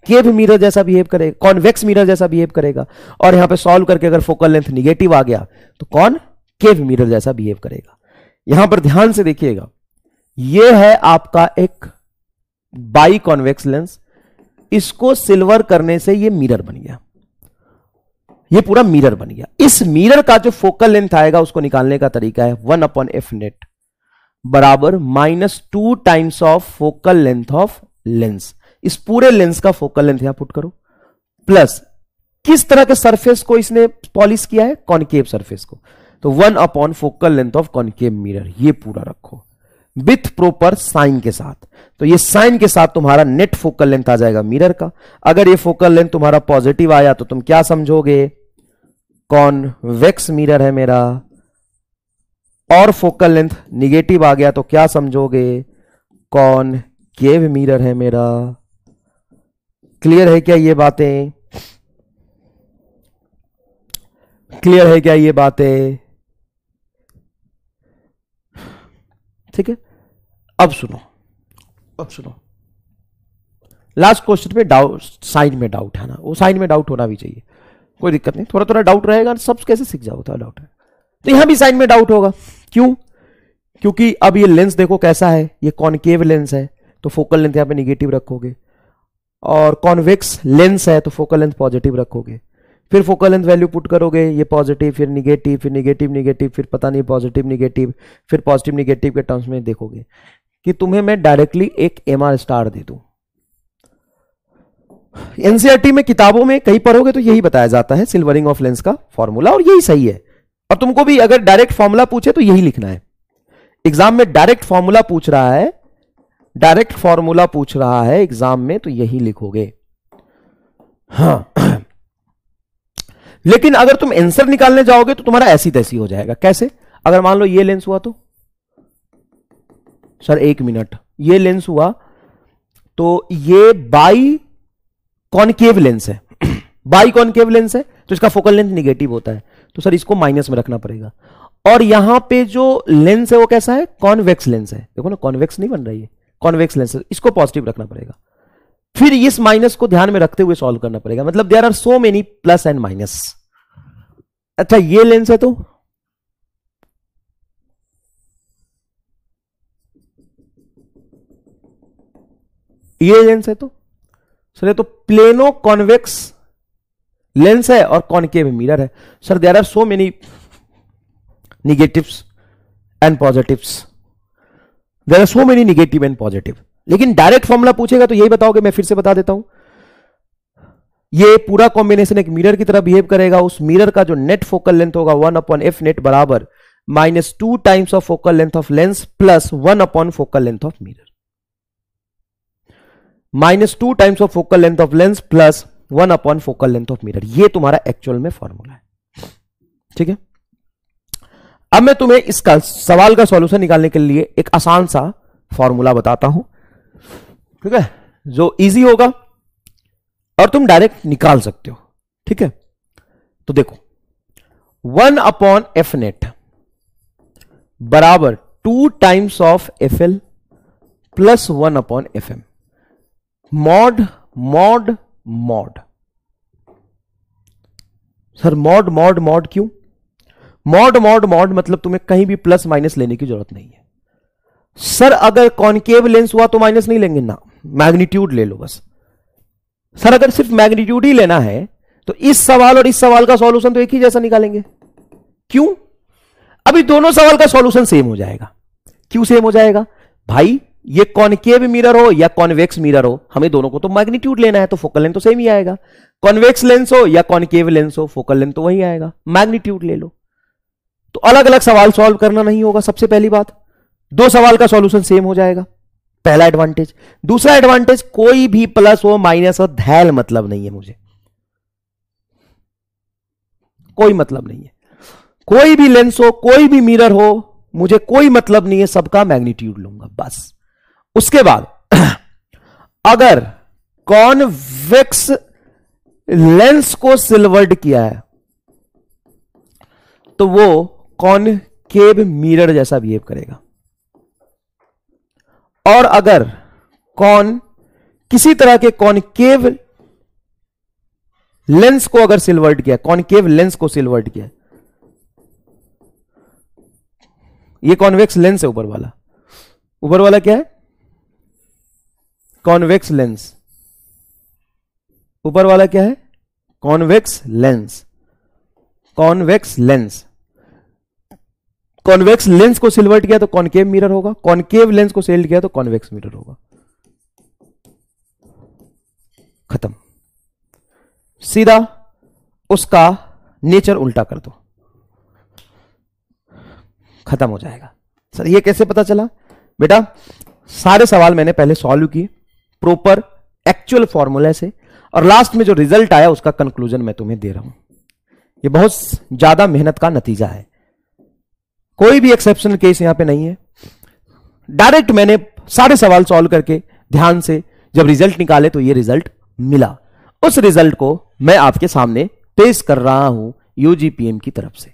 A: केव मिरर जैसा बिहेव करेगा कॉन्वेक्स मिरर जैसा बिहेव करेगा और यहां पे सॉल्व करके अगर फोकल लेंथ निगेटिव आ गया तो कौन केव मिरर जैसा बिहेव करेगा यहां पर ध्यान से देखिएगा यह है आपका एक बाई कॉन्वेक्स लेंस इसको सिल्वर करने से यह मिरर बन गया ये पूरा मिरर बन गया इस मिरर का जो फोकल लेंथ आएगा उसको निकालने का तरीका है वन अपॉन एफ नेट बराबर minus two times of focal length of lens इस पूरे लेंस का फोकल लेंथ यहां पुट करो प्लस किस तरह के सरफेस को इसने पॉलिश किया है कॉनकेव सरफेस को तो one upon focal length of concave mirror ये पूरा रखो विथ प्रोपर साइन के साथ तो ये साइन के साथ तुम्हारा नेट फोकल लेंथ आ जाएगा मिरर का अगर ये फोकल लेंथ तुम्हारा पॉजिटिव आया तो तुम क्या समझोगे कॉनवेक्स मिरर है मेरा और फोकल लेंथ निगेटिव आ गया तो क्या समझोगे कौन केव मिरर है मेरा क्लियर है क्या ये बातें क्लियर है क्या ये बातें ठीक है अब सुनो अब सुनो लास्ट क्वेश्चन में डाउट साइन में डाउट है ना वो साइन में डाउट होना भी चाहिए कोई दिक्कत नहीं थोड़ा थोड़ा डाउट रहेगा सब कैसे सीख जाओ थोड़ा डाउट है तो यहां भी साइन में डाउट होगा क्यों क्योंकि अब ये लेंस देखो कैसा है ये कॉनकेव लेंस है तो फोकल लेंथ यहां पे निगेटिव रखोगे और कॉन्वेक्स लेंस है तो फोकल लेंथ पॉजिटिव रखोगे फिर फोकल लेंथ वैल्यू पुट करोगे ये पॉजिटिव फिर निगेटिव फिर निगेटिव निगेटिव फिर पता नहीं पॉजिटिव निगेटिव फिर पॉजिटिव निगेटिव के टर्म्स में देखोगे कि तुम्हें मैं डायरेक्टली एक एम स्टार दे दूँ एनसीआरटी में किताबों में कहीं पढ़ोगे तो यही बताया जाता है सिल्वरिंग ऑफ लेंस का फॉर्मूला और यही सही है और तुमको भी अगर डायरेक्ट फॉर्मूला पूछे तो यही लिखना है एग्जाम में डायरेक्ट फॉर्मूला पूछ रहा है डायरेक्ट फॉर्मूला पूछ रहा है एग्जाम में तो यही लिखोगे हाँ लेकिन अगर तुम एंसर निकालने जाओगे तो तुम्हारा ऐसी तैसी हो जाएगा कैसे अगर मान लो ये लेंस हुआ तो सर एक मिनट ये लेंस हुआ तो ये बाई कॉनकेव लेंस है बाई कॉनकेव लेंस है तो इसका फोकल लेंथ निगेटिव होता है तो सर इसको माइनस में रखना पड़ेगा और यहां पे जो लेंस है वो कैसा है कॉन्वेक्स लेंस है देखो ना कॉन्वेक्स नहीं बन रही है कॉन्वेक्स लेंस इसको पॉजिटिव रखना पड़ेगा फिर इस माइनस को ध्यान में रखते हुए सॉल्व करना पड़ेगा मतलब there are so many plus and minus अच्छा ये लेंस है तो ये लेंस है तो सर तो प्लेनो कॉन्वेक्स लेंस है और कॉनकेव मिरर है sir there are so many negatives and positives there are so many negative and positive लेकिन डायरेक्ट फॉर्मूला पूछेगा तो यही बताओगे मैं फिर से बता देता हूं ये पूरा कॉम्बिनेशन एक मिरर की तरह बिहेव करेगा उस मिरर का जो नेट फोकल लेंथ होगा वन अपॉन एफ नेट बराबर minus two times of focal length of lens plus one upon focal length of mirror minus two times of focal length of lens plus one upon focal length of mirror ये तुम्हारा actual में formula है ठीक है अब मैं तुम्हें इसका सवाल का सॉल्यूशन निकालने के लिए एक आसान सा फॉर्मूला बताता हूं ठीक है जो इजी होगा और तुम डायरेक्ट निकाल सकते हो ठीक है तो देखो वन अपॉन एफ नेट बराबर two times of F L plus one upon F M mod mod mod sir mod mod mod क्यों मॉड मॉड मॉड मतलब तुम्हें कहीं भी प्लस माइनस लेने की जरूरत नहीं है सर अगर कॉन्केव लेंस हुआ तो माइनस नहीं लेंगे ना मैग्नीट्यूड ले लो बस सर अगर सिर्फ मैग्नीट्यूड ही लेना है तो इस सवाल और इस सवाल का सॉल्यूशन तो एक ही जैसा निकालेंगे क्यों अभी दोनों सवाल का सॉल्यूशन सेम हो जाएगा क्यों सेम हो जाएगा भाई ये कॉनकेव मिरर हो या कॉन्वेक्स मिरर हो हमें दोनों को तो मैग्नीट्यूड लेना है तो फोकल लेंथ तो सेम ही आएगा कॉन्वेक्स लेंस हो या कॉनकेव लेंस हो फोकल लेंथ तो वही आएगा मैग्नीट्यूड ले लो तो अलग अलग सवाल सॉल्व करना नहीं होगा सबसे पहली बात दो सवाल का सॉल्यूशन सेम हो जाएगा पहला एडवांटेज दूसरा एडवांटेज कोई भी प्लस हो माइनस हो धैल मतलब नहीं है मुझे कोई मतलब नहीं है कोई भी लेंस हो कोई भी मिरर हो मुझे कोई मतलब नहीं है सबका मैग्नीट्यूड लूंगा बस उसके बाद [clears throat] अगर कॉनवेक्स लेंस को सिल्वर्ड किया है तो वो कॉनकेव मिरर जैसा बिहेव करेगा और अगर कॉन किसी तरह के कॉनकेव लेंस को अगर सिल्वर्ड किया कॉनकेव लेंस को सिल्वर्ड किया ये कॉन्वेक्स लेंस है ऊपर वाला ऊपर वाला क्या है कॉन्वेक्स लेंस ऊपर वाला क्या है convex lens convex lens convex lens को सिल्वर्ट किया तो कॉन्केव मिरर होगा कॉन्केव लेंस को सेल्ड किया तो कॉन्वेक्स मिरर होगा खत्म सीधा उसका नेचर उल्टा कर दो खत्म हो जाएगा सर ये कैसे पता चला बेटा सारे सवाल मैंने पहले सॉल्व किए प्रॉपर एक्चुअल फॉर्मूला से और लास्ट में जो रिजल्ट आया उसका कंक्लूजन मैं तुम्हें दे रहा हूं ये बहुत ज्यादा मेहनत का नतीजा है कोई भी एक्सेप्शनल केस यहां पे नहीं है डायरेक्ट मैंने सारे सवाल सॉल्व करके ध्यान से जब रिजल्ट निकाले तो ये रिजल्ट मिला उस रिजल्ट को मैं आपके सामने पेश कर रहा हूं यूजीपीएम की तरफ से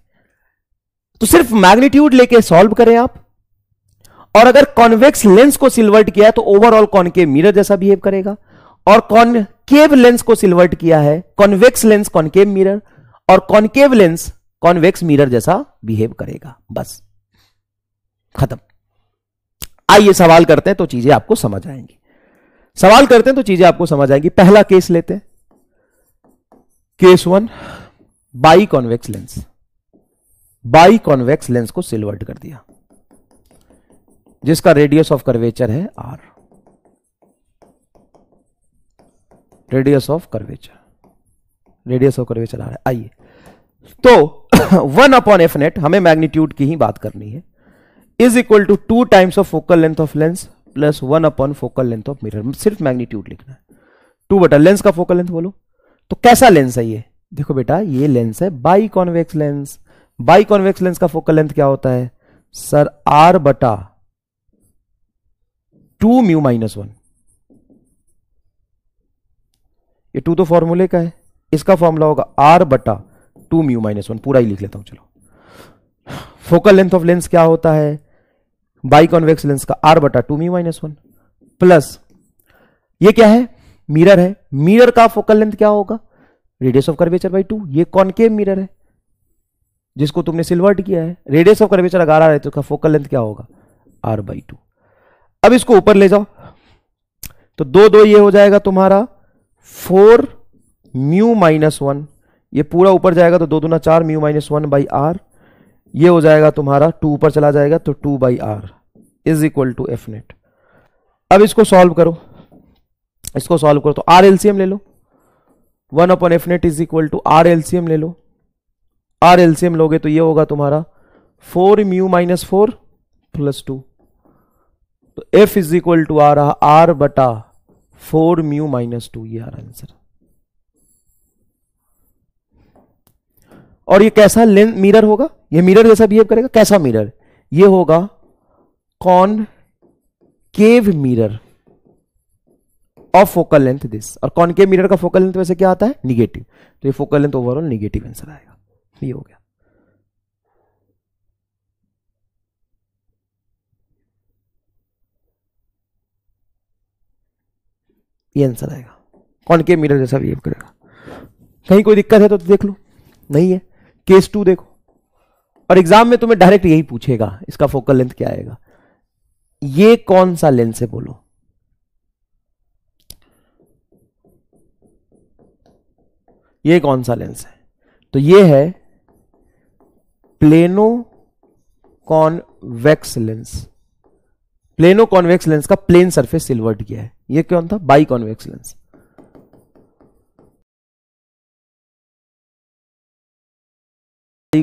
A: तो सिर्फ मैग्नीट्यूड लेके सॉल्व करें आप और अगर कॉन्वेक्स लेंस को सिल्वर्ट किया है तो ओवरऑल कॉनकेव मिरर जैसा बिहेव करेगा और कॉनकेव लेंस को सिल्वर्ट किया है कॉन्वेक्स लेंस कॉनकेव मिरर और कॉनकेव लेंस कॉन्वेक्स मिरर जैसा बिहेव करेगा बस खत्म आइए सवाल करते हैं तो चीजें आपको समझ आएंगी सवाल करते हैं तो चीजें आपको समझ आएंगी पहला केस लेते हैं case one biconvex lens biconvex lens को सिल्वर्ट कर दिया जिसका रेडियस ऑफ कर्वेचर है R radius of curvature radius of curvature R है आइए तो वन अपॉन एफ नेट हमें मैग्नीट्यूड की ही बात करनी है is equal to two times of focal length of lens plus one upon focal length of mirror सिर्फ मैग्नीट्यूड लिखना है टू बटा लेंस का फोकल लेंथ बोलो तो कैसा लेंस है ये देखो बेटा ये लेंस है biconvex lens biconvex lens का फोकल लेंथ क्या होता है सर आर बटा टू म्यू माइनस वन ये टू तो फॉर्मूले का है इसका फॉर्मूला होगा आर बटा टू म्यू माइनस वन पूरा ही लिख लेता हूं चलो फोकल लेंथ ऑफ लेंस क्या होता है बाई कॉन्वेक्स लेंस का आर बटा two mu minus one plus ये क्या है मिरर है मिरर का फोकल लेंथ क्या होगा radius of curvature by two ये कॉनकेव मिरर है जिसको तुमने सिल्वर्ट किया है रेडियस ऑफ कर्वेचर अगर आ रहा है तो उसका फोकल लेंथ क्या होगा आर बाई टू अब इसको ऊपर ले जाओ तो दो दो ये हो जाएगा तुम्हारा फोर म्यू माइनस वन ये पूरा ऊपर जाएगा तो दो ना चार mu minus one by R ये हो जाएगा तुम्हारा टू ऊपर चला जाएगा तो two by R is equal to F net अब इसको सॉल्व करो इसको सॉल्व करो तो आर एलसीएम ले लो one upon F net is equal to R LCM ले लो आर एलसीएम लोगे तो ये होगा तुम्हारा four mu minus four plus two तो F इज इक्वल टू आ रहा आर बटा फोर म्यू माइनस टू ये आ रहा आंसर और ये कैसा लेंस मिरर होगा ये मिरर जैसा बिहेव करेगा कैसा मिरर ये होगा concave mirror of focal length this और कॉन केव मिरर का फोकल लेंथ वैसे क्या आता है निगेटिव तो ये focal length overall negative answer आएगा ये हो गया ये आंसर आएगा के मीटर जैसा बिहेव करेगा कहीं कोई दिक्कत है तो देख लो नहीं है केस टू देखो और एग्जाम में तुम्हें डायरेक्ट यही पूछेगा इसका फोकल लेंथ क्या आएगा ये कौन सा लेंस है बोलो ये कौन सा लेंस है तो ये है plano convex lens plano convex lens का प्लेन सरफेस सिल्वर्ड किया है ये कौन था biconvex lens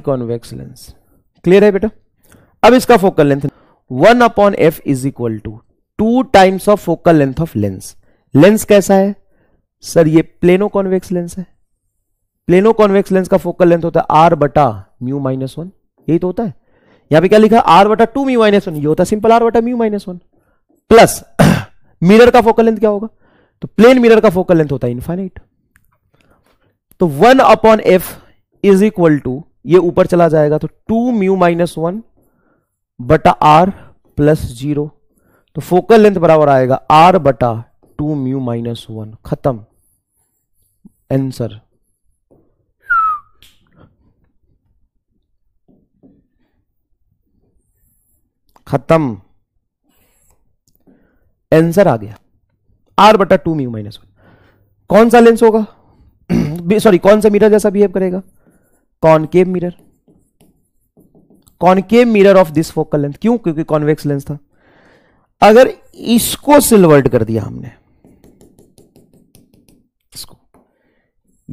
A: convex lens clear है बेटा अब इसका focal length one upon F is equal to two times of focal length of lens lens कैसा है सर ये प्लेनो कॉन्वेक्स लेंस है प्लेनो कॉन्वेक्स लेंस का फोकल लेंथ होता है आर बटा म्यू माइनस वन यही तो होता है यहां पे क्या लिखा आर बटा टू म्यू माइनस वन ये होता सिंपल आर बटा mu minus one plus mirror का फोकल लेंथ क्या होगा तो प्लेन मिरर का फोकल लेंथ होता है इनफाइनाइट तो one upon F is equal to ये ऊपर चला जाएगा तो टू म्यू माइनस वन बटा आर प्लस जीरो तो फोकल लेंथ बराबर आएगा आर बटा टू म्यू माइनस वन खत्म आंसर खत्म आंसर आ गया आर बटा टू म्यू माइनस वन कौन सा लेंस होगा सॉरी [clears throat] कौन सा मिरर जैसा बिहेव करेगा concave mirror concave mirror of this focal length क्यों क्योंकि कॉन्वेक्स लेंस था अगर इसको सिल्वर्ड कर दिया हमने इसको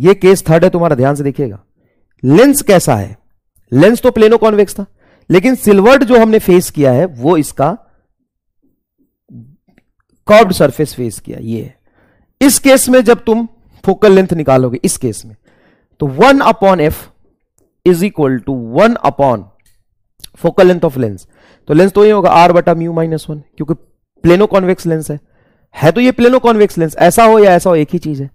A: ये केस थर्ड है तुम्हारा ध्यान से देखिएगा लेंस कैसा है लेंस तो प्लेनो कॉन्वेक्स था लेकिन सिल्वर्ड जो हमने फेस किया है वो इसका कॉर्ड सरफेस फेस किया ये है इस केस में जब तुम फोकल लेंथ निकालोगे इस केस में तो one upon F is equal to one upon focal length of lens तो लेंस तो ये होगा आर बटा म्यू माइनस वन क्योंकि प्लेनो कॉन्वेक्स लेंस है है तो ये प्लेनो कॉन्वेक्स लेंस ऐसा हो या ऐसा हो एक ही चीज है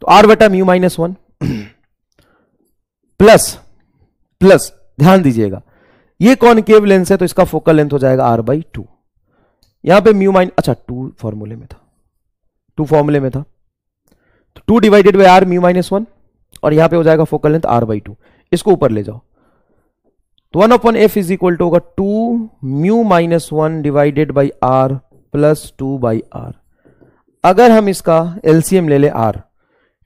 A: तो आर बटा mu minus one plus plus ध्यान दीजिएगा ये कॉनकेव लेंस है तो इसका फोकल लेंथ हो जाएगा आर बाई टू यहां पर म्यू माइन अच्छा टू फॉर्मूले में था टू फॉर्मूले में था तो two divided by R mu minus one और यहां पे हो जाएगा focal length are by two इसको ऊपर ले जाओ तो one upon F is equal to होगा two mu minus one divided by R plus two by R अगर हम इसका एलसीएम ले ले आर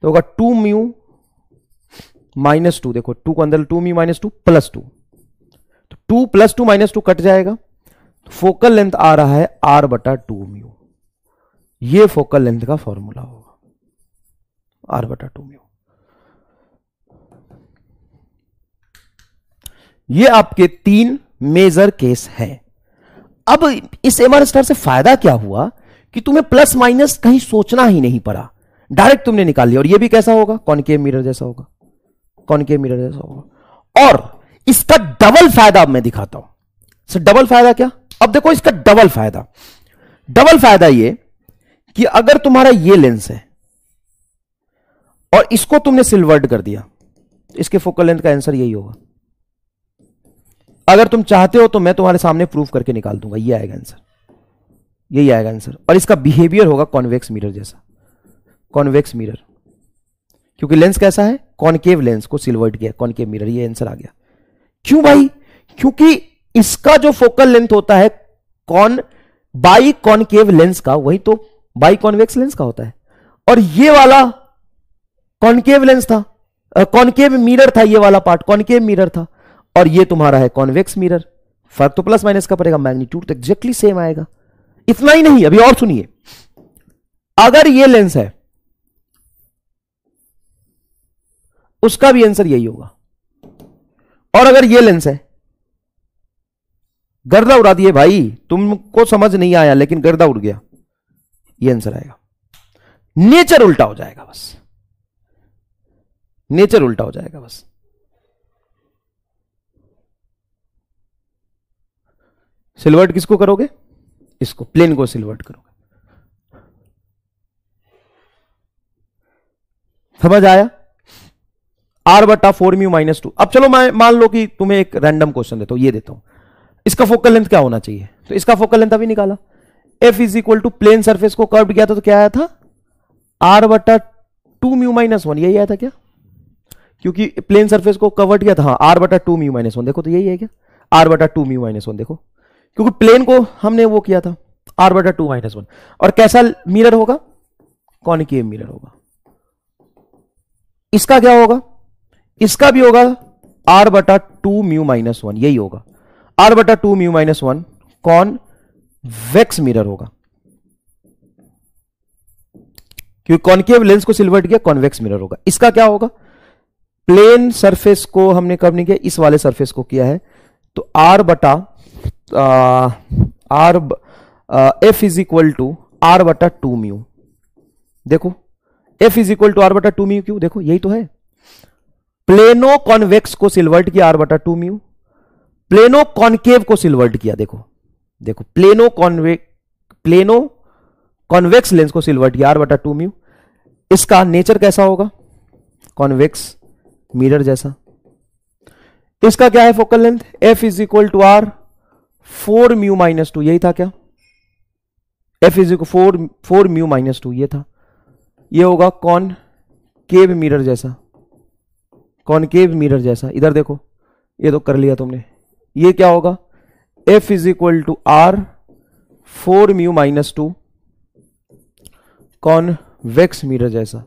A: तो होगा टू म्यू माइनस टू देखो टू को अंदर two mu minus two plus two two plus to minus two cut जाएगा फोकल लेंथ आ रहा है आर बटा टू म्यू ये फोकल लेंथ का फॉर्मूला होगा आर बटा टू म्यू ये आपके तीन मेजर केस हैं अब इस एमआर स्टार से फायदा क्या हुआ कि तुम्हें प्लस माइनस कहीं सोचना ही नहीं पड़ा डायरेक्ट तुमने निकाल लिया और ये भी कैसा होगा कॉनकेव मिरर जैसा होगा कॉनकेव मिरर जैसा होगा और इसका डबल फायदा अब मैं दिखाता हूं सर डबल फायदा क्या अब देखो इसका डबल फायदा डबल फायदा ये कि अगर तुम्हारा ये लेंस है और इसको तुमने सिल्वर्ड कर दिया तो इसके फोकल लेंथ का आंसर यही होगा अगर तुम चाहते हो तो मैं तुम्हारे सामने प्रूफ करके निकाल दूंगा ये आएगा आंसर यही आएगा आंसर और इसका बिहेवियर होगा कॉन्वेक्स मिरर जैसा कॉन्वेक्स मिरर क्योंकि लेंस कैसा है कॉनकेव लेंस को सिल्वर्ड किया कॉनकेव मिरर ये आंसर आ गया क्यों भाई क्योंकि इसका जो फोकल लेंथ होता है कॉन बाई कॉनकेव लेंस का वही तो बाई कॉन्वेक्स लेंस का होता है और ये वाला कॉनकेव लेंस था कॉनकेव मिरर था ये वाला पार्ट कॉनकेव मिरर था और ये तुम्हारा है कॉन्वेक्स मिरर फर्क तो प्लस माइनस का पड़ेगा मैग्नीट्यूड तो एग्जैक्टली सेम आएगा इतना ही नहीं अभी और सुनिए अगर ये लेंस है उसका भी आंसर यही होगा और अगर ये लेंस है गर्दा उड़ा दिए भाई तुमको समझ नहीं आया लेकिन गर्दा उड़ गया ये आंसर आएगा नेचर उल्टा हो जाएगा बस नेचर उल्टा हो जाएगा बस सिल्वर्ट किसको करोगे इसको प्लेन को सिल्वर्ट करोगे समझ आया आर बटा फोर म्यू माइनस टू अब चलो मैं मान लो कि तुम्हें एक रैंडम क्वेश्चन देता हूं ये देता हूं इसका फोकल लेंथ क्या होना चाहिए तो इसका फोकल लेंथ अभी निकाला F is equal to plane surface को कर्व गया था तो क्या आया था आर बटा टू म्यू माइनस वन यही आया था क्या क्योंकि प्लेन सर्फेस को कवर्ड गया था आर हाँ, बटा टू म्यू माइनस वन देखो तो यही है क्या आर बटा टू म्यू माइनस वन देखो क्योंकि प्लेन को हमने वो किया था आर बटा टू माइनस वन और कैसा मिरर होगा कॉनिकेव मिरर होगा इसका क्या होगा इसका भी होगा आर बटा टू म्यू माइनस वन यही होगा आर बटा two mu minus one convex mirror होगा क्योंकि कॉनकेव लेंस को सिल्वर्ट किया कॉन्वेक्स मिरर होगा इसका क्या होगा प्लेन सरफेस को हमने कब नहीं किया इस वाले सरफेस को किया है तो आर बटा R F is equal to are बटा टू म्यू देखो F is equal to are बटा टू म्यू क्यू देखो यही तो है प्लेनो कॉन्वेक्स को सिल्वर्ट किया आर बटा टू म्यू प्लेनो कॉन्केव को सिल्वर्ट किया देखो देखो plano convex plano convex lens को सिल्वर्ट किया आर बटा टू म्यू इसका नेचर कैसा होगा कॉन्वेक्स मिरर जैसा इसका क्या है focal length F is equal to R four mu minus two यही था क्या F is equal four four mu minus two ये था ये होगा कॉन केव मिरर जैसा कॉनकेव मिरर जैसा इधर देखो ये तो कर लिया तुमने ये क्या होगा F is equal to R four mu minus two convex mirror जैसा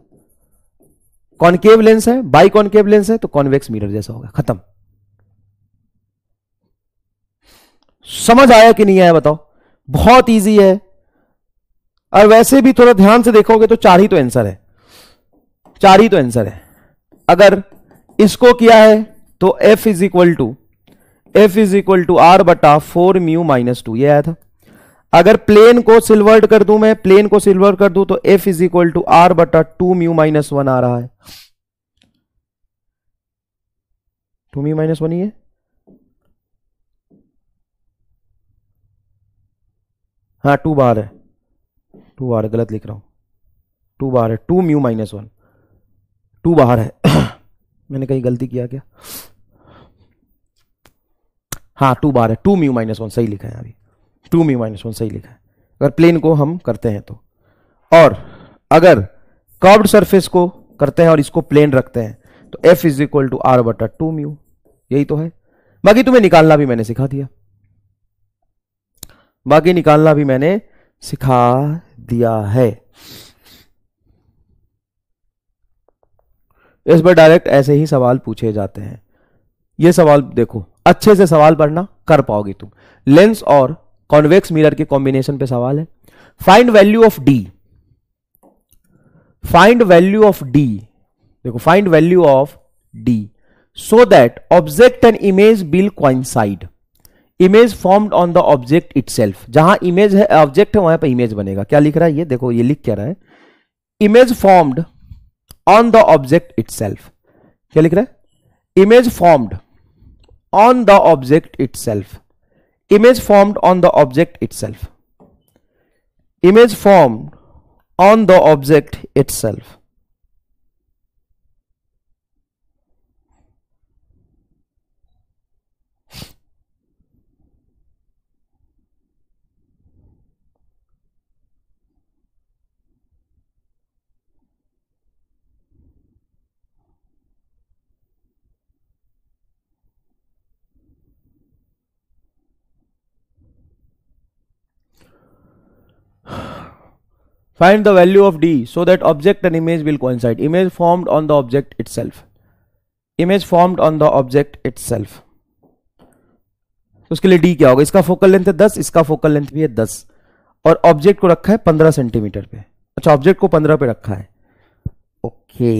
A: कॉन्केव लेंस है बाई कॉन्केव लेंस है तो कॉनवेक्स मिरर जैसा होगा खत्म समझ आया कि नहीं आया बताओ बहुत इजी है और वैसे भी थोड़ा ध्यान से देखोगे तो चार ही तो आंसर है चार ही तो आंसर है अगर इसको किया है तो f is equal to F is equal to are बटा फोर म्यू माइनस टू ये आया था अगर प्लेन को सिल्वर्ड कर दूं मैं प्लेन को सिल्वर कर दूं तो F is equal to are बटा टू म्यू माइनस वन आ रहा है टू म्यू माइनस वन ये हाँ टू बार है टू बार गलत लिख रहा हूं टू बार है two mu minus one two बार है मैंने कहीं गलती किया क्या हाँ टू बार है टू म्यू माइनस वन सही लिखा है अभी टू म्यू माइनस वन सही लिखा है अगर प्लेन को हम करते हैं तो और अगर कर्व्ड सरफेस को करते हैं और इसको प्लेन रखते हैं तो F is equal to are बटा टू म्यू यही तो है बाकी तुम्हें निकालना भी मैंने सिखा दिया बाकी निकालना भी मैंने सिखा दिया है इस पर डायरेक्ट ऐसे ही सवाल पूछे जाते हैं ये सवाल देखो अच्छे से सवाल पढ़ना कर पाओगे तुम लेंस और कॉन्वेक्स मिरर के कॉम्बिनेशन पे सवाल है find value of D find value of D देखो find value of D so that object and image will coincide image formed on the object self जहां इमेज है ऑब्जेक्ट है वहां पर इमेज बनेगा क्या लिख रहा है ये देखो ये लिख क्या रहा है image formed on the object it क्या लिख रहा है image formed on the object itself image formed on the object itself image formed on the object itself find the value of D so that object and image will coincide image formed on the object it image formed on the object itself उसके लिए D क्या होगा इसका focal length है दस इसका focal length भी है दस और ऑब्जेक्ट को रखा है पंद्रह सेंटीमीटर पे अच्छा ऑब्जेक्ट को पंद्रह पे रखा है ओके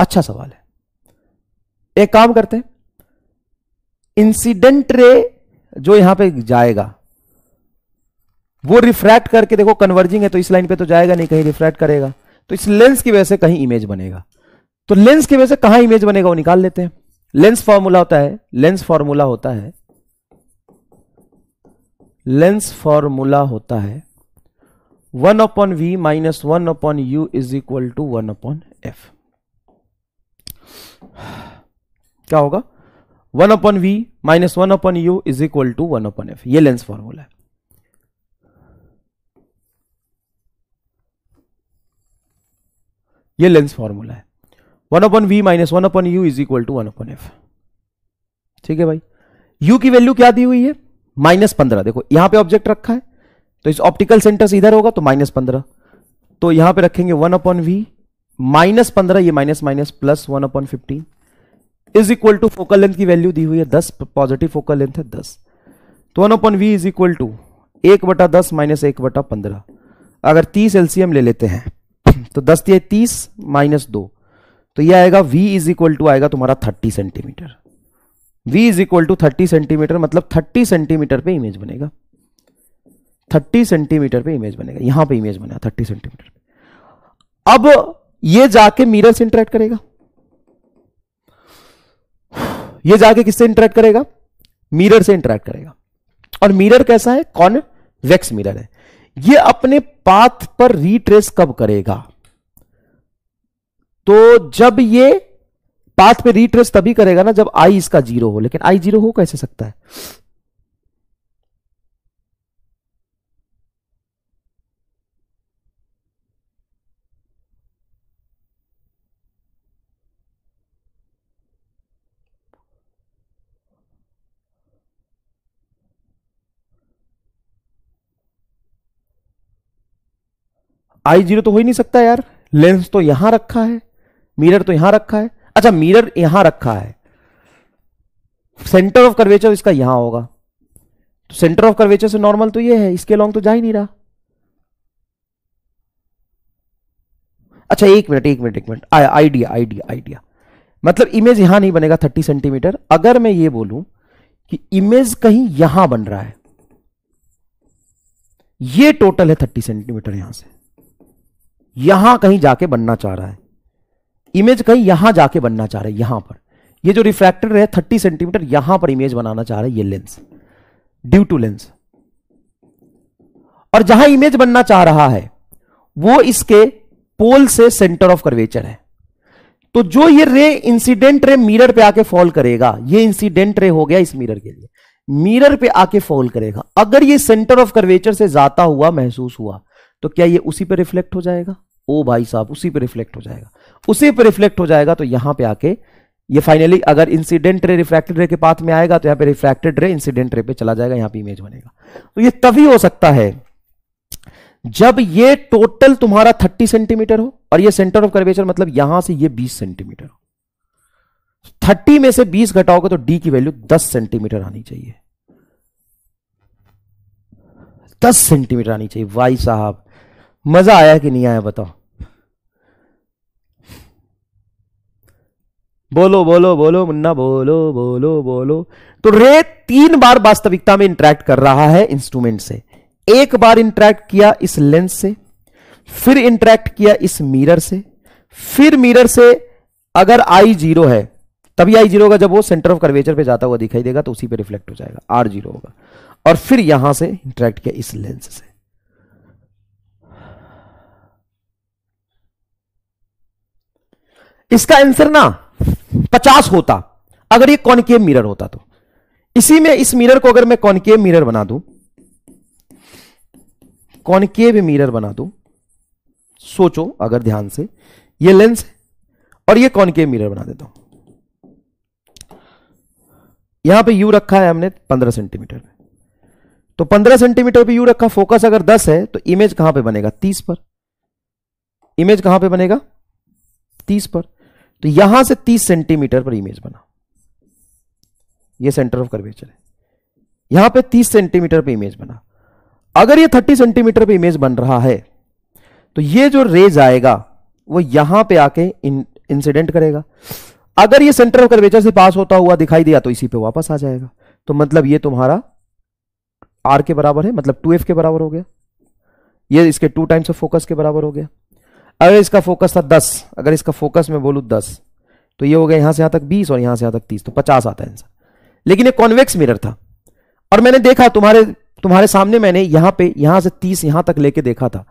A: अच्छा सवाल है एक काम करते हैं इंसिडेंट रे जो यहां पे जाएगा वो रिफ्रैक्ट करके देखो कन्वर्जिंग है तो इस लाइन पे तो जाएगा नहीं कहीं रिफ्रैक्ट करेगा तो इस लेंस की वजह से कहीं इमेज बनेगा तो लेंस की वजह से कहां इमेज बनेगा वो निकाल लेते हैं लेंस फॉर्मूला होता है लेंस फॉर्मूला होता है लेंस फॉर्मूला होता है one upon we minus one upon you is equal to one upon F क्या होगा one upon we minus one upon you is equal to one upon F ये lens formula है ये lens formula है one upon we minus one upon you is equal to one upon F ठीक है भाई you की value क्या दी हुई है माइनस पंद्रह देखो यहां पे ऑब्जेक्ट रखा है तो इस ऑप्टिकल सेंटर से इधर होगा तो माइनस पंद्रह तो यहां पे रखेंगे वन अपॉन वी माइनस पंद्रह ये minus minus plus one upon fifteen is equal to focal length की वैल्यू दी हुई है दस पॉजिटिव फोकल लेंथ है दस तो one upon V is equal to एक बटा दस माइनस एक बटा पंद्रह अगर तीस एलसीएम ले लेते हैं [clears throat] तो दस दिए तीस माइनस दो तो ये आएगा वी इज इक्वल टू आएगा तुम्हारा thirty centimetre V is equal to thirty centimetre मतलब थर्टी सेंटीमीटर पे इमेज बनेगा थर्टी सेंटीमीटर पे इमेज बनेगा यहां पे इमेज बनेगा थर्टी सेंटीमीटर अब ये जाके मिरर से इंटरेक्ट करेगा ये जाके किससे इंटरेक्ट करेगा मिरर से इंटरेक्ट करेगा और मिरर कैसा है कौन वेक्स मिरर है ये अपने पाथ पर रिट्रेस कब करेगा तो जब ये पाथ पे रिट्रेस तभी करेगा ना जब आई इसका जीरो हो लेकिन आई जीरो हो कैसे सकता है आई जीरो तो हो ही नहीं सकता यार लेंस तो यहां रखा है मिरर तो यहां रखा है अच्छा मिरर यहां रखा है सेंटर ऑफ कर्वेचर इसका यहां होगा तो सेंटर ऑफ कर्वेचर से नॉर्मल तो ये है इसके लॉन्ग तो जा ही नहीं रहा अच्छा एक मिनट एक मिनट एक मिनट आइडिया आइडिया आइडिया मतलब इमेज यहां नहीं बनेगा थर्टी सेंटीमीटर अगर मैं ये बोलूं कि इमेज कहीं यहां बन रहा है ये टोटल है थर्टी सेंटीमीटर यहां से यहां कहीं जाके बनना चाह रहा है इमेज कहीं यहां जाके बनना चाह रहा है यहां पर ये जो रिफ्रैक्टर है थर्टी सेंटीमीटर यहां पर इमेज बनाना चाह रहा है ये लेंस ड्यू टू लेंस और जहां इमेज बनना चाह रहा है वो इसके पोल से सेंटर ऑफ कर्वेचर है तो जो ये रे इंसिडेंट रे मिरर पे आके फॉल करेगा ये इंसिडेंट रे हो गया इस मिरर के लिए मिरर पे आके फॉल करेगा अगर ये सेंटर ऑफ कर्वेचर से जाता हुआ महसूस हुआ तो क्या ये उसी पर रिफ्लेक्ट हो जाएगा ओ भाई साहब उसी पर रिफ्लेक्ट हो जाएगा उसी पर रिफ्लेक्ट हो जाएगा तो यहां पर आके ये फाइनली अगर इंसिडेंट रे रिफ्रैक्टेड रे के पाथ में आएगा तो यहां पे रिफ्रैक्टेड रे इंसिडेंट रे पे चला जाएगा यहां पे इमेज बनेगा तो ये तभी हो सकता है जब ये टोटल तुम्हारा 30 सेंटीमीटर हो और ये सेंटर ऑफ कर्वेचर मतलब यहां से ये 20 सेंटीमीटर हो 30 में से 20 घटाओगे तो डी की वैल्यू दस सेंटीमीटर आनी चाहिए दस सेंटीमीटर आनी चाहिए वाई साहब मजा आया कि नहीं आया बताओ बोलो बोलो बोलो मुन्ना बोलो बोलो बोलो तो रे तीन बार वास्तविकता में इंटरेक्ट कर रहा है इंस्ट्रूमेंट से एक बार इंटरेक्ट किया इस लेंस से फिर इंटरेक्ट किया इस मिरर से फिर मिरर से अगर आई जीरो है तभी आई जीरो होगा जब वो सेंटर ऑफ कर्वेचर पे जाता हुआ दिखाई देगा तो उसी पे रिफ्लेक्ट हो जाएगा आर जीरो होगा और फिर यहां से इंटरेक्ट किया इस लेंस से इसका आंसर ना पचास होता अगर ये कॉनकेव मिरर होता तो इसी में इस मिरर को अगर मैं कॉनकेव मिरर बना दू कॉनकेव मिरर बना दू सोचो अगर ध्यान से ये लेंस है और ये कॉनकेव मिरर बना देता हूं यहां पे यू रखा है हमने पंद्रह सेंटीमीटर पे तो पंद्रह सेंटीमीटर पे यू रखा फोकस अगर दस है तो इमेज कहां पे बनेगा तीस पर इमेज कहां पे बनेगा तीस पर तो यहां से 30 सेंटीमीटर पर इमेज बना ये सेंटर ऑफ कर्वेचर है यहां पे 30 सेंटीमीटर पर इमेज बना अगर ये 30 सेंटीमीटर पर इमेज बन रहा है तो ये जो रेज आएगा वो यहां पे आके इंसिडेंट करेगा अगर ये सेंटर ऑफ कर्वेचर से पास होता हुआ दिखाई दिया तो इसी पे वापस आ जाएगा तो मतलब ये तुम्हारा आर के बराबर है मतलब टू एफ के बराबर हो गया ये इसके टू टाइम्स ऑफ फोकस के बराबर हो गया अगर इसका फोकस था दस अगर इसका फोकस मैं बोलू दस तो ये हो गया यहां से यहां तक बीस और यहां से यहां तक तीस तो पचास आता है आंसर लेकिन ये कॉन्वेक्स मिरर था और मैंने देखा तुम्हारे तुम्हारे सामने मैंने यहां पे यहां से तीस यहां तक लेके देखा था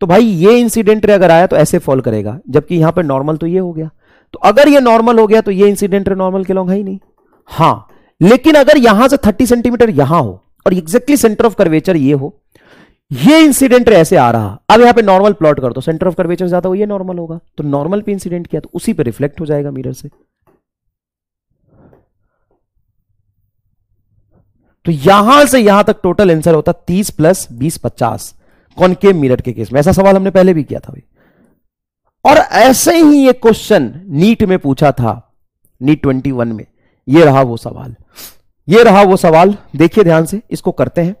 A: तो भाई ये इंसिडेंट रे अगर आया तो ऐसे फॉल करेगा जबकि यहां पे नॉर्मल तो ये हो गया तो अगर ये नॉर्मल हो गया तो ये इंसिडेंट रे नॉर्मल के लॉन्ग है ही नहीं हाँ लेकिन अगर यहां से थर्टी सेंटीमीटर यहां हो और एग्जैक्टली सेंटर ऑफ कर्वेचर ये हो ये इंसिडेंट ऐसे आ रहा अब यहां पे नॉर्मल प्लॉट कर दो सेंटर ऑफ कर्वेचर ज्यादा हुई है नॉर्मल होगा तो नॉर्मल पे इंसिडेंट किया तो उसी पे रिफ्लेक्ट हो जाएगा मिरर से तो यहां से यहां तक टोटल आंसर होता तीस प्लस बीस पचास के मिरर के केस में ऐसा सवाल हमने पहले भी किया था भाई और ऐसे ही एक क्वेश्चन नीट में पूछा था नीट ट्वेंटी वन में यह रहा वो सवाल ये रहा वो सवाल देखिए ध्यान से इसको करते हैं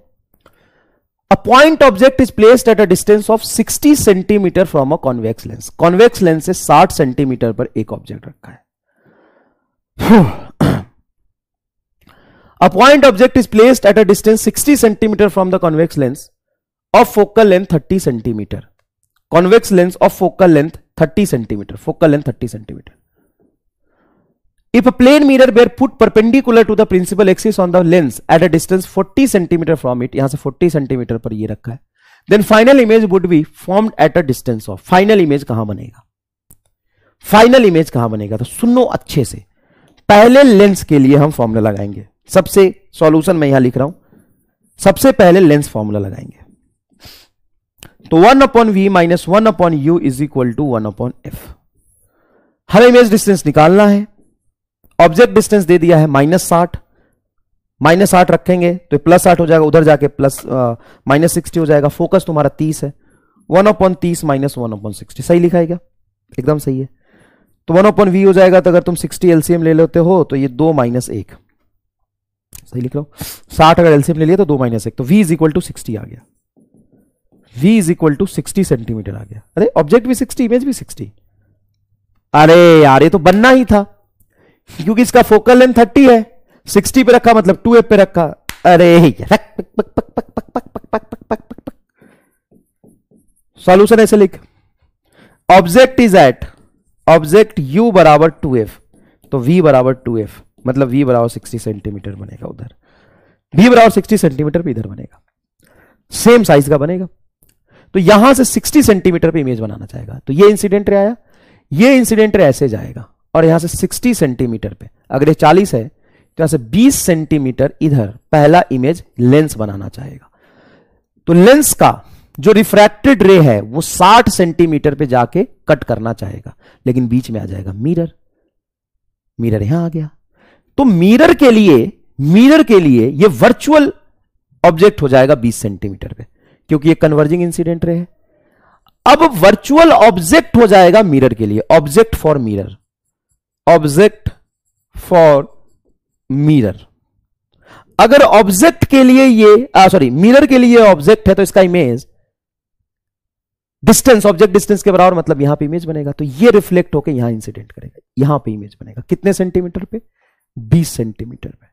A: a point object is placed at a distance of 60 centimetre from a convex lens convex lens से 60 सेंटीमीटर पर एक ऑब्जेक्ट रखा है a point object is placed at a distance 60 centimetre from the convex lens of focal length 30 centimetre convex lens of focal length 30 centimetre focal length 30 centimetre If a plane mirror were put perpendicular to the principal axis on the lens at a distance 40 centimeter from it, यहां से 40 centimetre पर ये रखा है then final image would be formed at a distance of final image कहां बनेगा final image कहां बनेगा तो सुनो अच्छे से पहले लेंस के लिए हम फॉर्मूला लगाएंगे सबसे सॉल्यूशन मैं यहां लिख रहा हूं सबसे पहले लेंस फॉर्मूला लगाएंगे तो one upon we minus one upon you is equal to one upon F हर इमेज डिस्टेंस निकालना है ऑब्जेक्ट डिस्टेंस दे दिया है माइनस साठ माइनस साठ रखेंगे तो प्लस साठ हो जाएगा उधर जाके प्लस माइनस सिक्सटी हो जाएगा फोकस तुम्हारा तीस है वन अपॉन तीस माइनस वन अपॉन सिक्सटी सही लिखा है क्या एकदम सही है तो वन अपॉन वी हो जाएगा तो अगर तुम सिक्सटी एलसीएम ले लेते हो तो ये दो माइनस एक सही लिख लो साठ अगर एलसीएम ले लिया तो दो माइनस एक तो V is equal to sixty आ गया V is equal to sixty centimetre आ गया अरे ऑब्जेक्ट भी सिक्सटी इमेज भी सिक्सटी अरे यार ये तो बनना ही था क्योंकि इसका फोकल लेंथ थर्टी है सिक्सटी पे रखा मतलब टू पे रखा अरे सॉल्यूशन ऐसे लिख object is at object u बराबर टू एफ तो v बराबर टू एफ मतलब v बराबर सिक्सटी सेंटीमीटर बनेगा उधर v बराबर सिक्सटी सेंटीमीटर भी इधर बनेगा सेम साइज का बनेगा तो यहां से 60 सेंटीमीटर पे इमेज बनाना चाहेगा तो ये इंसिडेंट रे आया ये इंसिडेंट रे ऐसे जाएगा और यहां से 60 सेंटीमीटर पे अगर ये 40 है तो यहां से 20 सेंटीमीटर इधर पहला इमेज लेंस बनाना चाहेगा तो लेंस का जो रिफ्रैक्टेड रे है वो 60 सेंटीमीटर पे जाके कट करना चाहेगा लेकिन बीच में आ जाएगा मिरर मिरर यहां आ गया तो मिरर के लिए मिरर के लिए ये वर्चुअल ऑब्जेक्ट हो जाएगा 20 सेंटीमीटर पे क्योंकि ये कन्वर्जिंग इंसिडेंट रे है अब वर्चुअल ऑब्जेक्ट हो जाएगा मिरर के लिए object for mirror object for mirror अगर ऑब्जेक्ट के लिए ये सॉरी मिरर के लिए ऑब्जेक्ट है तो इसका इमेज डिस्टेंस ऑब्जेक्ट डिस्टेंस के बराबर मतलब यहां पे इमेज बनेगा तो ये रिफ्लेक्ट होकर यहां इंसिडेंट करेगा यहां पे इमेज बनेगा कितने सेंटीमीटर पे 20 सेंटीमीटर पे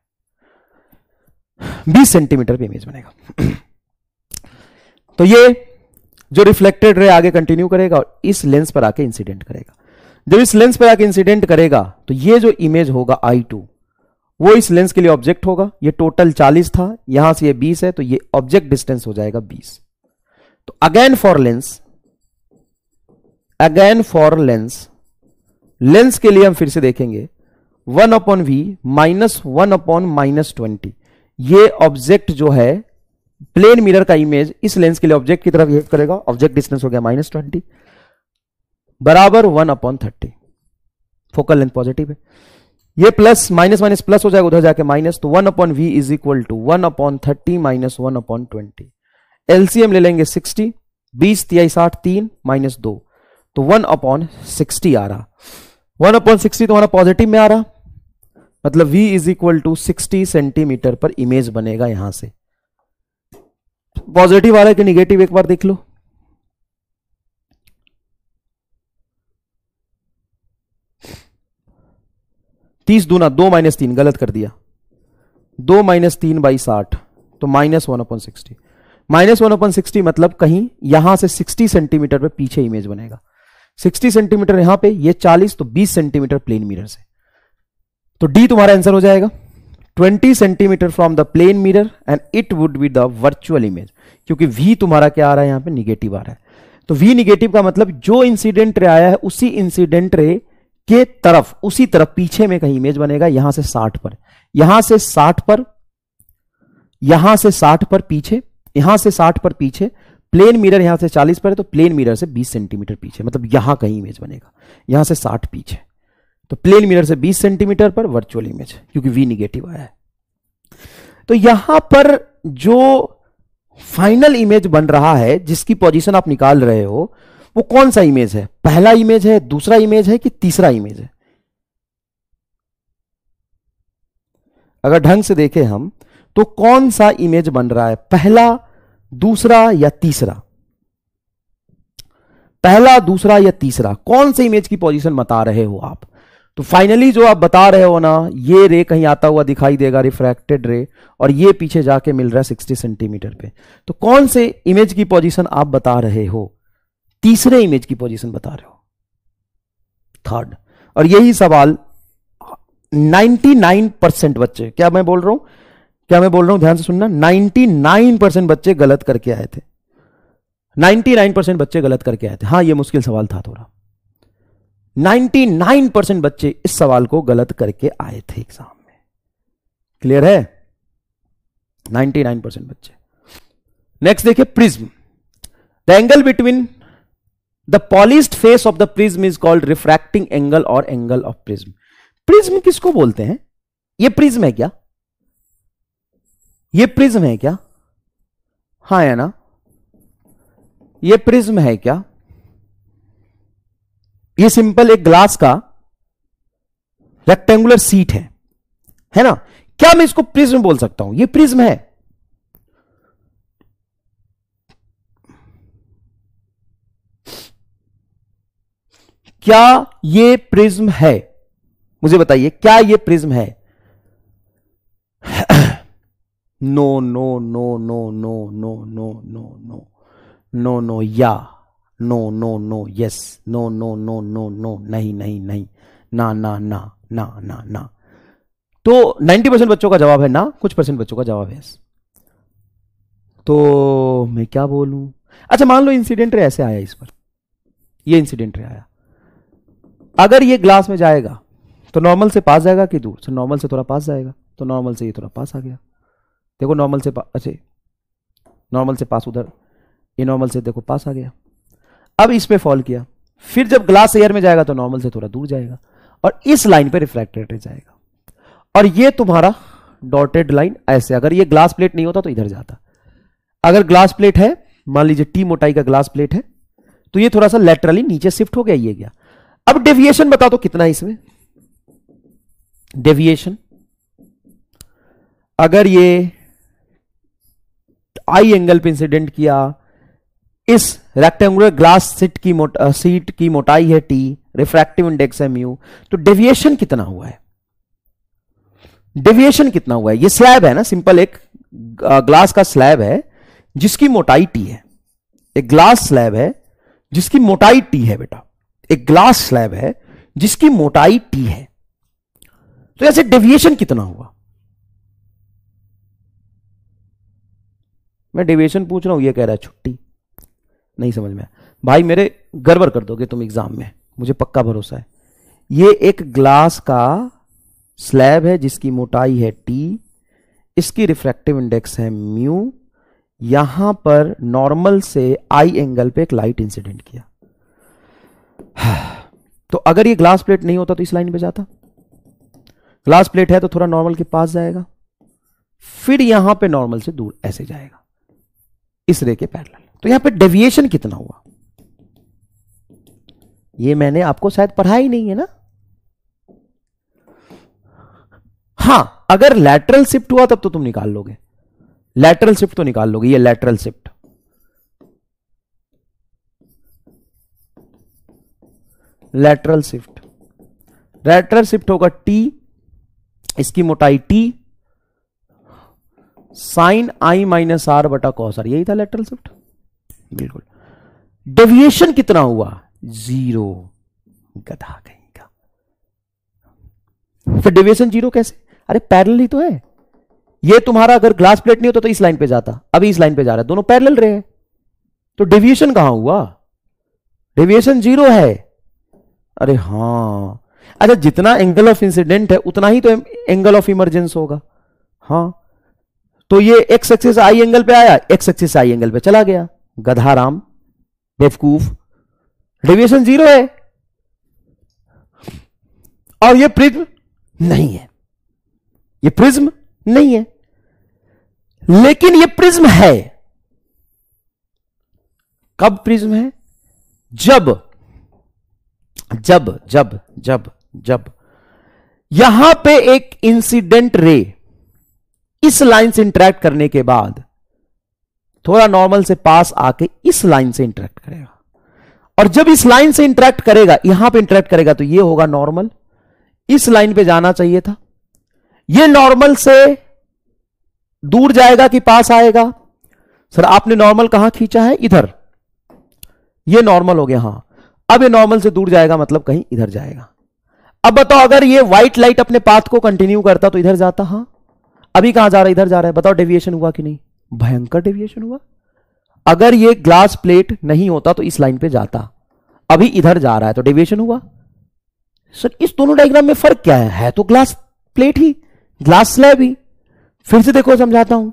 A: 20 सेंटीमीटर पे इमेज बनेगा तो ये जो रिफ्लेक्टेड रे आगे कंटिन्यू करेगा और इस लेंस पर आके इंसिडेंट करेगा जब इस लेंस पर आके इंसिडेंट करेगा तो ये जो इमेज होगा आई टू वो इस लेंस के लिए ऑब्जेक्ट होगा ये टोटल 40 था यहां से ये 20 है तो ये ऑब्जेक्ट डिस्टेंस हो जाएगा 20 तो again for lens again for lens lens के लिए हम फिर से देखेंगे one upon we minus one upon minus twenty ये ऑब्जेक्ट जो है प्लेन मिरर का इमेज इस लेंस के लिए ऑब्जेक्ट की तरफ करेगा ऑब्जेक्ट डिस्टेंस हो गया माइनस ट्वेंटी बराबर one upon thirty focal length positive है ये प्लस माइनस माइनस प्लस हो जाएगा उधर जाके माइनस तो one upon we is equal to one upon thirty minus one upon twenty LCM ले लेंगे सिक्सटी बीस तिहाई साठ तीन माइनस दो तो वन अपॉन सिक्सटी आ रहा वन अपॉन सिक्सटी तुम्हारा तो पॉजिटिव में आ रहा मतलब v is equal to sixty centimetre पर इमेज बनेगा यहां से पॉजिटिव आ रहा है कि निगेटिव एक बार देख लो तीस दूना दो माइनस तीन गलत कर दिया दो माइनस तीन बाई साठ तो minus one upon sixty minus one upon sixty मतलब कहीं यहां से सिक्सटी सेंटीमीटर पे पीछे इमेज बनेगा सिक्सटी सेंटीमीटर यहां पे ये चालीस तो बीस सेंटीमीटर प्लेन मिरर से तो डी तुम्हारा आंसर हो जाएगा twenty centimetre from the plane mirror and it would be the virtual image क्योंकि वी तुम्हारा क्या आ रहा है यहां पर निगेटिव आ रहा है तो वी निगेटिव का मतलब जो इंसिडेंट रे आया है उसी इंसिडेंट रे के तरफ उसी तरफ पीछे में कहीं इमेज बनेगा यहां से साठ पर यहां से साठ पर यहां से साठ पर पीछे यहां से साठ पर पीछे प्लेन मिरर यहां से चालीस पर है तो प्लेन मिरर से बीस सेंटीमीटर पीछे मतलब यहां कहीं इमेज बनेगा यहां से साठ पीछे तो प्लेन मिरर से बीस सेंटीमीटर पर वर्चुअल इमेज क्योंकि वी निगेटिव आया है तो यहां पर जो फाइनल इमेज बन रहा है जिसकी पोजिशन आप निकाल रहे हो वो कौन सा इमेज है पहला इमेज है दूसरा इमेज है कि तीसरा इमेज है अगर ढंग से देखें हम तो कौन सा इमेज बन रहा है पहला दूसरा या तीसरा पहला दूसरा या तीसरा कौन से इमेज की पोजीशन बता रहे हो आप तो फाइनली जो आप बता रहे हो ना ये रे कहीं आता हुआ दिखाई देगा रिफ्रैक्टेड रे और ये पीछे जाके मिल रहा है 60 सेंटीमीटर पे तो कौन से इमेज की पोजीशन आप बता रहे हो तीसरे इमेज की पोजीशन बता रहे हो थर्ड और यही सवाल 99 परसेंट बच्चे क्या मैं बोल रहा हूं क्या मैं बोल रहा हूं ध्यान से सुनना 99 परसेंट बच्चे गलत करके आए थे 99 परसेंट बच्चे गलत करके आए थे हाँ यह मुश्किल सवाल था थोड़ा 99 परसेंट बच्चे इस सवाल को गलत करके आए थे एग्जाम में क्लियर है 99 परसेंट बच्चे नेक्स्ट देखिए prism the angle between the polished face of the prism is called refracting angle और एंगल ऑफ प्रिज्म प्रिज्म किसको बोलते हैं ये प्रिज्म है क्या ये प्रिज्म है क्या हा है ना ये प्रिज्म है क्या ये सिंपल एक ग्लास का रेक्टेंगुलर सीट है है ना क्या मैं इसको प्रिज्म बोल सकता हूं ये प्रिज्म है क्या ये प्रिज्म है मुझे बताइए क्या ये प्रिज्म है no no no no no no no no no no no या no no no yes no no no no no नहीं नहीं नहीं ना ना ना ना ना ना तो 90 परसेंट बच्चों का जवाब है ना कुछ परसेंट बच्चों का जवाब है यस तो मैं क्या बोलूं अच्छा मान लो इंसिडेंट रे ऐसे आया इस पर ये इंसिडेंट रे आया अगर ये ग्लास में जाएगा तो नॉर्मल से पास जाएगा कि दूर से अच्छा, नॉर्मल से थोड़ा पास जाएगा तो नॉर्मल से ये थोड़ा पास आ गया देखो नॉर्मल से अच्छे नॉर्मल से पास उधर ये नॉर्मल से देखो पास आ गया अब इस पर फॉल किया फिर जब ग्लास एयर में जाएगा तो नॉर्मल से थोड़ा दूर जाएगा और इस लाइन पर रिफ्रैक्टेड रह जाएगा और ये तुम्हारा डॉटेड लाइन ऐसे अगर ये ग्लास प्लेट नहीं होता तो इधर जाता अगर ग्लास प्लेट है मान लीजिए टी मोटाई का ग्लास प्लेट है तो ये थोड़ा सा लेटरली नीचे शिफ्ट हो गया ये गया अब डेविएशन बता दो तो कितना है इसमें डेविएशन अगर ये आई एंगल पे इंसिडेंट किया इस रेक्टेंगुलर ग्लास सीट की सीट की मोटाई है टी रिफ्रैक्टिव इंडेक्स है म्यू तो डेविएशन कितना हुआ है डेविएशन कितना हुआ है ये स्लैब है ना सिंपल एक ग्लास का स्लैब है जिसकी मोटाई टी है एक ग्लास स्लैब है जिसकी मोटाई टी है बेटा एक ग्लास स्लैब है जिसकी मोटाई टी है तो ऐसे डेविएशन कितना हुआ मैं डेविएशन पूछ रहा हूं ये कह रहा है छुट्टी नहीं समझ में भाई मेरे गड़बड़ कर दोगे तुम एग्जाम में मुझे पक्का भरोसा है ये एक ग्लास का स्लैब है जिसकी मोटाई है टी इसकी रिफ्रैक्टिव इंडेक्स है म्यू यहां पर नॉर्मल से आई एंगल पे एक लाइट इंसिडेंट किया [sighs] तो अगर ये ग्लास प्लेट नहीं होता तो इस लाइन पे जाता ग्लास प्लेट है तो थोड़ा नॉर्मल के पास जाएगा फिर यहां पे नॉर्मल से दूर ऐसे जाएगा इस रे के पैरेलल तो यहां पे डेविएशन कितना हुआ ये मैंने आपको शायद पढ़ा ही नहीं है ना हां अगर लैटरल शिफ्ट हुआ तब तो तुम निकाल लोगे लैटरल शिफ्ट तो निकाल लोगे ये lateral shift lateral shift lateral shift होगा टी इसकी मोटाई T sine I minus R बटा कॉस आर यही था लेटरल शिफ्ट बिल्कुल डेविएशन कितना हुआ जीरो गधा कहीं का फिर डेविएशन जीरो कैसे अरे पैरेलल ही तो है ये तुम्हारा अगर ग्लास प्लेट नहीं होता तो इस लाइन पे जाता अभी इस लाइन पे जा रहा है दोनों पैरेलल रहे तो डेविएशन कहां हुआ डेविएशन जीरो है अरे हाँ अच्छा जितना एंगल ऑफ इंसिडेंट है उतना ही तो एंगल ऑफ इमरजेंस होगा हाँ तो ये एक्स एक्सिस आई एंगल पे आया एक्स एक्सिस आई एंगल पे चला गया गधाराम बेवकूफ डेविएशन जीरो है और ये प्रिज्म नहीं है ये प्रिज्म नहीं है लेकिन ये प्रिज्म है कब प्रिज्म है जब जब जब जब जब यहां पे एक इंसिडेंट रे इस लाइन से इंटरेक्ट करने के बाद थोड़ा नॉर्मल से पास आके इस लाइन से इंटरेक्ट करेगा और जब इस लाइन से इंटरेक्ट करेगा यहां पे इंटरेक्ट करेगा तो ये होगा नॉर्मल इस लाइन पे जाना चाहिए था ये नॉर्मल से दूर जाएगा कि पास आएगा सर आपने नॉर्मल कहां खींचा है इधर ये नॉर्मल हो गया हां अब ये नॉर्मल से दूर जाएगा मतलब कहीं इधर जाएगा अब बताओ अगर ये व्हाइट लाइट अपने पाथ को कंटिन्यू करता तो इधर जाता हाँ अभी कहां जा रहा है इधर जा रहा है बताओ डेविएशन हुआ कि नहीं भयंकर डेविएशन हुआ अगर ये ग्लास प्लेट नहीं होता तो इस लाइन पे जाता अभी इधर जा रहा है तो डेविएशन हुआ सर इस दोनों डायग्राम में फर्क क्या है है तो ग्लास प्लेट ही ग्लास स्लैब ही फिर से देखो समझाता हूं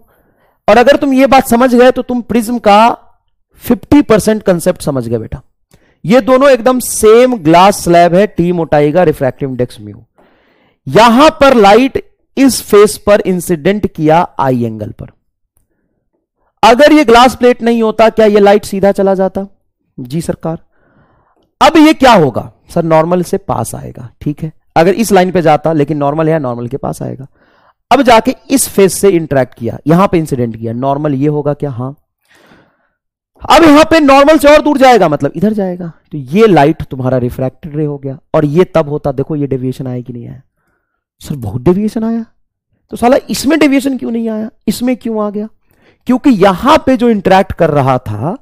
A: और अगर तुम ये बात समझ गए तो तुम प्रिज्म का 50 परसेंट कंसेप्ट समझ गए बेटा ये दोनों एकदम सेम ग्लास स्लैब है टी मोटाई का रिफ्रैक्टिव इंडेक्स म्यू यहां पर लाइट इस फेस पर इंसिडेंट किया आई एंगल पर अगर ये ग्लास प्लेट नहीं होता क्या ये लाइट सीधा चला जाता जी सरकार अब ये क्या होगा सर नॉर्मल से पास आएगा ठीक है अगर इस लाइन पे जाता लेकिन नॉर्मल है नॉर्मल के पास आएगा अब जाके इस फेस से इंटरेक्ट किया यहां पे इंसिडेंट किया नॉर्मल ये होगा क्या हाँ अब यहां पे नॉर्मल से और दूर जाएगा मतलब इधर जाएगा तो ये लाइट तुम्हारा रिफ्रैक्टेड रे हो गया और ये तब होता देखो ये डेविएशन आया कि नहीं आया सर बहुत डेविएशन आया तो साला इसमें डेविएशन क्यों नहीं आया इसमें क्यों आ गया क्योंकि यहां पे जो इंटरेक्ट कर रहा था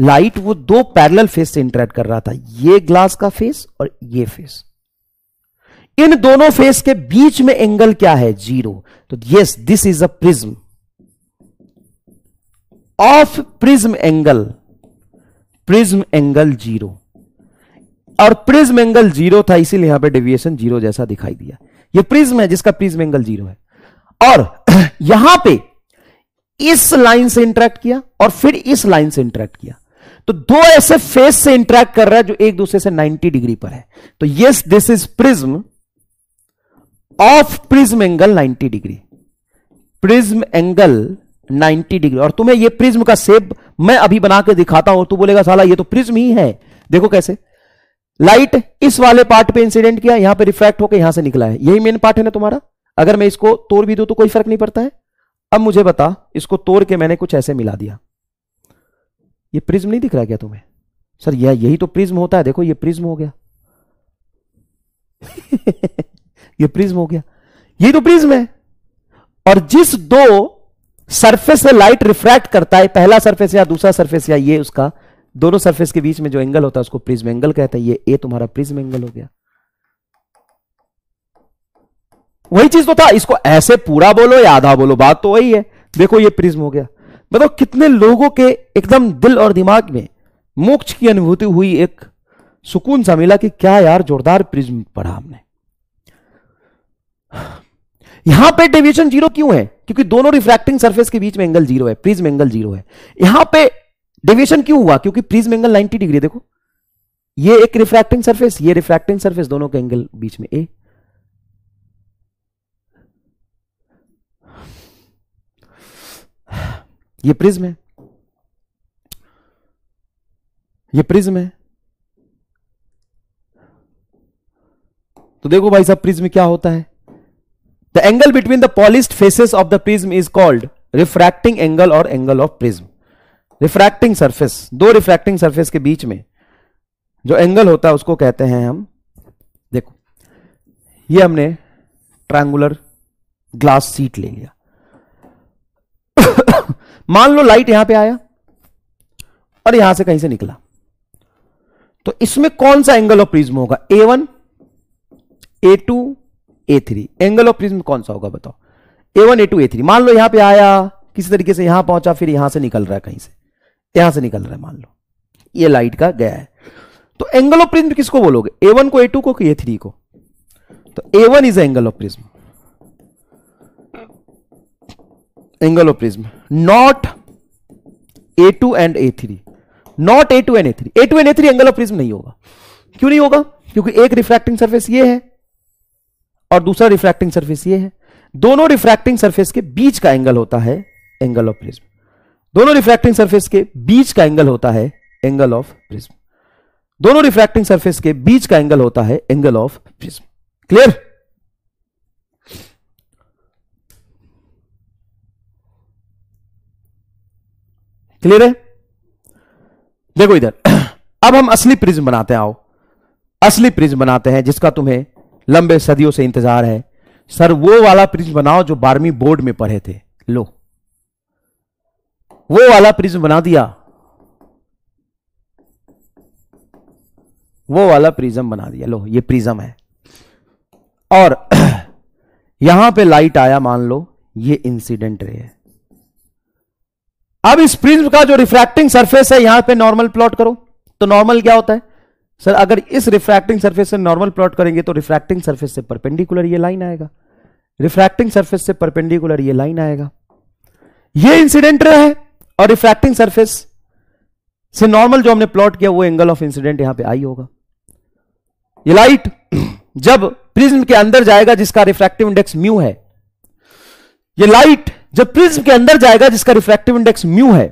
A: लाइट वो दो पैरेलल फेस से इंटरेक्ट कर रहा था ये ग्लास का फेस और ये फेस इन दोनों फेस के बीच में एंगल क्या है जीरो तो yes this is a prism of prism angle prism angle zero और प्रिज्म एंगल जीरो था इसीलिए यहां पे डेविएशन जीरो जैसा दिखाई दिया ये प्रिज्म है जिसका प्रिज्म एंगल जीरो है और [clears throat] यहां पे इस लाइन से इंटरेक्ट किया और फिर इस लाइन से इंटरेक्ट किया तो दो ऐसे फेस से इंटरेक्ट कर रहा है जो एक दूसरे से 90 डिग्री पर है तो yes this is prism of prism angle 90 degree prism angle 90 degree और तुम्हें ये प्रिज्म का सेप मैं अभी बना के दिखाता हूं तू बोलेगा साला ये तो प्रिज्म ही है देखो कैसे लाइट इस वाले पार्ट पे इंसिडेंट किया यहां पे रिफ्लेक्ट होकर यहां से निकला है यही मेन पार्ट है ना तुम्हारा अगर मैं इसको तोड़ भी दू तो कोई फर्क नहीं पड़ता है अब मुझे बता इसको तोड़ के मैंने कुछ ऐसे मिला दिया ये प्रिज्म नहीं दिख रहा क्या तुम्हें सर यह यही तो प्रिज्म होता है देखो ये प्रिज्म हो गया [laughs] ये प्रिज्म हो गया ये तो प्रिज्म है और जिस दो सरफेस से लाइट रिफ्रैक्ट करता है पहला सरफेस या दूसरा सरफेस या ये उसका दोनों सरफेस के बीच में जो एंगल होता है उसको प्रिज्म एंगल कहते हैं ये ए तुम्हारा प्रिज्म एंगल हो गया वही चीज तो था इसको ऐसे पूरा बोलो या आधा बोलो बात तो वही है देखो ये प्रिज्म हो गया मतलब कितने लोगों के एकदम दिल और दिमाग में मोक्ष की अनुभूति हुई एक सुकून सा मिला कि क्या यार जोरदार प्रिज्म पढ़ा हमने यहां पे डेविएशन जीरो क्यों है क्योंकि दोनों रिफ्रैक्टिंग सरफेस के बीच में एंगल जीरो है प्रिज्म एंगल जीरो है यहां पे डेविएशन क्यों हुआ क्योंकि प्रिज्म एंगल 90 डिग्री देखो ये एक रिफ्रैक्टिंग सरफेस ये रिफ्रैक्टिंग सरफेस दोनों के एंगल बीच में ए ये प्रिज्म है ये प्रिज्म है तो देखो भाई साहब प्रिज्म क्या होता है The angle between the polished faces of the prism is called refracting angle और angle of prism refracting surface दो रिफ्रैक्टिंग सर्फेस के बीच में जो एंगल होता है उसको कहते हैं हम देखो ये हमने ट्रायंगुलर ग्लास सीट ले लिया [coughs] मान लो लाइट यहां पे आया और यहां से कहीं से निकला तो इसमें कौन सा एंगल ऑफ प्रिज्म होगा A one A two A three angle of prism कौन सा होगा बताओ A one A two A three मान लो यहां पे आया किसी तरीके से यहां पहुंचा फिर यहां से निकल रहा है कहीं से यहां से निकल रहा है मान लो ये लाइट का गया है तो एंगल ऑफ प्रिज्म किसको बोलोगे ए वन को ए टू को कि ए थ्री को तो A one is angle of prism angle of prism not A two and A three not A two and A three A two and A three angle of prism नहीं होगा क्यों नहीं होगा क्योंकि एक रिफ्रैक्टिंग सर्फेस ये है और दूसरा रिफ्रैक्टिंग सर्फेस ये है दोनों रिफ्रैक्टिंग सर्फेस के बीच का एंगल होता है एंगल ऑफ प्रिज्म दोनों रिफ्रैक्टिंग सर्फेस के बीच का एंगल होता है एंगल ऑफ प्रिज्म दोनों रिफ्रैक्टिंग सर्फेस के बीच का एंगल होता है angle of prism clear clear है देखो इधर [clears throat] अब हम असली प्रिज्म बनाते हैं आओ असली प्रिज्म बनाते हैं जिसका तुम्हें लंबे सदियों से इंतजार है सर वो वाला प्रिज्म बनाओ जो बारहवीं बोर्ड में पढ़े थे लो वो वाला प्रिज्म बना दिया वो वाला प्रिज्म बना दिया लो ये प्रिज्म है और [clears throat] यहां पे लाइट आया मान लो ये इंसिडेंट रे है अब इस प्रिज्म का जो रिफ्रैक्टिंग सरफेस है यहां पे नॉर्मल प्लॉट करो तो नॉर्मल क्या होता है सर अगर इस रिफ्रैक्टिंग सरफेस से नॉर्मल प्लॉट करेंगे तो रिफ्रैक्टिंग सरफेस से परपेंडिकुलर ये लाइन आएगा रिफ्रैक्टिंग सरफेस से परपेंडिकुलर ये लाइन आएगा ये इंसिडेंट रे है और रिफ्रैक्टिंग सरफेस से नॉर्मल जो हमने प्लॉट किया वो एंगल ऑफ इंसिडेंट यहां पे आई होगा ये लाइट [clears throat] जब प्रिज्म के अंदर जाएगा जिसका रिफ्रैक्टिव इंडेक्स म्यू है ये लाइट जब प्रिज्म के अंदर जाएगा जिसका रिफ्रैक्टिव इंडेक्स म्यू है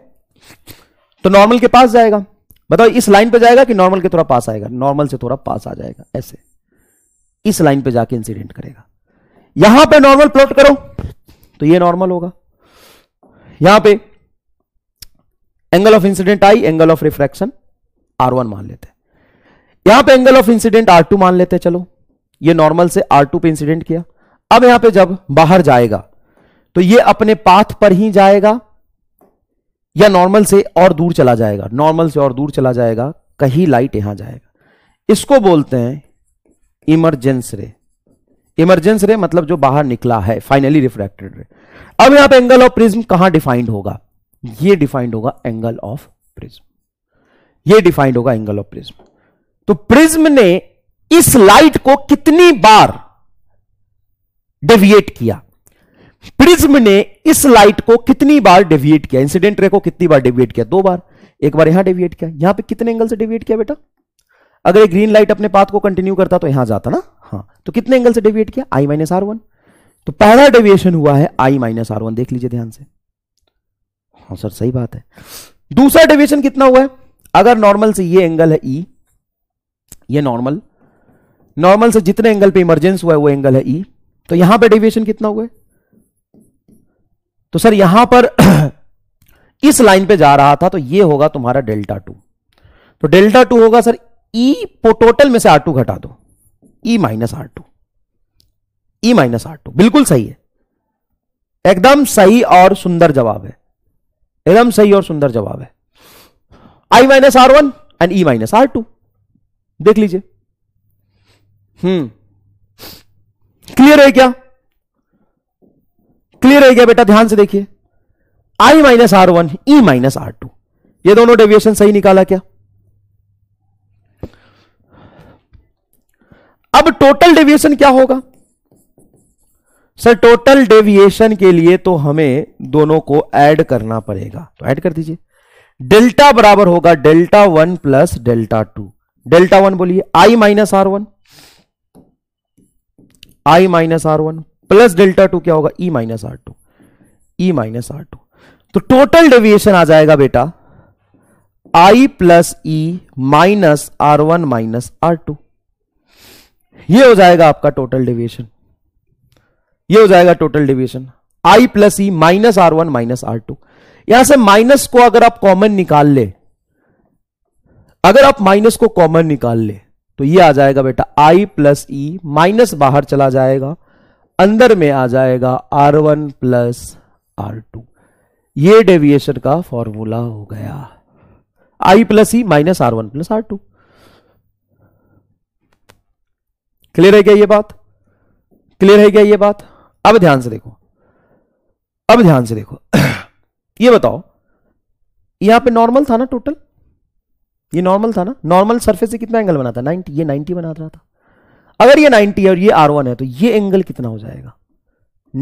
A: तो नॉर्मल के पास जाएगा बताओ इस लाइन पे जाएगा कि नॉर्मल के थोड़ा पास आएगा नॉर्मल से थोड़ा पास आ जाएगा ऐसे इस लाइन पे जाके इंसिडेंट करेगा यहां पे नॉर्मल प्लॉट करो तो ये नॉर्मल होगा यहां पे angle of incident I angle of refraction R one मान लेते हैं यहां पे angle of incident R two मान लेते हैं चलो ये नॉर्मल से आर टू पे इंसिडेंट किया अब यहां पे जब बाहर जाएगा तो ये अपने पाथ पर ही जाएगा या नॉर्मल से और दूर चला जाएगा नॉर्मल से और दूर चला जाएगा कहीं लाइट यहां जाएगा इसको बोलते हैं इमरजेंस रे इमरजेंस रे मतलब जो बाहर निकला है फाइनली रिफ्रैक्टेड रे अब यहां पर एंगल ऑफ प्रिज्म कहां डिफाइंड होगा ये डिफाइंड होगा एंगल ऑफ प्रिज्म ये डिफाइंड होगा एंगल ऑफ प्रिज्म तो प्रिज्म ने इस लाइट को कितनी बार डेविएट किया प्रिज्म ने इस लाइट को कितनी बार डेविएट किया इंसिडेंट रे को कितनी बार डेविएट किया दो बार एक बार यहां डेविएट किया यहां पे कितने एंगल से डेविएट किया बेटा अगर ये ग्रीन लाइट अपने पाथ को कंटिन्यू करता तो यहां जाता ना हाँ तो कितने एंगल से डेविएट किया आई माइनस आर वन तो पहला डेविएशन हुआ है आई माइनस आर वन देख लीजिए ध्यान से हाँ सर सही बात है दूसरा डेविएशन कितना हुआ है अगर नॉर्मल से ये एंगल है ई e, ये नॉर्मल नॉर्मल से जितने एंगल पे इमरजेंस हुआ है वो एंगल है ई e। तो यहां पे डेविएशन कितना हुआ है तो सर यहां पर [clears throat] इस लाइन पे जा रहा था तो ये होगा तुम्हारा डेल्टा टू तो डेल्टा टू होगा सर ई e टोटल में से आर टू घटा दो E minus R two E minus R two बिल्कुल सही है एकदम सही और सुंदर जवाब है एकदम सही और सुंदर जवाब है I minus R one and E minus R two देख लीजिए हम्म क्लियर है क्या क्लियर है क्या बेटा ध्यान से देखिए I minus R one E minus R two ये दोनों डेविएशन सही निकाला क्या अब टोटल डेविएशन क्या होगा सर टोटल डेविएशन के लिए तो हमें दोनों को ऐड करना पड़ेगा तो ऐड कर दीजिए डेल्टा बराबर होगा delta one plus delta two delta one बोलिए I minus R one I minus R one plus delta two क्या होगा E minus R two E minus R two तो टोटल डेविएशन आ जाएगा बेटा I plus E minus R one minus R two यह हो जाएगा आपका टोटल डेविएशन ये हो जाएगा total deviation I plus E minus R one minus R two यहां से माइनस को अगर आप कॉमन निकाल ले अगर आप माइनस को कॉमन निकाल ले तो ये आ जाएगा बेटा आई प्लस ई माइनस बाहर चला जाएगा अंदर में आ जाएगा R one plus R two ये डेविएशन का फॉर्मूला हो गया I plus E minus R one plus R two clear है क्या ये बात क्लियर है क्या ये बात अब ध्यान से देखो अब ध्यान से देखो [coughs] ये बताओ यहां पे नॉर्मल था ना टोटल ये नॉर्मल था ना नॉर्मल सरफेस से कितना एंगल बना था 90 ये 90 बना रहा था अगर ये 90 और ये R1 है तो ये एंगल कितना हो जाएगा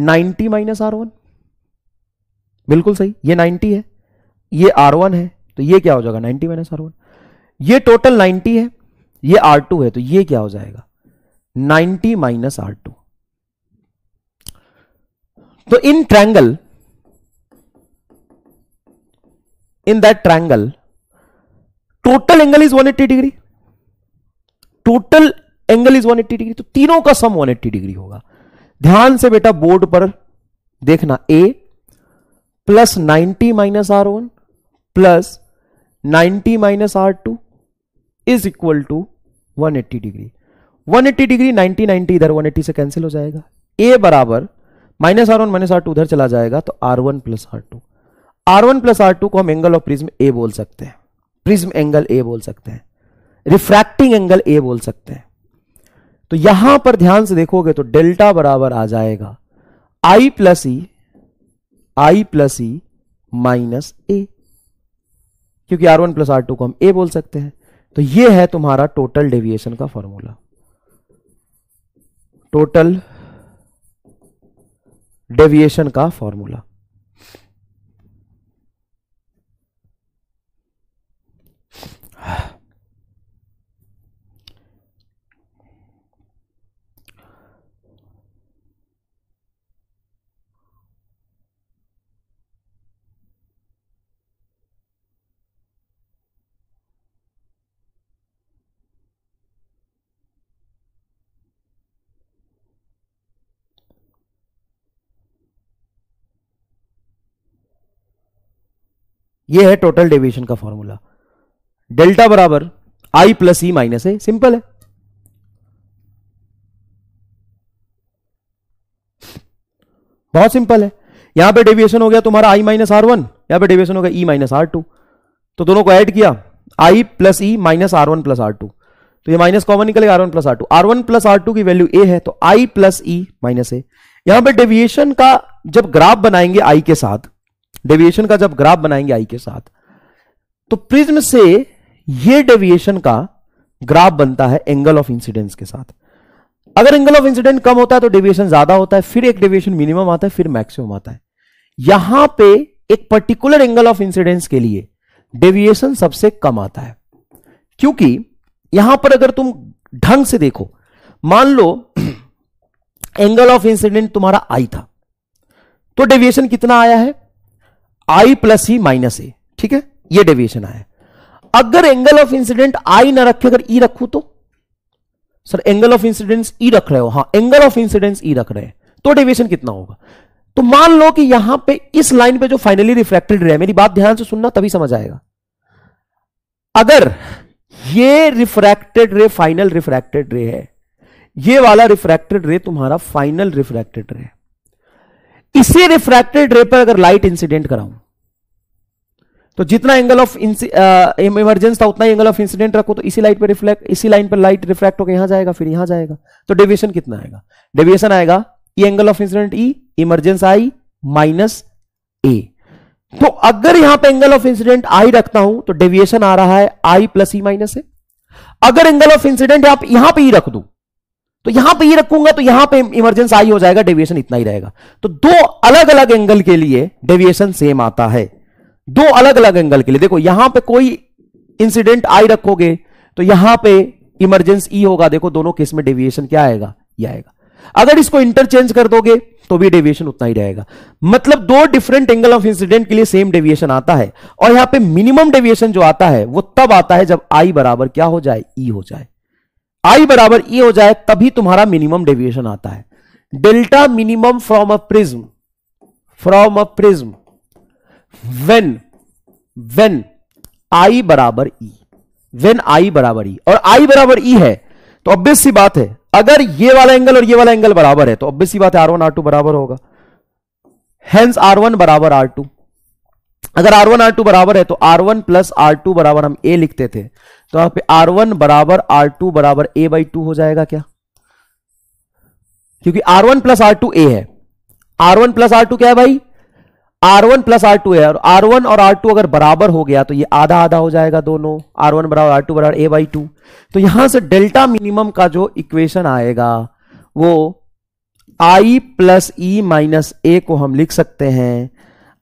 A: 90 माइनस आर बिल्कुल सही ये 90 है ये R1 है तो ये क्या हो जाएगा 90 माइनस आर ये टोटल 90 है ये R2 है तो ये क्या हो जाएगा 90 माइनस आर तो in triangle in that triangle total angle is 180 degree total angle is 180 degree तो तीनों का सम 180 डिग्री होगा ध्यान से बेटा बोर्ड पर देखना A plus ninety minus R one plus ninety minus R two is equal to 180 degree 180 degree 90 90 इधर 180 से कैंसिल हो जाएगा ए बराबर minus R one minus R two उधर चला जाएगा तो R one plus R two R one plus R two को हम एंगल ऑफ प्रिज्म ए बोल सकते हैं प्रिज्म एंगल ए बोल सकते हैं रिफ्रैक्टिंग एंगल ए बोल सकते हैं तो यहां पर ध्यान से देखोगे तो डेल्टा बराबर आ जाएगा I plus E I plus E minus A क्योंकि R one plus R two को हम ए बोल सकते हैं तो ये है तुम्हारा टोटल डेविएशन का फॉर्मूला टोटल डेविएशन का फॉर्मूला ये है टोटल डेविएशन का फॉर्मूला डेल्टा बराबर I plus E minus A simple है बहुत सिंपल है यहां पे डेविएशन हो गया तुम्हारा आई माइनस आर वन यहां पर डेविएशन हो गया ई माइनस आर टू तो दोनों को ऐड किया I plus E minus R one plus R two तो ये माइनस कॉमन निकलेगा R one plus R two R one plus R two की वैल्यू ए है तो आई प्लस ई माइनस ए यहां पर डेविएशन का जब ग्राफ बनाएंगे आई के साथ डेविएशन का जब ग्राफ बनाएंगे आई के साथ तो प्रिज्म से ये डेविएशन का ग्राफ बनता है एंगल ऑफ इंसिडेंस के साथ अगर एंगल ऑफ इंसिडेंट कम होता है तो डेविएशन ज्यादा होता है फिर एक डेविएशन मिनिमम आता है फिर मैक्सिमम आता है यहां पे एक पर्टिकुलर एंगल ऑफ इंसिडेंस के लिए डेविएशन सबसे कम आता है क्योंकि यहां पर अगर तुम ढंग से देखो मान लो [clears throat] एंगल ऑफ इंसिडेंट तुम्हारा आई था तो डेविएशन कितना आया है आई प्लस ई माइनस ए ठीक है ये डेविएशन आया अगर एंगल ऑफ इंसिडेंट आई ना रखे अगर ई e रखू तो sir angle of incidence E रख रहे हो हाँ एंगल ऑफ इंसिडेंस ई रख रहे हैं तो डेविएशन कितना होगा तो मान लो कि यहां पे इस लाइन पे जो फाइनली रिफ्लेक्टेड है मेरी बात ध्यान से सुनना तभी समझ आएगा अगर ये रिफ्रैक्टेड रे फाइनल रिफ्रैक्टेड रे है ये वाला रिफ्रैक्टेड रे तुम्हारा फाइनल रिफ्रैक्टेड रे इसी रिफ्रैक्टेड रे पर अगर लाइट इंसिडेंट कराऊं तो जितना एंगल ऑफ इमरजेंस था उतना एंगल ऑफ इंसिडेंट रखो तो इसी लाइट पर रिफ्लेक्ट इसी लाइन पर लाइट रिफ्रैक्ट होकर यहां जाएगा फिर यहां जाएगा तो डेविएशन कितना आएगा डेविएशन आएगा E angle of incident E emergence I minus A तो अगर यहां पे एंगल ऑफ इंसिडेंट आई रखता हूं तो डेविएशन आ रहा है आई प्लस ई माइनस ए अगर एंगल ऑफ इंसिडेंट आप यहां पर ई e रख दू तो यहां पे ये रखूंगा तो यहां पे इमरजेंस आई हो जाएगा डेविएशन इतना ही रहेगा तो दो अलग अलग एंगल के लिए डेविएशन सेम आता है दो अलग अलग एंगल के लिए देखो यहां पे कोई इंसिडेंट आई रखोगे तो यहां पे इमरजेंस ई e होगा देखो दोनों केस में डेविएशन क्या आएगा ये आएगा अगर इसको इंटरचेंज कर दोगे तो भी डेविएशन उतना ही रहेगा मतलब दो डिफरेंट एंगल ऑफ इंसिडेंट के लिए सेम डेविएशन आता है और यहां पे मिनिमम डेविएशन जो आता है वो तब आता है जब आई बराबर क्या हो जाए ई e हो जाए आई बराबर ई e हो जाए तभी तुम्हारा मिनिमम डेविएशन आता है delta minimum from a prism from a prism when when I बराबर ई व्हेन आई बराबर ई e, और आई बराबर ई e है तो ऑब्वियस सी बात है अगर ये वाला एंगल और ये वाला एंगल बराबर है तो ऑब्वियस सी बात है आर वन आर टू बराबर होगा हेंस आर वन बराबर आर टू अगर आर वन आर टू बराबर है तो R one plus R two बराबर हम ए लिखते थे तो यहां पे आर वन बराबर आर टू बराबर ए बाई टू हो जाएगा क्या क्योंकि R one plus R two A है R one plus R two क्या है भाई R one plus R two है और आर वन और आर टू अगर बराबर हो गया तो ये आधा आधा हो जाएगा दोनों आर वन बराबर आर टू बराबर ए बाई टू तो यहां से डेल्टा मिनिमम का जो इक्वेशन आएगा वो आई प्लस ई माइनस ए को हम लिख सकते हैं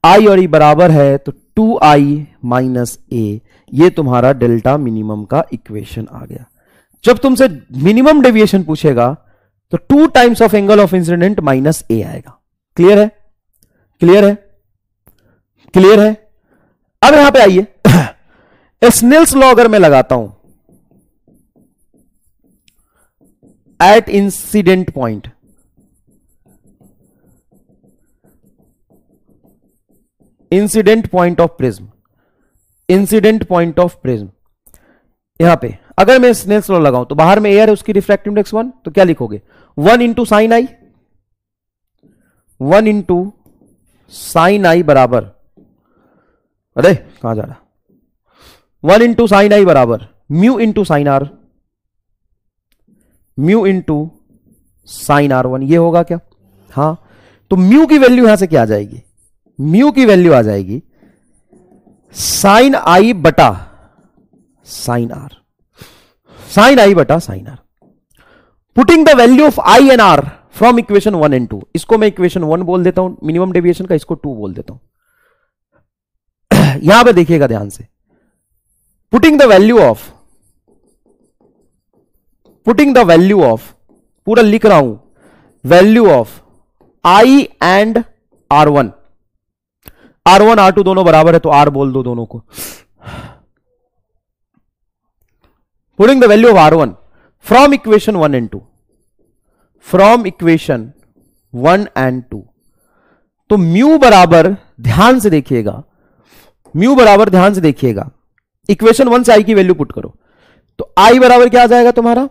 A: आई और ई e बराबर है तो टू आई माइनस ए ये तुम्हारा डेल्टा मिनिमम का इक्वेशन आ गया जब तुमसे मिनिमम डेविएशन पूछेगा तो two times of angle of incident minus A आएगा क्लियर है क्लियर है क्लियर है अब यहां पे आइए स्नेल्स [coughs] लॉ अगर मैं लगाता हूं at incident point incident point of prism incident point of prism यहां पे अगर मैं स्नेल्स लॉ लगाऊं तो बाहर में एयर है उसकी रिफ्रैक्टिव इंडेक्स वन तो क्या लिखोगे one into sine I one into sine I बराबर अरे कहा जा रहा वन इंटू साइन आई बराबर mu into sine R mu into sine R one ये होगा क्या हाँ तो म्यू की वैल्यू यहां से क्या आ जाएगी म्यू की वैल्यू आ जाएगी साइन आई बटा साइन आर साइन आई बटा sine R putting the value of I and R from equation one and two इसको मैं इक्वेशन वन बोल देता हूं मिनिमम डेविएशन का इसको टू बोल देता हूं [clears throat] यहां पे देखिएगा ध्यान से putting the value of putting the value of पूरा लिख रहा हूं value of I and R one R one R two दोनों बराबर है तो आर बोल दो दोनों को putting the value of R one from equation one and two from equation one and two तो म्यू बराबर ध्यान से देखिएगा म्यू बराबर ध्यान से देखिएगा इक्वेशन वन से आई की वैल्यू पुट करो तो आई बराबर क्या आ जाएगा तुम्हारा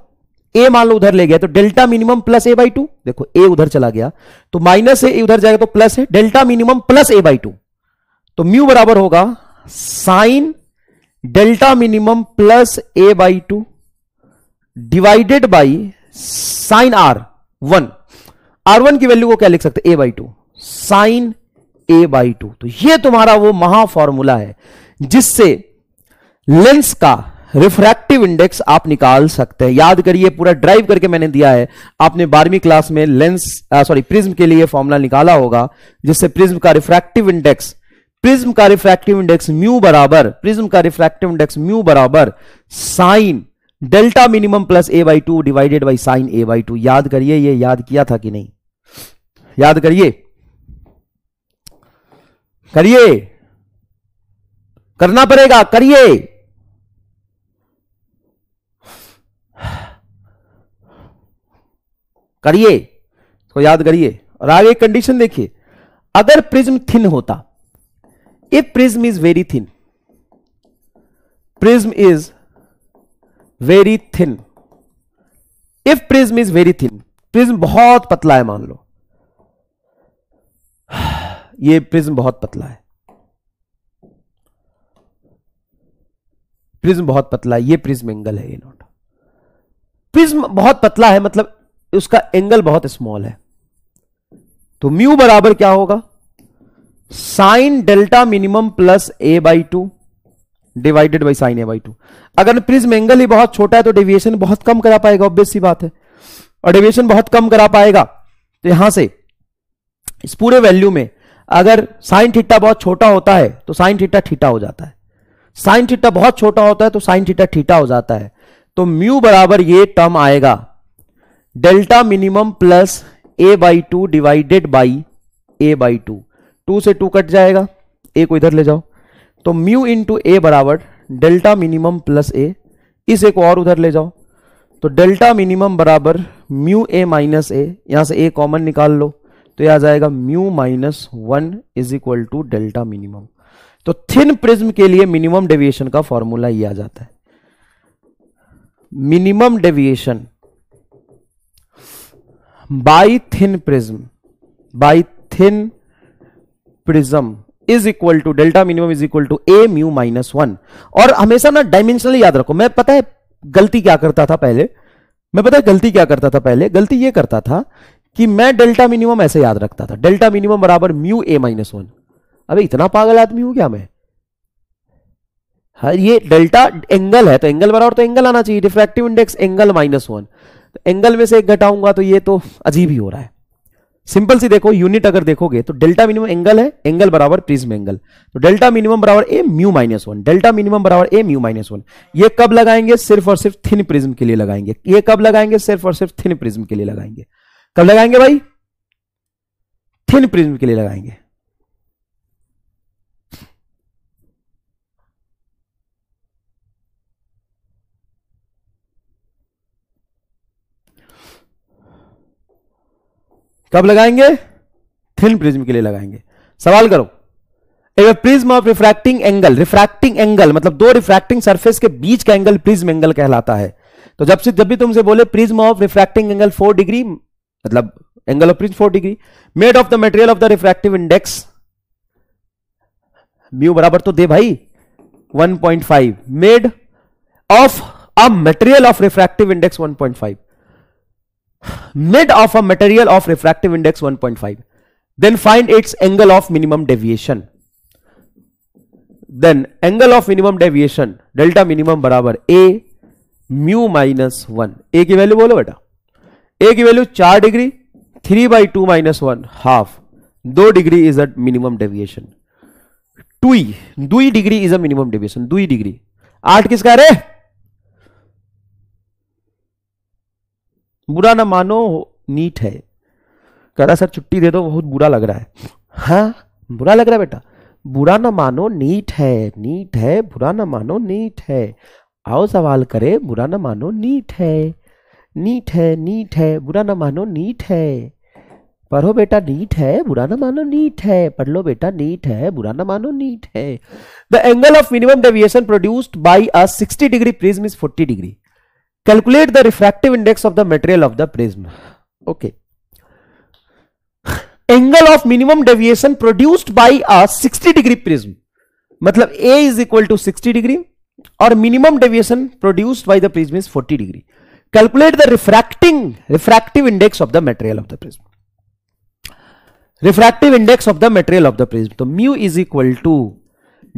A: ए मान लो उधर ले गया तो delta minimum plus A by two देखो ए उधर चला गया तो माइनस ए उधर जाएगा तो प्लस है delta minimum plus A by two तो म्यू बराबर होगा sine delta minimum plus A by two divided by sine R one R one की वैल्यू को क्या लिख सकते A by two sine A by two तो ये तुम्हारा वो महा फॉर्मूला है जिससे लेंस का रिफ्रैक्टिव इंडेक्स आप निकाल सकते हैं याद करिए पूरा ड्राइव करके मैंने दिया है आपने बारहवीं क्लास में लेंस सॉरी प्रिज्म के लिए फॉर्मूला निकाला होगा जिससे प्रिज्म का रिफ्रैक्टिव इंडेक्स प्रिज्म का रिफ्रैक्टिव इंडेक्स म्यू बराबर प्रिज्म का रिफ्रैक्टिव इंडेक्स म्यू बराबर sine delta minimum plus A by two divided by sine A by two याद करिए ये याद किया था कि नहीं याद करिए करिए करना पड़ेगा करिए करिए तो याद करिए और आगे कंडीशन देखिए अगर प्रिज्म थिन होता if prism is very thin prism is very thin if prism is very thin prism बहुत पतला है मान लो [sighs] ये प्रिज्म बहुत पतला है प्रिज्म बहुत पतला है ये प्रिज्म एंगल है ये नोट प्रिज्म बहुत पतला है मतलब उसका एंगल बहुत स्मॉल है तो म्यू बराबर क्या होगा sine delta minimum plus A by two divided by sine A by two अगर प्रिज्म एंगल ही बहुत छोटा है तो डेविएशन बहुत कम करा पाएगा ऑब्वियस सी बात है और डेविएशन बहुत कम करा पाएगा तो यहां से इस पूरे वैल्यू में अगर साइन थीटा बहुत छोटा होता है तो साइन थीटा थीटा हो जाता है साइन थीटा बहुत छोटा होता है तो साइन थीटा थीटा हो जाता है तो म्यू बराबर ये टर्म आएगा delta minimum plus A by two divided by A by two two से टू कट जाएगा ए को इधर ले जाओ तो म्यू इन टू ए बराबर डेल्टा मिनिमम प्लस ए इस ए को और उधर ले जाओ तो डेल्टा मिनिमम बराबर म्यू ए माइनस ए यहां से ए कॉमन निकाल लो तो यह आ जाएगा mu minus one is equal to delta minimum तो थिन प्रिज्म के लिए मिनिमम डेविएशन का फॉर्मूला ये आ जाता है minimum deviation by thin prism by thin prism is equal to delta minimum is equal to A mu minus one और हमेशा ना डायमेंशनल याद रखो मैं पता है गलती क्या करता था पहले मैं पता है गलती क्या करता था पहले गलती ये करता था कि मैं डेल्टा मिनिमम ऐसे याद रखता था डेल्टा मिनिमम बराबर म्यू ए माइनस वन अब इतना पागल आदमी हूं क्या मैं हाँ ये डेल्टा एंगल है तो एंगल बराबर तो एंगल आना चाहिए diffractive index angle minus one angle में से एक घटाऊंगा तो ये तो अजीब ही हो रहा है सिंपल सी देखो यूनिट अगर देखोगे तो डेल्टा मिनिमम एंगल है एंगल बराबर प्रिज्म एंगल तो डेल्टा मिनिमम बराबर A mu minus one delta minimum बराबर ए म्यू माइनस वन ये कब लगाएंगे सिर्फ और सिर्फ थिन प्रिज्म के लिए लगाएंगे ये कब लगाएंगे सिर्फ और सिर्फ थिन प्रिज्म के लिए लगाएंगे कब लगाएंगे भाई थिन प्रिज्म के लिए लगाएंगे कब लगाएंगे थिन प्रिज्म के लिए लगाएंगे सवाल करो एव prism of refracting angle refracting angle मतलब दो रिफ्रैक्टिंग सरफेस के बीच का एंगल प्रिज्म एंगल कहलाता है तो जब से जब भी तुमसे बोले prism of refracting angle four degree मतलब angle of prism four degree made of the material of the refractive index mu बराबर तो दे भाई 1.5 made of a material of refractive index 1.5 mid of a material of refractive index 1.5 then find its angle of minimum deviation then angle of minimum deviation delta minimum बराबर a mu minus one A की value बोलो बेटा A की value चार degree three by two minus one half दो degree is a minimum deviation two दुई degree is a minimum deviation दुई degree आठ किसका है बुरा ना मानो नीट है कह रहा सर छुट्टी दे दो बहुत बुरा लग रहा है हाँ बुरा लग रहा है बेटा बुरा ना मानो नीट है नीट है बुरा ना मानो नीट है आओ सवाल करे बुरा ना मानो नीट है नीट है नीट है बुरा ना मानो नीट है पढ़ो बेटा नीट है बुरा ना मानो नीट है पढ़ लो बेटा नीट है बुरा ना मानो नीट है the angle of minimum deviation produced by a sixty degree prism is forty degree Calculate the refractive index of the material of the prism. Okay. Angle of minimum deviation produced by a 60 degree prism. matlab A is equal to 60 degree or minimum deviation produced by the prism is 40 degree. Calculate the refracting refractive index of the material of the prism. Refractive index of the material of the prism. So mu is equal to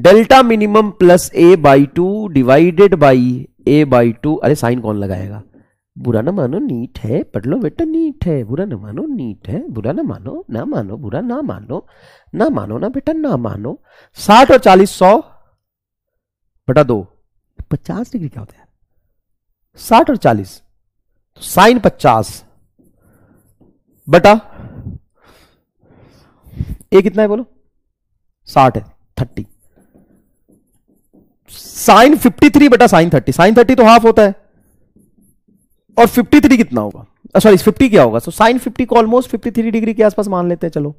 A: delta minimum plus A by two divided by A by two अरे sine कौन लगाएगा बुरा ना मानो NEET है पढ़ लो बेटा NEET है बुरा ना मानो नीट है बुरा ना मानो ना मानो बुरा ना मानो ना मानो ना बेटा ना मानो साठ और चालीस सौ बटा दो तो पचास डिग्री क्या होता है साठ और चालीस तो साइन पचास बटा ए कितना है बोलो साठ है थर्टी साइन 53 बेटा साइन 30 साइन 30 तो हाफ होता है और 53 कितना होगा सॉरी 50 क्या होगा सो साइन 50 को ऑलमोस्ट 53 डिग्री के आसपास मान लेते हैं चलो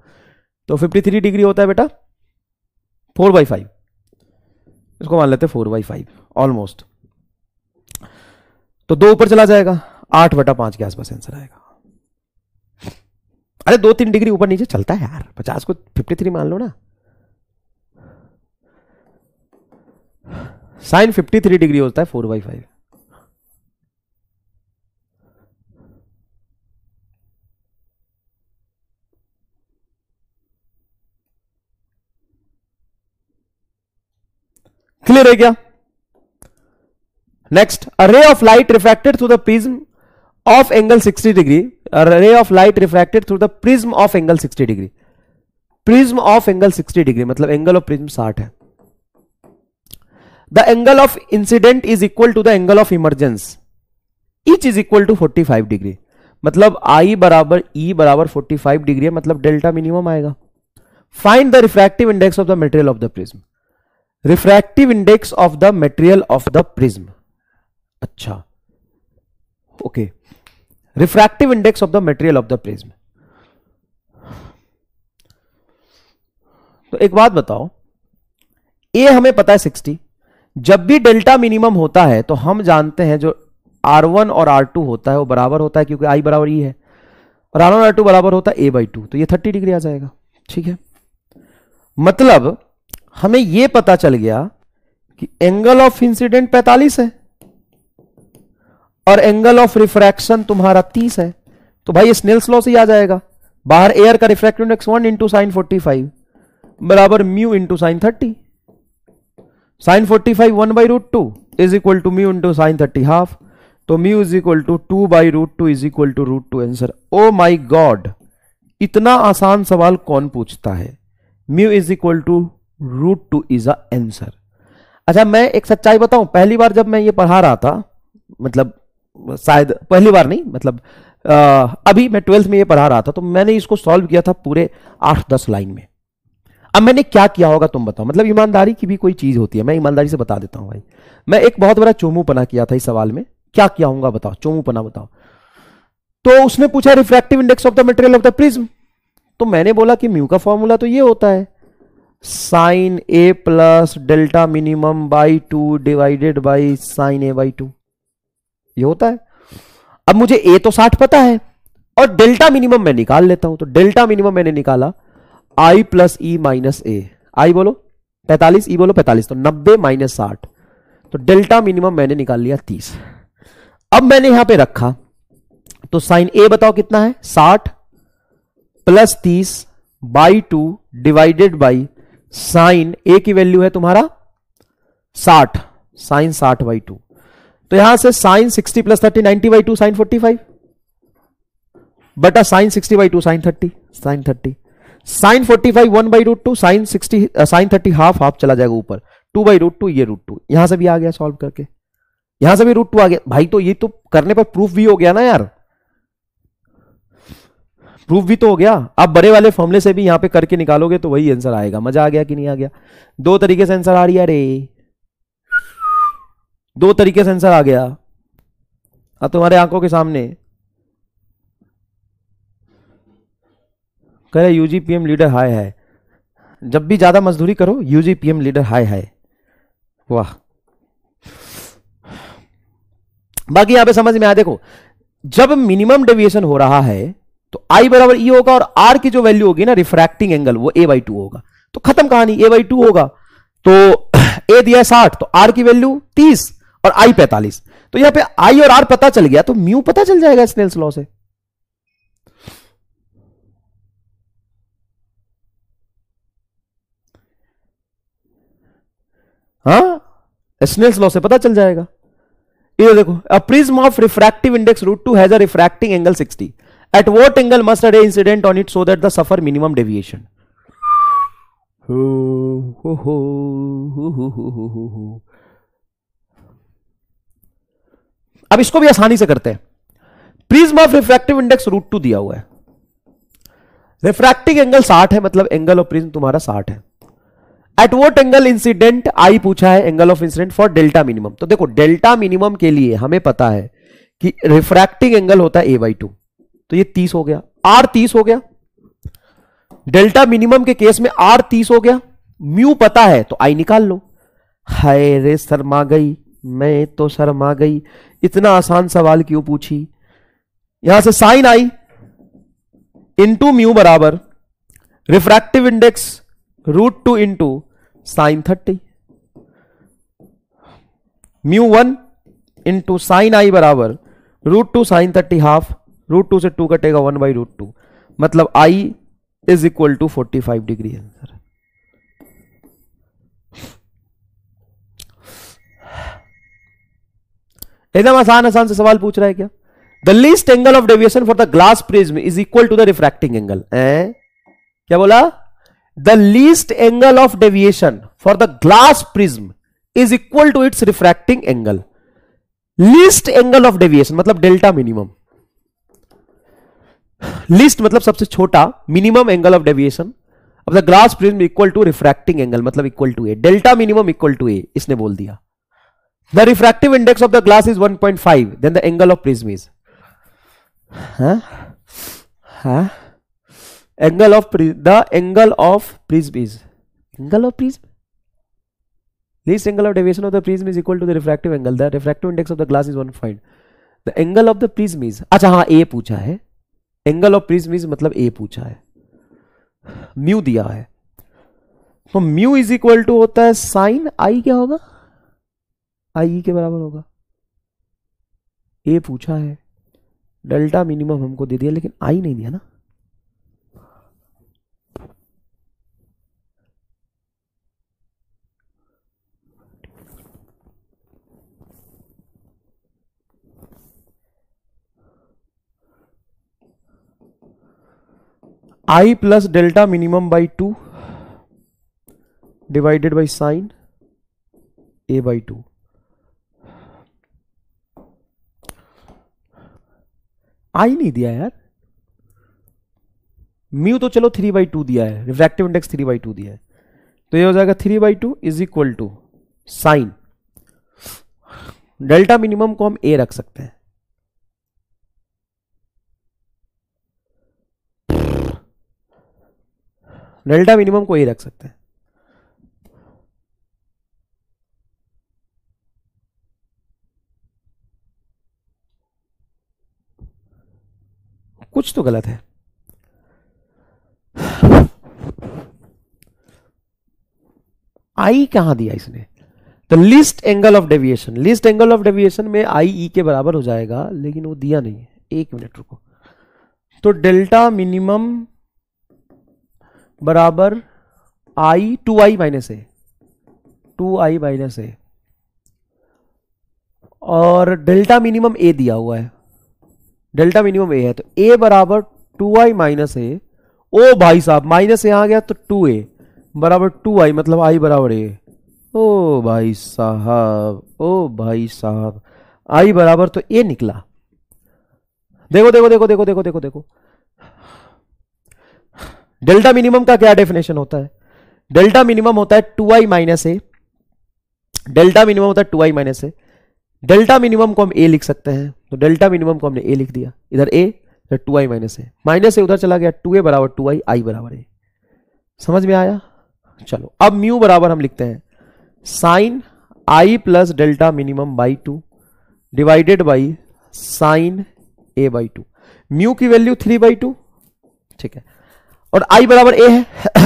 A: तो 53 डिग्री होता है बेटा फोर बाई फाइव इसको मान लेते हैं फोर बाई फाइव ऑलमोस्ट तो दो ऊपर चला जाएगा आठ बटा पांच के आसपास आंसर आएगा अरे दो तीन डिग्री ऊपर नीचे चलता है यार पचास को फिफ्टी थ्री मान लो ना साइन 53 डिग्री होता है फोर बाई फाइव क्लियर है क्या next ray of light refracted through the prism of angle 60 degree ray of light refracted through the prism of angle 60 degree prism of angle 60 degree मतलब angle of prism 60 है angle of incident is equal to the angle of emergence each is equal to forty 45 degree मतलब I बराबर ई e बराबर 45 degree है मतलब delta minimum आएगा find the refractive index of the material of the prism refractive index of the material of the prism अच्छा okay refractive index of the material of the prism तो एक बात बताओ ए हमें पता है सिक्सटी जब भी डेल्टा मिनिमम होता है तो हम जानते हैं जो आर वन और आर टू होता है वो बराबर होता है क्योंकि आई बराबर ई e है और आर वन आर टू बराबर होता है ए बाई टू तो ये थर्टी डिग्री आ जाएगा ठीक है मतलब हमें ये पता चल गया कि एंगल ऑफ इंसिडेंट 45 है और एंगल ऑफ रिफ्रैक्शन तुम्हारा 30 है तो भाई स्नेल्स लॉ से ही आ जाएगा बाहर एयर का refractive index one into sine forty five बराबर mu into sine thirty sine forty five one by root two is equal to mu into sine thirty half तो mu is equal to two by root two is equal to root two answer oh my God इतना आसान सवाल कौन पूछता है mu is equal to root two is a answer अच्छा मैं एक सच्चाई बताऊं पहली बार जब मैं ये पढ़ा रहा था मतलब शायद पहली बार नहीं मतलब आ, अभी मैं ट्वेल्थ में ये पढ़ा रहा था तो मैंने इसको सॉल्व किया था पूरे आठ दस लाइन में अब मैंने क्या किया होगा तुम बताओ मतलब ईमानदारी की भी कोई चीज होती है मैं ईमानदारी से बता देता हूं भाई मैं एक बहुत बड़ा चोमूपना किया था इस सवाल में क्या किया होगा बताओ चोमूपना बताओ तो उसने पूछा refractive index of the material of the prism तो मैंने बोला कि म्यू का फॉर्मूला तो ये होता है sine A plus delta minimum by two divided by sine A by two ये होता है अब मुझे ए तो साठ पता है और डेल्टा मिनिमम मैं निकाल लेता हूं तो डेल्टा मिनिमम मैंने निकाला आई प्लस ई माइनस ए आई बोलो पैतालीस ई e बोलो पैतालीस तो नब्बे माइनस साठ तो डेल्टा मिनिमम मैंने निकाल लिया तीस अब मैंने यहां पे रखा तो साइन ए बताओ कितना है साठ प्लस तीस by two divided by sine A की वैल्यू है तुम्हारा साठ साइन साठ बाई टू तो यहां से sine sixty plus thirty ninety by two sine forty five बटा sine sixty by two sine thirty sine thirty sine forty five one by root two sine sixty sine thirty half half चला जाएगा ऊपर two by root two ये root two यहां से भी आ गया solve करके यहां से भी रूट टू आ गया भाई तो ये तो करने पर प्रूफ भी हो गया ना यार प्रूफ भी तो हो गया आप बड़े वाले फॉर्मूले से भी यहां पे करके निकालोगे तो वही आंसर आएगा मजा आ गया कि नहीं आ गया दो तरीके से आंसर आ रही है दो तरीके से आंसर आ गया हाँ, तुम्हारे आंखों के सामने कह रहे यूजीपीएम लीडर हाई है जब भी ज़्यादा मजदूरी करो यूजीपीएम लीडर हाई है वाह बाकी यहां पे समझ में आया देखो जब मिनिमम डेविएशन हो रहा है तो आई बराबर ई e होगा और आर की जो वैल्यू होगी ना रिफ्रैक्टिंग एंगल वो A बाई टू होगा तो खत्म कहानी A बाई टू होगा तो ए दिया है साठ तो आर की वैल्यू तीस और आई 45 तो यहां पे आई और आर पता चल गया तो म्यू पता चल जाएगा स्नेल्स लॉ से हाँ स्नेल्स लॉ से पता चल जाएगा ये देखो a prism of refractive index root two has refracting angle 60 at what angle must a ray incident on it so that the suffer minimum deviation अब इसको भी आसानी से करते हैं prism of refractive index root two दिया हुआ है रिफ्रैक्टिंग एंगल 60 है मतलब एंगल ऑफ प्रिज्म तुम्हारा 60 है at what angle incident I पूछा है angle of incident for delta minimum तो देखो डेल्टा मिनिमम के लिए हमें पता है कि रिफ्रैक्टिंग एंगल होता है ए बाई टू तो ये तीस हो गया आर तीस हो गया डेल्टा मिनिमम के केस में आर तीस हो गया म्यू पता है तो आई निकाल लो हाय रे शर्मा गई मैं तो शर्मा गई इतना आसान सवाल क्यों पूछी यहां से साइन आई इंटू म्यू बराबर refractive index root two into sine thirty mu one into sine I बराबर root two sine thirty half root two से टू कटेगा वन बाई रूट टू मतलब I is equal to forty five degree answer एकदम आसान आसान से सवाल पूछ रहा है क्या the least angle of deviation for the glass prism is equal to the refracting angle क्या बोला the least angle of deviation for the glass prism is equal to its refracting angle least angle of deviation मतलब delta minimum least मतलब सबसे छोटा minimum angle of deviation अब the glass prism equal to refracting angle मतलब equal to A delta minimum equal to A इसने बोल दिया the refractive index of the glass is 1.5 then the angle of prism is हां huh? Angle of the angle of prism is angle of prism least angle of deviation of the prism is equal to the refractive angle the refractive index of the glass is one point the angle of the prism मीज अच्छा हाँ ए पूछा है angle of prism मीज मतलब ए पूछा है mu दिया है तो म्यू इज इक्वल टू होता है साइन आई क्या होगा i e के बराबर होगा ए पूछा है डेल्टा मिनिमम हमको दे दिया लेकिन आई नहीं दिया ना I plus delta minimum by two divided by sine A by two I नहीं दिया यार म्यू तो चलो थ्री बाई टू दिया है refractive index three by two दिया है तो ये हो जाएगा three by two is equal to sine delta minimum को हम ए रख सकते हैं डेल्टा मिनिमम को ही रख सकते हैं कुछ तो गलत है आई कहां दिया इसने तो least angle of deviation least angle of deviation में आई ई e के बराबर हो जाएगा लेकिन वो दिया नहीं है एक मिनट रुको तो डेल्टा मिनिमम बराबर I two I minus A two I minus A और डेल्टा मिनिमम ए दिया हुआ है डेल्टा मिनिमम ए है तो ए बराबर टू आई माइनस ए ओ भाई साहब माइनस ए आ गया तो टू ए बराबर टू आई मतलब आई बराबर ए ओ भाई साहब ओ भाई साहब आई बराबर तो ए निकला देखो देखो देखो देखो देखो देखो देखो डेल्टा मिनिमम का क्या डेफिनेशन होता है डेल्टा मिनिमम होता है two I minus A delta minimum होता है two I minus A delta minimum को हम ए लिख सकते हैं तो डेल्टा मिनिमम को हमने ए लिख दिया इधर ए इधर two I minus A minus A उधर चला गया टू ए बराबर टू आई आई बराबर ए समझ में आया चलो अब म्यू बराबर हम लिखते हैं sine I plus delta minimum by two divided by sine A by two mu की वैल्यू थ्री बाई टू ठीक है और आई बराबर ए है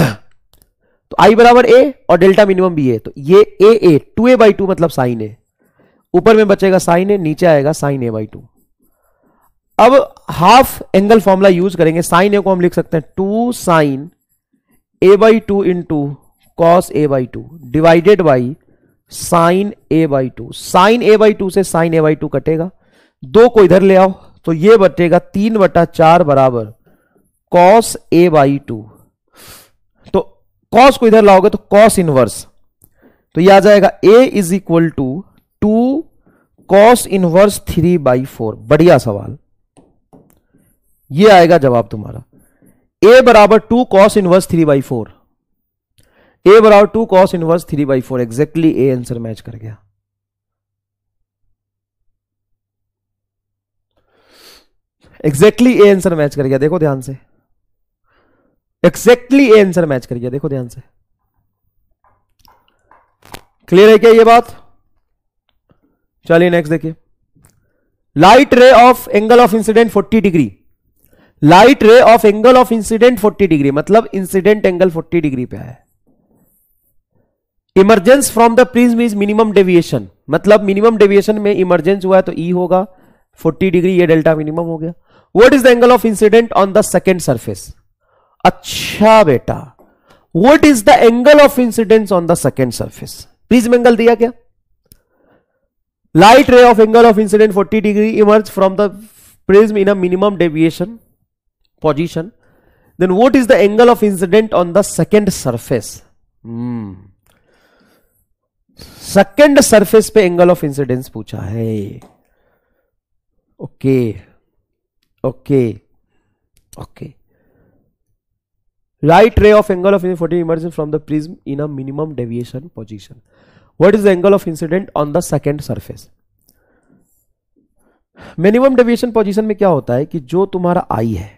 A: [coughs] तो आई बराबर ए और डेल्टा मिनिमम बी ए तो ये A A two A by two मतलब साइन ए ऊपर में बचेगा साइन ए नीचे आएगा साइन ए बाई टू अब हाफ एंगल फॉर्मूला यूज करेंगे साइन ए को हम लिख सकते हैं two sine A by two into cos A by two divided by sine A by two sine A by two से sine A by two कटेगा दो को इधर ले आओ तो ये बटेगा तीन बटा चार बराबर कॉस ए बाई टू तो कॉस को इधर लाओगे तो कॉस इनवर्स तो यह आ जाएगा A is equal to two cos inverse three by four बढ़िया सवाल ये आएगा जवाब तुम्हारा ए बराबर two cos inverse three by four A बराबर two cos inverse three by four exactly A answer match कर गया एग्जैक्टली ए आंसर मैच कर गया देखो ध्यान से एक्सैक्टली ए आंसर मैच कर गया देखो ध्यान से क्लियर है क्या ये बात चलिए नेक्स्ट देखिए light ray of angle of incident 40 degree light ray of angle of incident 40 degree मतलब इंसिडेंट एंगल 40 डिग्री पे है emergence from the prism is minimum deviation मतलब मिनिमम डेविएशन में इमरजेंस हुआ है तो ई e होगा 40 डिग्री ये डेल्टा मिनिमम हो गया what is the angle of incident on the second surface अच्छा बेटा what is the angle of incidence on the second surface prism angle दिया क्या light ray of angle of incident 40 degree emerge from the prism in a minimum deviation position then what is the angle of incident on the second surface second surface पे angle of incidence पूछा है okay okay okay right रे of angle of fourteen emerging from the prism in a minimum deviation position what is the angle of incident on the second surface minimum deviation position में क्या होता है कि जो तुम्हारा आई है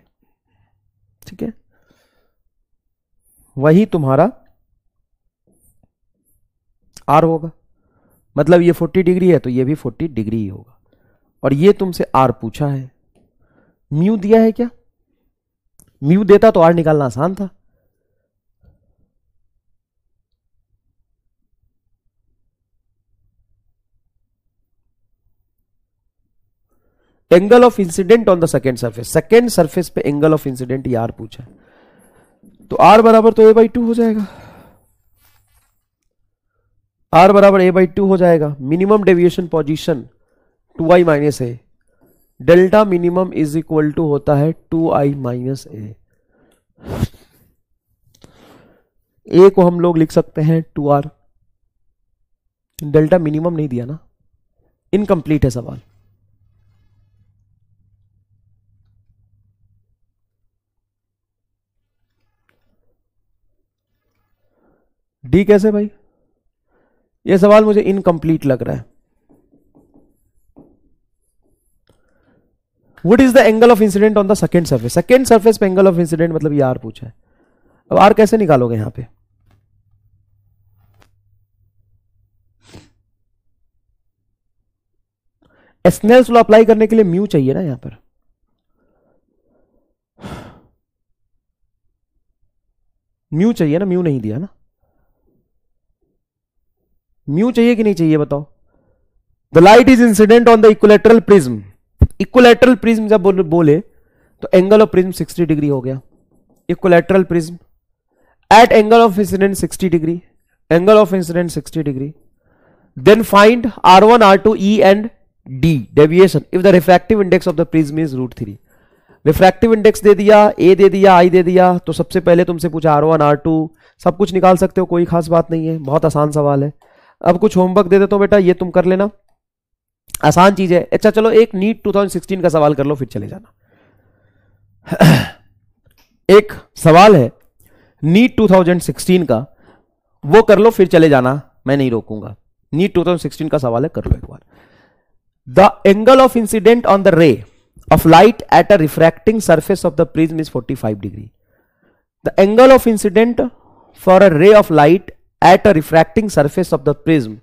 A: ठीक है वही तुम्हारा आर होगा मतलब ये 40 डिग्री है तो ये भी 40 डिग्री ही होगा और ये तुमसे आर पूछा है म्यू दिया है क्या म्यू देता तो आर निकालना आसान था angle of incident on the second surface second surface पे एंगल ऑफ इंसिडेंट ये आर पूछा तो आर बराबर तो ए बाई टू हो जाएगा आर बराबर ए बाई टू हो जाएगा minimum deviation position two I minus A delta minimum is equal to होता है टू आई माइनस ए ए को हम लोग लिख सकते हैं टू आर डेल्टा मिनिमम नहीं दिया ना इनकम्प्लीट है सवाल डी कैसे भाई ये सवाल मुझे इनकम्प्लीट लग रहा है what is the angle of incident on the second surface second surface पे एंगल ऑफ इंसिडेंट मतलब ये आर पूछा है अब आर कैसे निकालोगे यहां पे एसनेल्स लॉ अप्लाई करने के लिए म्यू चाहिए ना यहां पर म्यू चाहिए ना म्यू नहीं दिया ना म्यू चाहिए कि नहीं चाहिए बताओ the light is incident on the equilateral prism equilateral prism जब बोले तो एंगल ऑफ प्रिज्म 60 डिग्री हो गया equilateral prism at angle of incident 60 degree angle of incident 60 degree R one R two E and D deviation if the refractive index of the prism is root three refractive index दे दिया A दे दिया आई दे दिया तो सबसे पहले तुमसे पूछा आर वन आर टू सब कुछ निकाल सकते हो कोई खास बात नहीं है बहुत आसान सवाल है अब कुछ होमवर्क दे देता तो हूँ बेटा ये तुम कर लेना आसान चीज है अच्छा चलो एक नीट 2016 का सवाल कर लो फिर चले जाना [clears throat] एक सवाल है नीट 2016 का वो कर लो फिर चले जाना मैं नहीं रोकूंगा नीट 2016 का सवाल है कर लो एक बार the angle of incident on the ray of light at a refracting surface of the prism is 45 degree the angle of incident for a ray of light at a refracting surface of the prism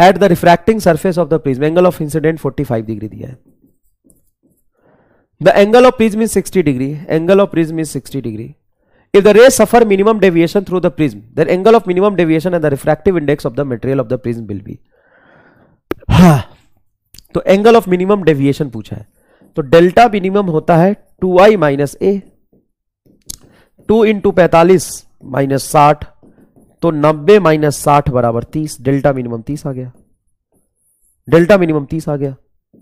A: at the refracting surface of the prism angle of incident 45 degree दिया है the angle of prism is 60 degree angle of prism is 60 degree if the रे सफर minimum deviation through the prism then angle of minimum deviation and the refractive index of the material of the prism will be तो angle of minimum deviation पूछा है तो delta minimum होता है two I minus A two into पैतालीस minus साठ तो 90 minus साठ बराबर तीस डेल्टा मिनिमम तीस आ गया डेल्टा मिनिमम तीस आ गया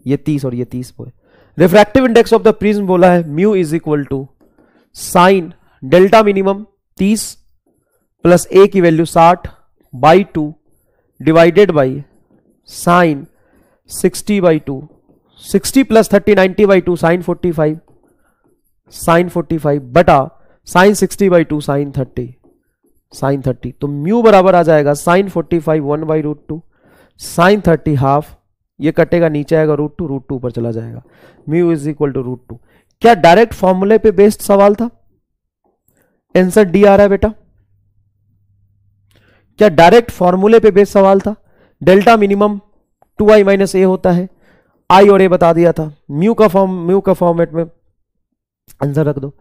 A: ये तीस और ये तीस हुए refractive index of the prism बोला है mu is equal to sine delta minimum तीस प्लस ए की वैल्यू साठ by two divided by sine sixty by two sixty plus thirty ninety by two sine forty five sine forty five बटा sine sixty by two sine thirty sine thirty तो mu बराबर आ जाएगा sine forty five one by root two sine thirty half ये कटेगा नीचे आएगा root two root to ऊपर चला जाएगा mu is equal to root two क्या डायरेक्ट फॉर्मूले पे बेस्ड सवाल था एंसर डी आ रहा है बेटा क्या डायरेक्ट फॉर्मूले पे बेस्ड सवाल था delta minimum two I minus A होता है आई और ए बता दिया था म्यू का फॉर्म म्यू का फॉर्मेट में आंसर रख दो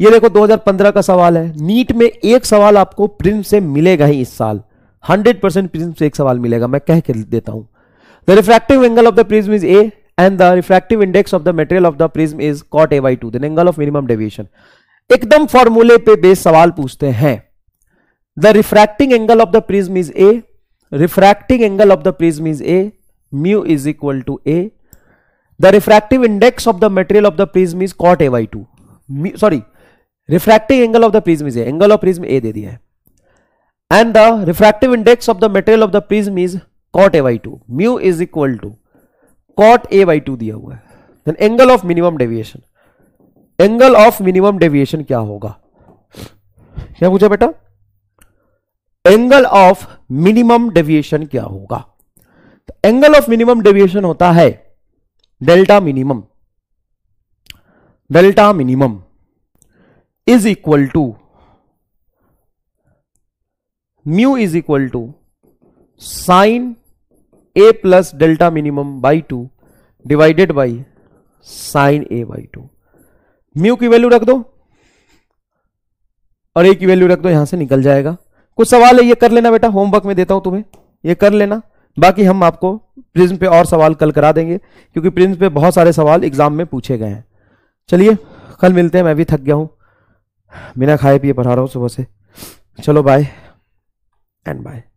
A: ये देखो 2015 का सवाल है नीट में एक सवाल आपको प्रिंस से मिलेगा ही इस साल 100 परसेंट प्रिज्म से एक सवाल मिलेगा मैं कह के देता हूं the refractive angle of the prism is A and the refractive index of the material of the prism is cot A by two then angle of minimum deviation एकदम फॉर्मूले पे बेस सवाल पूछते हैं the refracting angle of the prism is A refracting angle of the prism is A mu is equal to A the refractive index of the material of the prism is cot A by two sorry refractive angle of the prism is angle of prism A दे दिया है and the refractive index of the material of the prism is cot A by two mu is equal to cot A by two दिया हुआ है then angle of minimum deviation angle of minimum deviation क्या होगा क्या पूछा बेटा angle of minimum deviation क्या होगा एंगल ऑफ मिनिमम डेविएशन होता है delta minimum delta minimum is equal to mu is equal to sine A plus delta minimum by two divided by sine A by two mu की value रख दो और ए की value रख दो यहां से निकल जाएगा कुछ सवाल है ये कर लेना बेटा होमवर्क में देता हूं तुम्हें ये कर लेना बाकी हम आपको प्रिंस पे और सवाल कल करा देंगे क्योंकि प्रिंस पे बहुत सारे सवाल एग्जाम में पूछे गए हैं चलिए कल मिलते हैं मैं भी थक गया हूं बिना खाए पिए पढ़ा रहा हूँ सुबह से चलो बाय एंड बाय